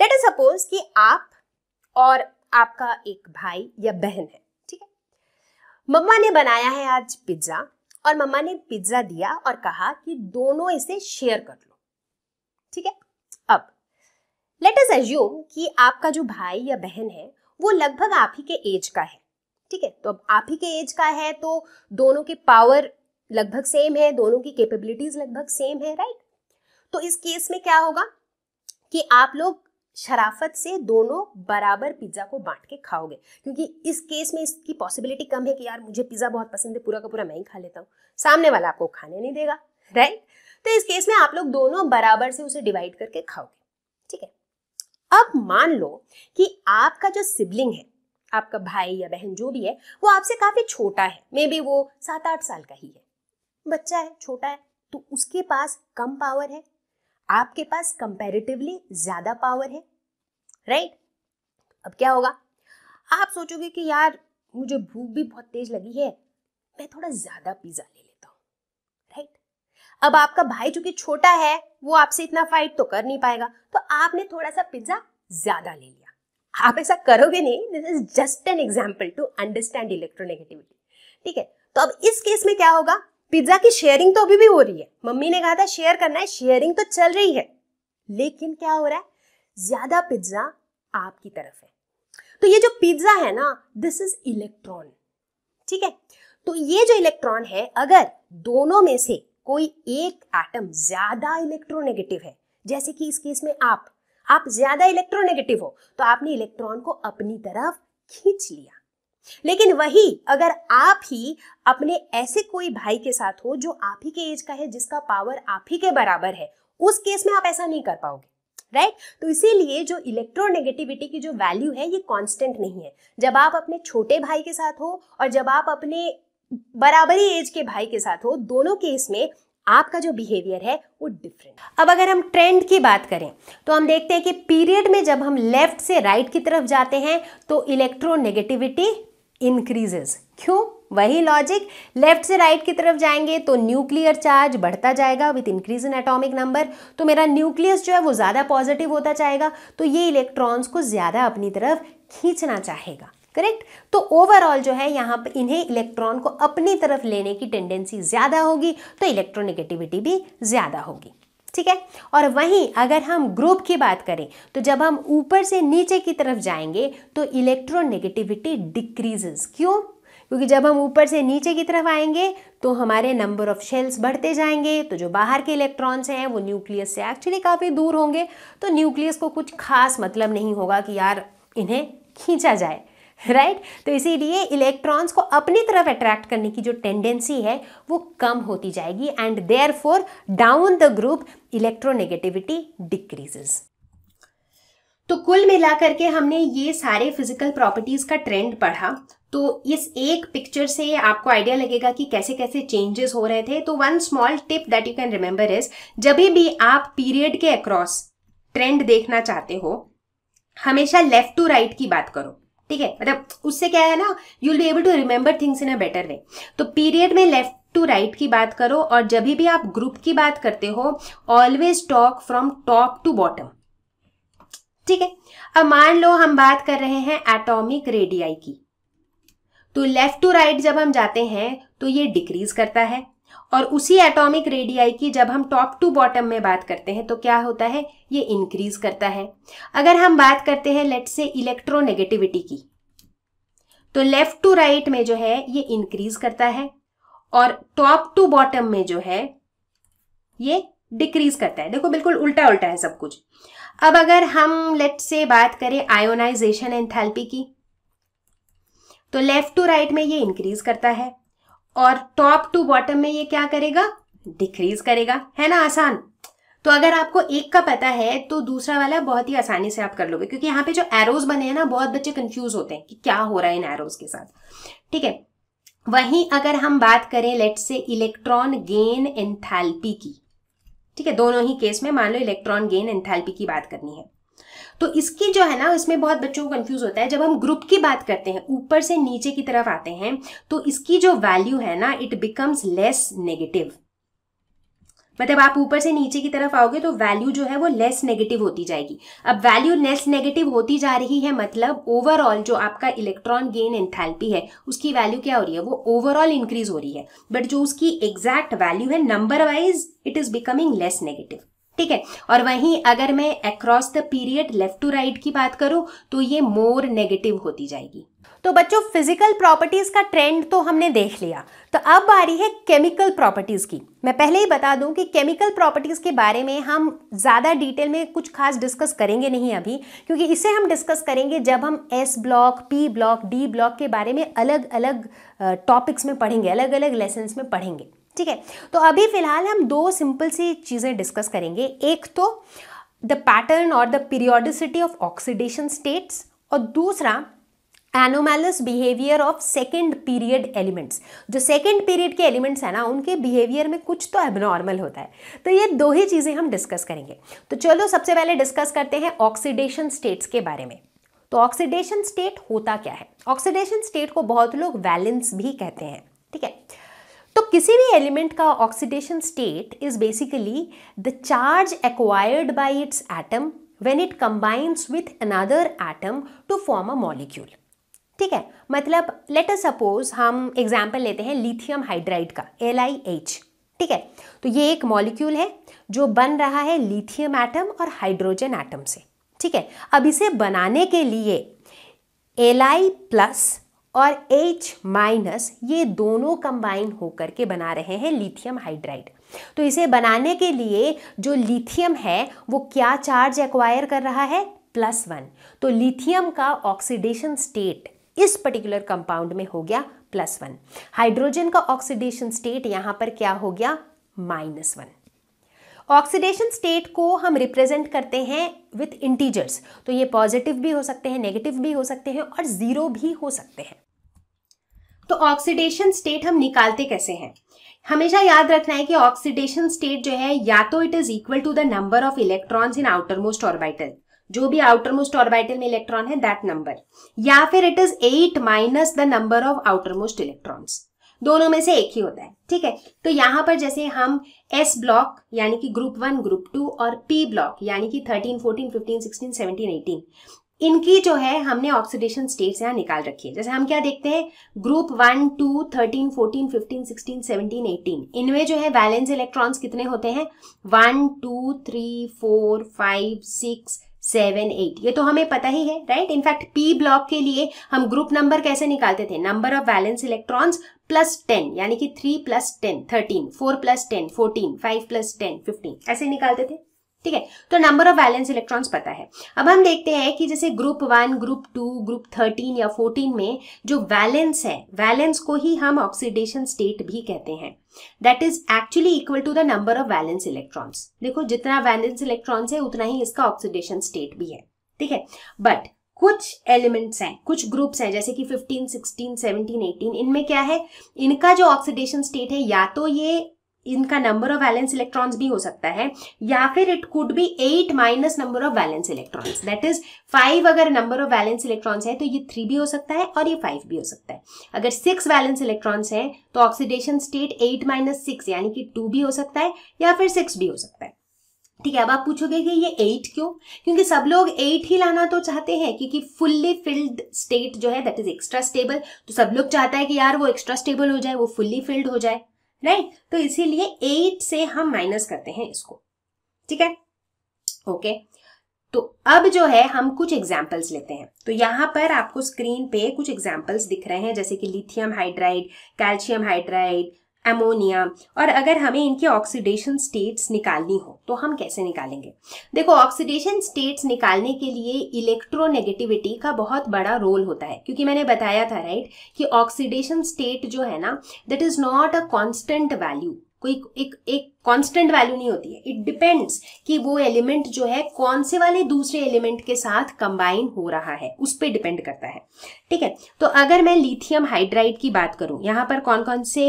लेट इज सपोज कि आप और आपका एक भाई या बहन है ठीक है मम्मा ने बनाया है आज पिज्जा और मम्मा ने पिज्जा दिया और कहा कि दोनों इसे शेयर कर लो ठीक है अब लेट अस एज्यूम कि आपका जो भाई या बहन है वो लगभग आप ही के एज का है ठीक है तो अब आप ही के एज का है तो दोनों के पावर लगभग सेम है दोनों की कैपेबिलिटीज लगभग सेम है राइट तो इस केस में क्या होगा कि आप लोग शराफत से दोनों बराबर पिज्ज़ा को बांट के खाओगे क्योंकि इस केस में इसकी पॉसिबिलिटी कम है कि यार मुझे पिज़्ज़ा बहुत पसंद है पूरा का पूरा मैं ही खा लेता हूँ सामने वाला आपको खाने नहीं देगा राइट तो इस केस में आप लोग दोनों बराबर से उसे डिवाइड करके खाओगे ठीक है अब मान लो कि आपका जो सिबलिंग है आपका भाई या बहन जो भी है वो आपसे काफ़ी छोटा है मे बी वो सात आठ साल का ही है बच्चा है छोटा है तो उसके पास कम पावर है आपके पास कंपेरेटिवली ज़्यादा पावर है राइट अब क्या होगा आप सोचोगे कि यार मुझे भूख भी बहुत तेज लगी है मैं थोड़ा ज़्यादा पिज़्ज़ा ले लेता हूँ राइट अब आपका भाई चूंकि छोटा है वो आपसे इतना फाइट तो कर नहीं पाएगा तो आपने थोड़ा सा पिज्ज़ा ज़्यादा ले लिया आप ऐसा करोगे नहीं this is just an example to understand electronegativity ठीक है तो अब इस केस में क्या होगा पिज्जा की शेयरिंग तो अभी भी हो रही है मम्मी ने कहा था शेयर करना है शेयरिंग तो चल रही है लेकिन क्या हो रहा है ज्यादा पिज्जा आपकी तरफ है तो ये जो पिज्जा है ना दिस इज इलेक्ट्रॉन ठीक है तो ये जो इलेक्ट्रॉन है अगर दोनों में से कोई एक एटम ज्यादा इलेक्ट्रोनेगेटिव है जैसे कि इस केस में आप आप ज्यादा इलेक्ट्रोनेगेटिव हो तो आपने इलेक्ट्रॉन को अपनी तरफ खींच लिया लेकिन वही अगर आप ही अपने ऐसे कोई भाई के साथ हो जो आप ही के एज का है जिसका पावर आप ही के बराबर है उस केस में आप ऐसा नहीं कर पाओगे राइट right? तो इसीलिए जो इलेक्ट्रोनेगेटिविटी की जो वैल्यू है ये कांस्टेंट नहीं है जब आप अपने छोटे भाई के साथ हो और जब आप अपने बराबरी एज के भाई के साथ हो दोनों केस में आपका जो बिहेवियर है वो डिफरेंट अब अगर हम ट्रेंड की बात करें तो हम देखते हैं कि पीरियड में जब हम लेफ्ट से राइट right की तरफ जाते हैं तो इलेक्ट्रोनेगेटिविटी इंक्रीजेज क्यों वही लॉजिक लेफ्ट से राइट right की तरफ जाएंगे तो न्यूक्लियर चार्ज बढ़ता जाएगा with increase in atomic number तो मेरा न्यूक्लियस जो है वो ज़्यादा पॉजिटिव होता जाएगा तो ये इलेक्ट्रॉन्स को ज़्यादा अपनी तरफ खींचना चाहेगा करेक्ट तो ओवरऑल जो है यहाँ पर इन्हें इलेक्ट्रॉन को अपनी तरफ लेने की टेंडेंसी ज़्यादा होगी तो इलेक्ट्रोनेगेटिविटी भी ज़्यादा होगी ठीक है और वहीं अगर हम ग्रुप की बात करें तो जब हम ऊपर से नीचे की तरफ जाएंगे तो नेगेटिविटी डिक्रीजेस क्यों क्योंकि जब हम ऊपर से नीचे की तरफ आएंगे तो हमारे नंबर ऑफ शेल्स बढ़ते जाएंगे तो जो बाहर के इलेक्ट्रॉन्स हैं वो न्यूक्लियस से एक्चुअली काफ़ी दूर होंगे तो न्यूक्लियस को कुछ खास मतलब नहीं होगा कि यार इन्हें खींचा जाए राइट right? तो इसीलिए इलेक्ट्रॉन्स को अपनी तरफ अट्रैक्ट करने की जो टेंडेंसी है वो कम होती जाएगी and therefore down the group electronegativity decreases तो कुल मिलाकर के हमने ये सारे फिजिकल प्रॉपर्टीज का ट्रेंड पढ़ा तो इस एक पिक्चर से आपको आइडिया लगेगा कि कैसे कैसे चेंजेस हो रहे थे तो one small tip that you can remember is जब भी आप पीरियड के अक्रॉस ट्रेंड देखना चाहते हो हमेशा लेफ्ट टू राइट की बात करो ठीक है मतलब उससे क्या है ना you will be able to remember things in a better way तो पीरियड में लेफ्ट टू राइट की बात करो और जब भी आप ग्रुप की बात करते हो always talk from top to bottom ठीक है अब मान लो हम बात कर रहे हैं एटॉमिक रेडियाई की तो लेफ्ट टू राइट जब हम जाते हैं तो ये डिक्रीज करता है और उसी एटॉमिक रेडियाई की जब हम टॉप टू बॉटम में बात करते हैं तो क्या होता है ये इंक्रीज करता है अगर हम बात करते हैं लेट से इलेक्ट्रोनेगेटिविटी की तो लेफ्ट टू राइट में जो है ये इंक्रीज करता है और टॉप टू बॉटम में जो है ये डिक्रीज करता है देखो बिल्कुल उल्टा उल्टा है सब कुछ अब अगर हम लेट से बात करें आयोनाइजेशन एंथैल्पी की तो लेफ्ट टू राइट में ये इंक्रीज करता है और टॉप टू बॉटम में ये क्या करेगा डिक्रीज करेगा है ना आसान तो अगर आपको एक का पता है तो दूसरा वाला बहुत ही आसानी से आप कर लोगे क्योंकि यहाँ पे जो एरोज बने हैं ना बहुत बच्चे कंफ्यूज होते हैं कि क्या हो रहा है इन एरोज के साथ ठीक है वहीं अगर हम बात करें लेट से इलेक्ट्रॉन गेन एंथैल्पी की ठीक है दोनों ही केस में मान लो इलेक्ट्रॉन गेन एंथैल्पी की बात करनी है तो इसकी जो है ना इसमें बहुत बच्चों को कंफ्यूज होता है जब हम ग्रुप की बात करते हैं ऊपर से नीचे की तरफ आते हैं तो इसकी जो वैल्यू है ना इट बिकम्स लेस नेगेटिव मतलब आप ऊपर से नीचे की तरफ आओगे तो वैल्यू जो है वो लेस नेगेटिव होती जाएगी अब वैल्यू लेस नेगेटिव होती जा रही है मतलब ओवरऑल जो आपका इलेक्ट्रॉन गेन एंथैल्पी है उसकी वैल्यू क्या हो रही है वो ओवरऑल इंक्रीज हो रही है बट जो उसकी एग्जैक्ट वैल्यू है number wise it is becoming less negative ठीक है और वहीं अगर मैं across the period left to right की बात करूं तो ये मोर नेगेटिव होती जाएगी तो बच्चों फिजिकल प्रॉपर्टीज का ट्रेंड तो हमने देख लिया तो अब आ रही है केमिकल प्रॉपर्टीज की मैं पहले ही बता दूं कि केमिकल प्रॉपर्टीज के बारे में हम ज़्यादा डिटेल में कुछ खास डिस्कस करेंगे नहीं अभी क्योंकि इसे हम डिस्कस करेंगे जब हम S block P block D block के बारे में अलग अलग टॉपिक्स में पढ़ेंगे अलग अलग लेसन्स में पढ़ेंगे ठीक है तो अभी फिलहाल हम दो सिंपल सी चीज़ें डिस्कस करेंगे एक तो द पैटर्न और the periodicity of oxidation states और दूसरा anomalous behaviour of second period elements जो सेकेंड पीरियड के एलिमेंट्स हैं ना उनके बिहेवियर में कुछ तो एबनॉर्मल होता है तो ये दो ही चीज़ें हम डिस्कस करेंगे तो चलो सबसे पहले डिस्कस करते हैं ऑक्सीडेशन स्टेट्स के बारे में तो ऑक्सीडेशन स्टेट होता क्या है ऑक्सीडेशन स्टेट को बहुत लोग वैलेंस भी कहते हैं ठीक है तो किसी भी एलिमेंट का oxidation state is basically the charge acquired by its atom when it combines with another atom to form a molecule ठीक है मतलब लेट अस सपोज हम एग्जाम्पल लेते हैं लिथियम हाइड्राइड का एल आई एच ठीक है तो ये एक मॉलिक्यूल है जो बन रहा है लिथियम एटम और हाइड्रोजन एटम से ठीक है अब इसे बनाने के लिए एल आई प्लस और H माइनस ये दोनों कंबाइन होकर के बना रहे हैं लिथियम हाइड्राइड तो इसे बनाने के लिए जो लिथियम है वो क्या चार्ज एक्वायर कर रहा है प्लस वन तो लिथियम का ऑक्सीडेशन स्टेट इस पर्टिकुलर कंपाउंड में हो गया प्लस वन हाइड्रोजन का ऑक्सीडेशन स्टेट यहां पर क्या हो गया माइनस वन ऑक्सीडेशन स्टेट को हम रिप्रेजेंट करते हैं विथ इंटीजर्स तो ये पॉजिटिव भी हो सकते हैं नेगेटिव भी हो सकते हैं और ज़ीरो भी हो सकते हैं तो ऑक्सीडेशन स्टेट हम निकालते कैसे हैं हमेशा याद रखना है कि ऑक्सीडेशन स्टेट जो है या तो it is equal to the number of electrons in outermost orbital जो भी आउटर मोस्ट ऑर्बिटल में इलेक्ट्रॉन है दैट नंबर या फिर it is eight minus the number of outermost electrons दोनों में से एक ही होता है ठीक है तो यहां पर जैसे हम एस ब्लॉक यानी कि ग्रुप वन ग्रुप टू और पी ब्लॉक यानी कि thirteen fourteen fifteen sixteen seventeen eighteen इनकी जो है हमने ऑक्सीडेशन स्टेट्स यहाँ निकाल रखी है जैसे हम क्या देखते हैं group one two thirteen fourteen fifteen sixteen seventeen eighteen इनमें जो है बैलेंस इलेक्ट्रॉन्स कितने होते हैं one two three four five six seven eight ये तो हमें पता ही है राइट इनफैक्ट पी ब्लॉक के लिए हम ग्रुप नंबर कैसे निकालते थे number of valence electrons plus ten यानी कि three plus ten thirteen four plus ten fourteen five plus ten fifteen ऐसे निकालते थे ठीक है तो नंबर ऑफ वैलेंस इलेक्ट्रॉन्स पता है अब हम देखते हैं कि जैसे group one group two group thirteen या फोर्टीन में जो वैलेंस है वैलेंस को ही हम ऑक्सीडेशन स्टेट भी कहते हैं that is actually equal to the number of valence electrons देखो जितना वैलेंस इलेक्ट्रॉन्स है उतना ही इसका ऑक्सीडेशन स्टेट भी है ठीक है बट कुछ एलिमेंट्स हैं कुछ ग्रुप्स हैं जैसे कि 15, 16, 17, 18 इनमें क्या है इनका जो ऑक्सीडेशन स्टेट है या तो ये इनका नंबर ऑफ वैलेंस इलेक्ट्रॉन्स भी हो सकता है या फिर it could be eight minus number of valence electrons that is five अगर नंबर ऑफ वैलेंस इलेक्ट्रॉन्स है तो ये थ्री भी हो सकता है और ये फाइव भी हो सकता है अगर सिक्स वैलेंस इलेक्ट्रॉन्स है तो oxidation state eight minus six यानी कि टू भी हो सकता है या फिर सिक्स भी हो सकता है ठीक है अब आप पूछोगे कि ये एट क्यों क्योंकि सब लोग एट ही लाना तो चाहते हैं क्योंकि फुल्ली फिल्ड स्टेट जो है दैट इज एक्स्ट्रा स्टेबल तो सब लोग चाहता है कि यार वो एक्स्ट्रा स्टेबल हो जाए वो फुल्ली फिल्ड हो जाए राइट तो इसीलिए एट से हम माइनस करते हैं इसको ठीक है ओके तो अब जो है हम कुछ एग्जाम्पल्स लेते हैं तो यहां पर आपको स्क्रीन पे कुछ एग्जाम्पल्स दिख रहे हैं जैसे कि lithium hydride calcium hydride ammonia और अगर हमें इनके ऑक्सीडेशन स्टेट्स निकालनी हो तो हम कैसे निकालेंगे देखो ऑक्सीडेशन स्टेट्स निकालने के लिए इलेक्ट्रोनेगेटिविटी का बहुत बड़ा रोल होता है क्योंकि मैंने बताया था राइट कि ऑक्सीडेशन स्टेट जो है ना that is not a constant value कोई एक एक कांस्टेंट वैल्यू नहीं होती है इट डिपेंड्स कि वो एलिमेंट जो है कौन से वाले दूसरे एलिमेंट के साथ कंबाइन हो रहा है उस पर डिपेंड करता है ठीक है तो अगर मैं लिथियम हाइड्राइड की बात करूं यहाँ पर कौन कौन से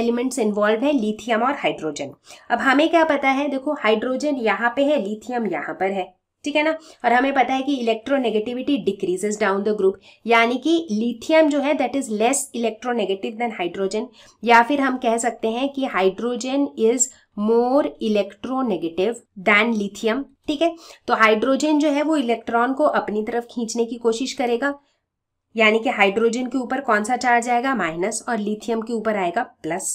एलिमेंट्स इन्वॉल्व है लिथियम और हाइड्रोजन अब हमें क्या पता है देखो हाइड्रोजन यहाँ पे है लिथियम यहाँ पर है ठीक है ना और हमें पता है कि electronegativity decreases down the group यानी कि लिथियम जो है that is less electronegative than hydrogen या फिर हम कह सकते हैं कि hydrogen is more electronegative than lithium ठीक है तो हाइड्रोजन जो है वो इलेक्ट्रॉन को अपनी तरफ खींचने की कोशिश करेगा यानी कि हाइड्रोजन के ऊपर कौन सा चार्ज आएगा माइनस और लिथियम के ऊपर आएगा प्लस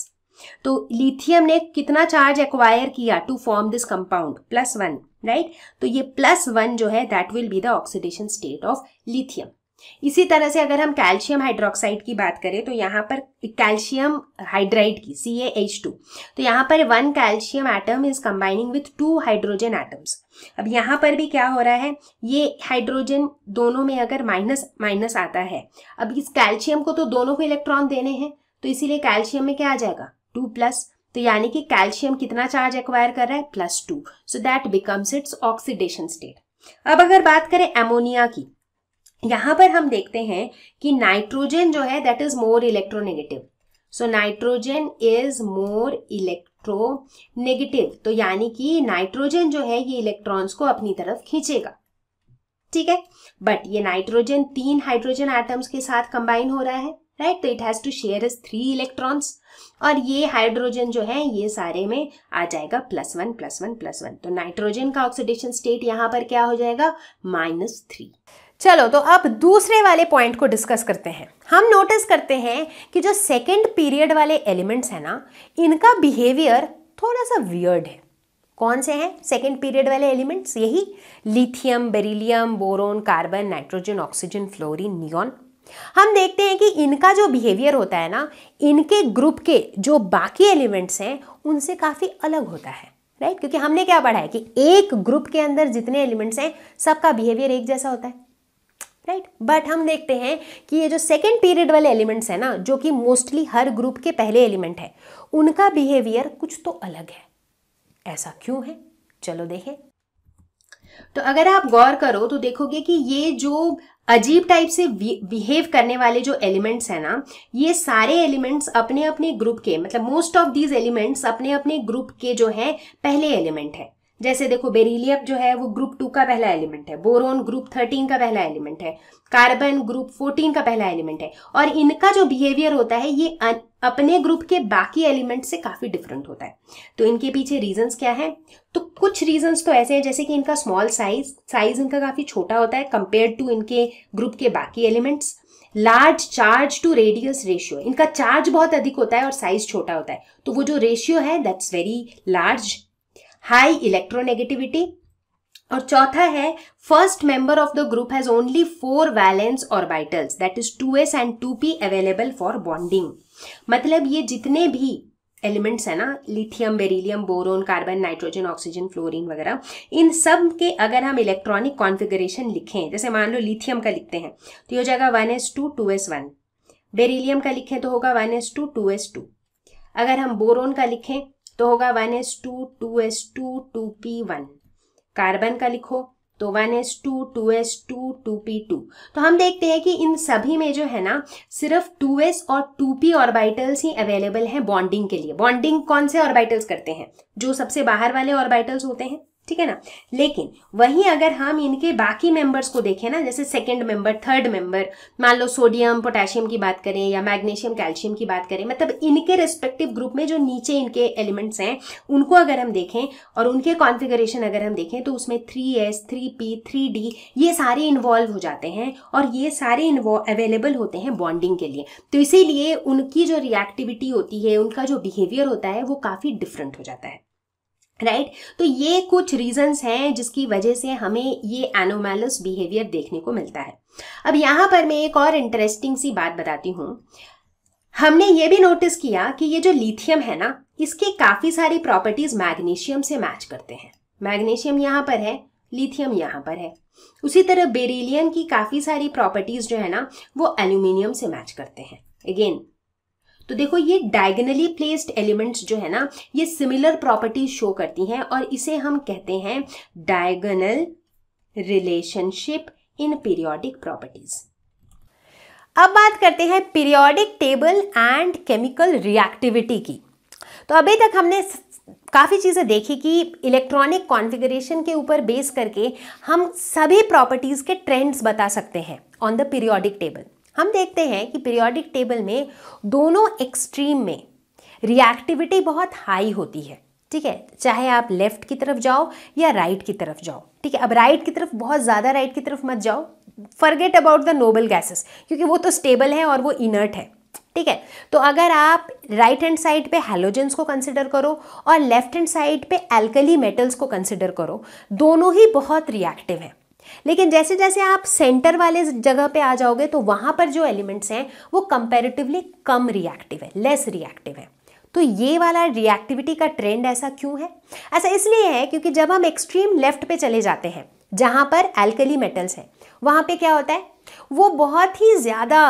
तो लिथियम ने कितना चार्ज एक्वायर किया to form this compound plus one right right? तो ये प्लस वन जो है that will be the oxidation state of lithium इसी तरह से अगर हम कैल्शियम हाइड्रोक्साइड की बात करें तो यहाँ पर कैल्शियम हाइड्राइड की सी एच टू तो यहाँ पर one calcium atom is combining with two hydrogen atoms अब यहाँ पर भी क्या हो रहा है ये हाइड्रोजन दोनों में अगर माइनस माइनस आता है अब इस कैल्शियम को तो दोनों को इलेक्ट्रॉन देने हैं तो इसीलिए कैल्शियम में क्या आ जाएगा टू प्लस तो यानी कि कैल्शियम कितना चार्ज एक्वायर कर रहा है plus two so that becomes its oxidation state अब अगर बात करें एमोनिया की यहां पर हम देखते हैं कि नाइट्रोजन जो है that is more electronegative so nitrogen is more electronegative तो यानी कि नाइट्रोजन जो है ये इलेक्ट्रॉन्स को अपनी तरफ खींचेगा ठीक है बट ये नाइट्रोजन तीन हाइड्रोजन एटम्स के साथ कंबाइन हो रहा है राइट तो it has to share is three electrons और ये हाइड्रोजन जो है ये सारे में आ जाएगा plus one plus one plus one तो नाइट्रोजन का ऑक्सीडेशन स्टेट यहाँ पर क्या हो जाएगा माइनस थ्री चलो तो अब दूसरे वाले पॉइंट को डिस्कस करते हैं हम नोटिस करते हैं कि जो सेकेंड पीरियड वाले एलिमेंट्स हैं ना इनका बिहेवियर थोड़ा सा वियर्ड है कौन से हैं सेकेंड पीरियड वाले एलिमेंट्स यही lithium beryllium boron carbon nitrogen oxygen fluorine neon हम देखते हैं कि इनका जो बिहेवियर होता है ना इनके ग्रुप के जो बाकी एलिमेंट्स हैं उनसे काफ़ी अलग होता है राइट right? क्योंकि हमने क्या पढ़ा है कि एक ग्रुप के अंदर जितने एलिमेंट्स हैं सबका बिहेवियर एक जैसा होता है राइट right? बट हम देखते हैं कि ये जो सेकेंड पीरियड वाले एलिमेंट्स हैं ना जो कि मोस्टली हर ग्रुप के पहले एलिमेंट है उनका बिहेवियर कुछ तो अलग है ऐसा क्यों है चलो देखें तो अगर आप गौर करो तो देखोगे कि ये जो अजीब टाइप से बिहेव करने वाले जो एलिमेंट्स हैं ना ये सारे एलिमेंट्स अपने अपने ग्रुप के मतलब मोस्ट ऑफ दीज एलिमेंट्स अपने अपने ग्रुप के जो हैं पहले एलिमेंट है जैसे देखो बेरिलियम जो है वो ग्रुप टू का पहला एलिमेंट है बोरोन ग्रुप थर्टीन का पहला एलिमेंट है कार्बन ग्रुप 14 का पहला एलिमेंट है और इनका जो बिहेवियर होता है ये अपने ग्रुप के बाकी एलिमेंट से काफ़ी डिफरेंट होता है तो इनके पीछे रीजंस क्या है तो कुछ रीजंस तो ऐसे हैं जैसे कि इनका स्मॉल साइज साइज इनका काफ़ी छोटा होता है कंपेयर टू इनके ग्रुप के बाकी elements large charge to radius ratio इनका चार्ज बहुत अधिक होता है और साइज छोटा होता है तो वो जो रेशियो है that's very large high electronegativity और चौथा है first member of the group has only four valence orbitals that is two S and two P available for bonding मतलब ये जितने भी एलिमेंट्स है ना lithium beryllium boron carbon nitrogen oxygen fluorine वगैरह इन सब के अगर हम इलेक्ट्रॉनिक कॉन्फ़िगरेशन लिखें जैसे मान लो लिथियम का लिखते हैं तो ये हो जाएगा one S two two S one beryllium का लिखें तो होगा one S two two S two अगर हम बोरोन का लिखें तो होगा one S two two S two two P one carbon का लिखो तो one S two two S two two P two तो हम देखते हैं कि इन सभी में जो है ना सिर्फ टू एस और टू पी ऑर्बिटल्स ही अवेलेबल हैं बॉन्डिंग के लिए बॉन्डिंग कौन से ऑर्बिटल्स करते हैं जो सबसे बाहर वाले ऑर्बिटल्स होते हैं ठीक है ना लेकिन वहीं अगर हम इनके बाकी मेंबर्स को देखें ना जैसे सेकंड मेंबर थर्ड मेंबर मान लो सोडियम पोटेशियम की बात करें या मैग्नीशियम कैल्शियम की बात करें मतलब इनके रेस्पेक्टिव ग्रुप में जो नीचे इनके एलिमेंट्स हैं उनको अगर हम देखें और उनके कॉन्फिगरेशन अगर हम देखें तो उसमें three S three P three D ये सारे इन्वॉल्व हो जाते हैं और ये सारे अवेलेबल होते हैं बॉन्डिंग के लिए तो इसीलिए उनकी जो रिएक्टिविटी होती है उनका जो बिहेवियर होता है वो काफ़ी डिफरेंट हो जाता है राइट right? तो ये कुछ रीजंस हैं जिसकी वजह से हमें ये एनोमैलस बिहेवियर देखने को मिलता है अब यहाँ पर मैं एक और इंटरेस्टिंग सी बात बताती हूँ हमने ये भी नोटिस किया कि ये जो लिथियम है ना इसके काफ़ी सारी प्रॉपर्टीज़ मैग्नीशियम से मैच करते हैं मैग्नीशियम यहाँ पर है लिथियम यहाँ पर है उसी तरह बेरिलियम की काफ़ी सारी प्रॉपर्टीज़ जो है ना वो एल्यूमिनियम से मैच करते हैं अगेन तो देखो ये डायगनली प्लेस्ड एलिमेंट्स जो है ना ये सिमिलर प्रॉपर्टी शो करती हैं और इसे हम कहते हैं diagonal relationship in periodic properties अब बात करते हैं periodic table and chemical reactivity की तो अभी तक हमने काफ़ी चीज़ें देखी कि इलेक्ट्रॉनिक कॉन्फ़िगरेशन के ऊपर बेस करके हम सभी प्रॉपर्टीज़ के ट्रेंड्स बता सकते हैं ऑन द पीरियोडिक टेबल हम देखते हैं कि पीरियोडिक टेबल में दोनों एक्सट्रीम में रिएक्टिविटी बहुत हाई होती है ठीक है चाहे आप लेफ़्ट की तरफ जाओ या राइट की तरफ जाओ ठीक है अब राइट की तरफ बहुत ज़्यादा राइट की तरफ मत जाओ forget about the noble gases क्योंकि वो तो स्टेबल है और वो इनर्ट है ठीक है तो अगर आप राइट हैंड साइड पे हेलोजेंस को कंसिडर करो और लेफ्ट हैंड साइड पे एल्कली मेटल्स को कंसिडर करो दोनों ही बहुत रिएक्टिव हैं लेकिन जैसे जैसे आप सेंटर वाले जगह पे आ जाओगे तो वहाँ पर जो एलिमेंट्स हैं वो कंपेरेटिवली कम रिएक्टिव है लेस रिएक्टिव है तो ये वाला रिएक्टिविटी का ट्रेंड ऐसा क्यों है ऐसा इसलिए है क्योंकि जब हम एक्सट्रीम लेफ्ट पे चले जाते हैं जहाँ पर एल्कली मेटल्स हैं वहाँ पर क्या होता है वो बहुत ही ज़्यादा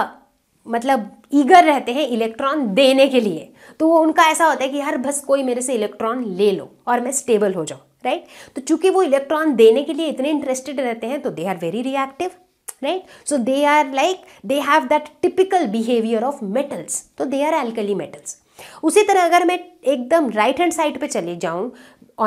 मतलब ईगर रहते हैं इलेक्ट्रॉन देने के लिए तो वो उनका ऐसा होता है कि हर बस कोई मेरे से इलेक्ट्रॉन ले लो और मैं स्टेबल हो जाऊँ राइट right? तो चूंकि वो इलेक्ट्रॉन देने के लिए इतने इंटरेस्टेड रहते हैं तो they are very reactive right so they are like they have that typical behaviour of metals तो दे आर एल्कली मेटल्स उसी तरह अगर मैं एकदम राइट हैंड साइड पे चले जाऊँ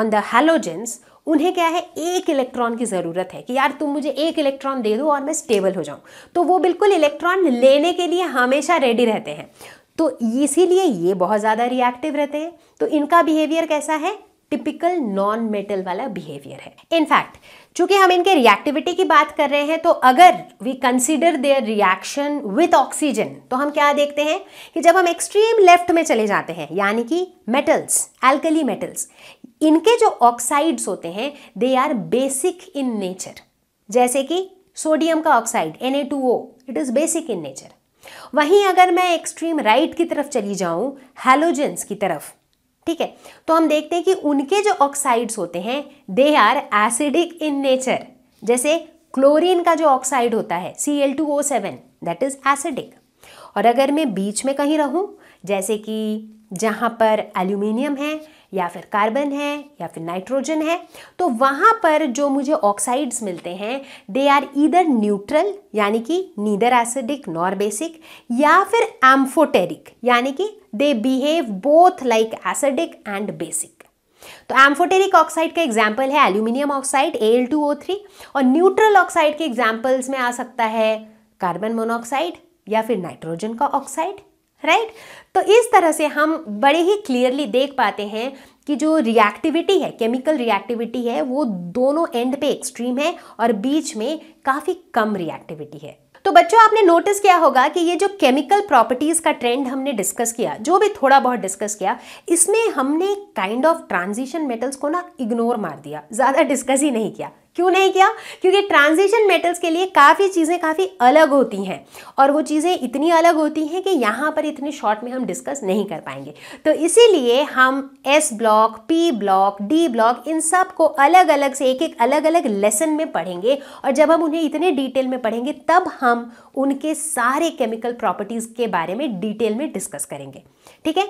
ऑन द हेलोजेंस उन्हें क्या है एक इलेक्ट्रॉन की ज़रूरत है कि यार तुम मुझे एक इलेक्ट्रॉन दे दो और मैं स्टेबल हो जाऊँ तो वो बिल्कुल इलेक्ट्रॉन लेने के लिए हमेशा रेडी रहते हैं तो इसीलिए ये बहुत ज़्यादा रिएक्टिव रहते हैं तो इनका बिहेवियर कैसा है टिपिकल नॉन मेटल वाला बिहेवियर है इनफैक्ट चूंकि हम इनके रिएक्टिविटी की बात कर रहे हैं तो अगर we consider their reaction with oxygen तो हम क्या देखते हैं कि जब हम एक्सट्रीम लेफ्ट में चले जाते हैं यानी कि मेटल्स एल्कली मेटल्स इनके जो ऑक्साइड्स होते हैं they are basic in nature जैसे कि सोडियम का oxide and it is basic in nature वहीं अगर मैं एक्सट्रीम राइट right की तरफ चली जाऊं हेलोजेंस की तरफ ठीक है तो हम देखते हैं कि उनके जो ऑक्साइड्स होते हैं they are acidic in nature जैसे क्लोरीन का जो ऑक्साइड होता है C L two O seven that is acidic और अगर मैं बीच में कहीं रहूँ जैसे कि जहाँ पर एल्यूमिनियम है या फिर कार्बन है या फिर नाइट्रोजन है तो वहाँ पर जो मुझे ऑक्साइड्स मिलते हैं दे आर ईदर न्यूट्रल यानी कि नीदर एसिडिक नॉर बेसिक या फिर एम्फोटेरिक यानी कि they behave both like acidic and basic तो एम्फोटेरिक ऑक्साइड का एग्जाम्पल है एल्यूमिनियम ऑक्साइड Al2O3 और न्यूट्रल ऑक्साइड के एग्जाम्पल्स में आ सकता है कार्बन मोनोऑक्साइड या फिर नाइट्रोजन का ऑक्साइड राइट तो इस तरह से हम बड़े ही क्लियरली देख पाते हैं कि जो रिएक्टिविटी है केमिकल रिएक्टिविटी है वो दोनों एंड पे एक्सट्रीम है और बीच में काफ़ी कम रिएक्टिविटी है तो बच्चों आपने नोटिस किया होगा कि ये जो केमिकल प्रॉपर्टीज का ट्रेंड हमने डिस्कस किया जो भी थोड़ा बहुत डिस्कस किया इसमें हमने काइंड ऑफ ट्रांजिशन मेटल्स को ना इग्नोर मार दिया ज़्यादा डिस्कस ही नहीं किया क्यों नहीं किया क्योंकि ट्रांजिशन मेटल्स के लिए काफ़ी चीज़ें काफ़ी अलग होती हैं और वो चीज़ें इतनी अलग होती हैं कि यहाँ पर इतने शॉर्ट में हम डिस्कस नहीं कर पाएंगे तो इसीलिए हम S block P block D block इन सब को अलग अलग से एक एक अलग अलग लेसन में पढ़ेंगे और जब हम उन्हें इतने डिटेल में पढ़ेंगे तब हम उनके सारे केमिकल प्रॉपर्टीज़ के बारे में डिटेल में डिस्कस करेंगे ठीक है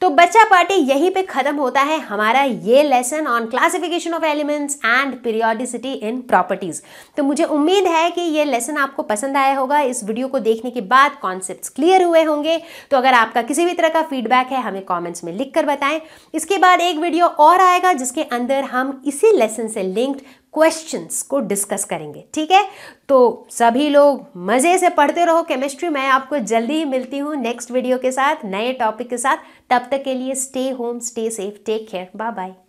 तो बच्चा पार्टी यहीं पे खत्म होता है हमारा ये lesson on classification of elements and periodicity in properties तो मुझे उम्मीद है कि ये लेसन आपको पसंद आया होगा इस वीडियो को देखने के बाद कॉन्सेप्ट क्लियर हुए होंगे तो अगर आपका किसी भी तरह का फीडबैक है हमें कॉमेंट्स में लिख कर बताएं इसके बाद एक वीडियो और आएगा जिसके अंदर हम इसी लेसन से लिंक्ड क्वेश्चंस को डिस्कस करेंगे ठीक है तो सभी लोग मज़े से पढ़ते रहो केमिस्ट्री मैं आपको जल्दी ही मिलती हूँ नेक्स्ट वीडियो के साथ नए टॉपिक के साथ तब तक के लिए stay home stay safe take care bye bye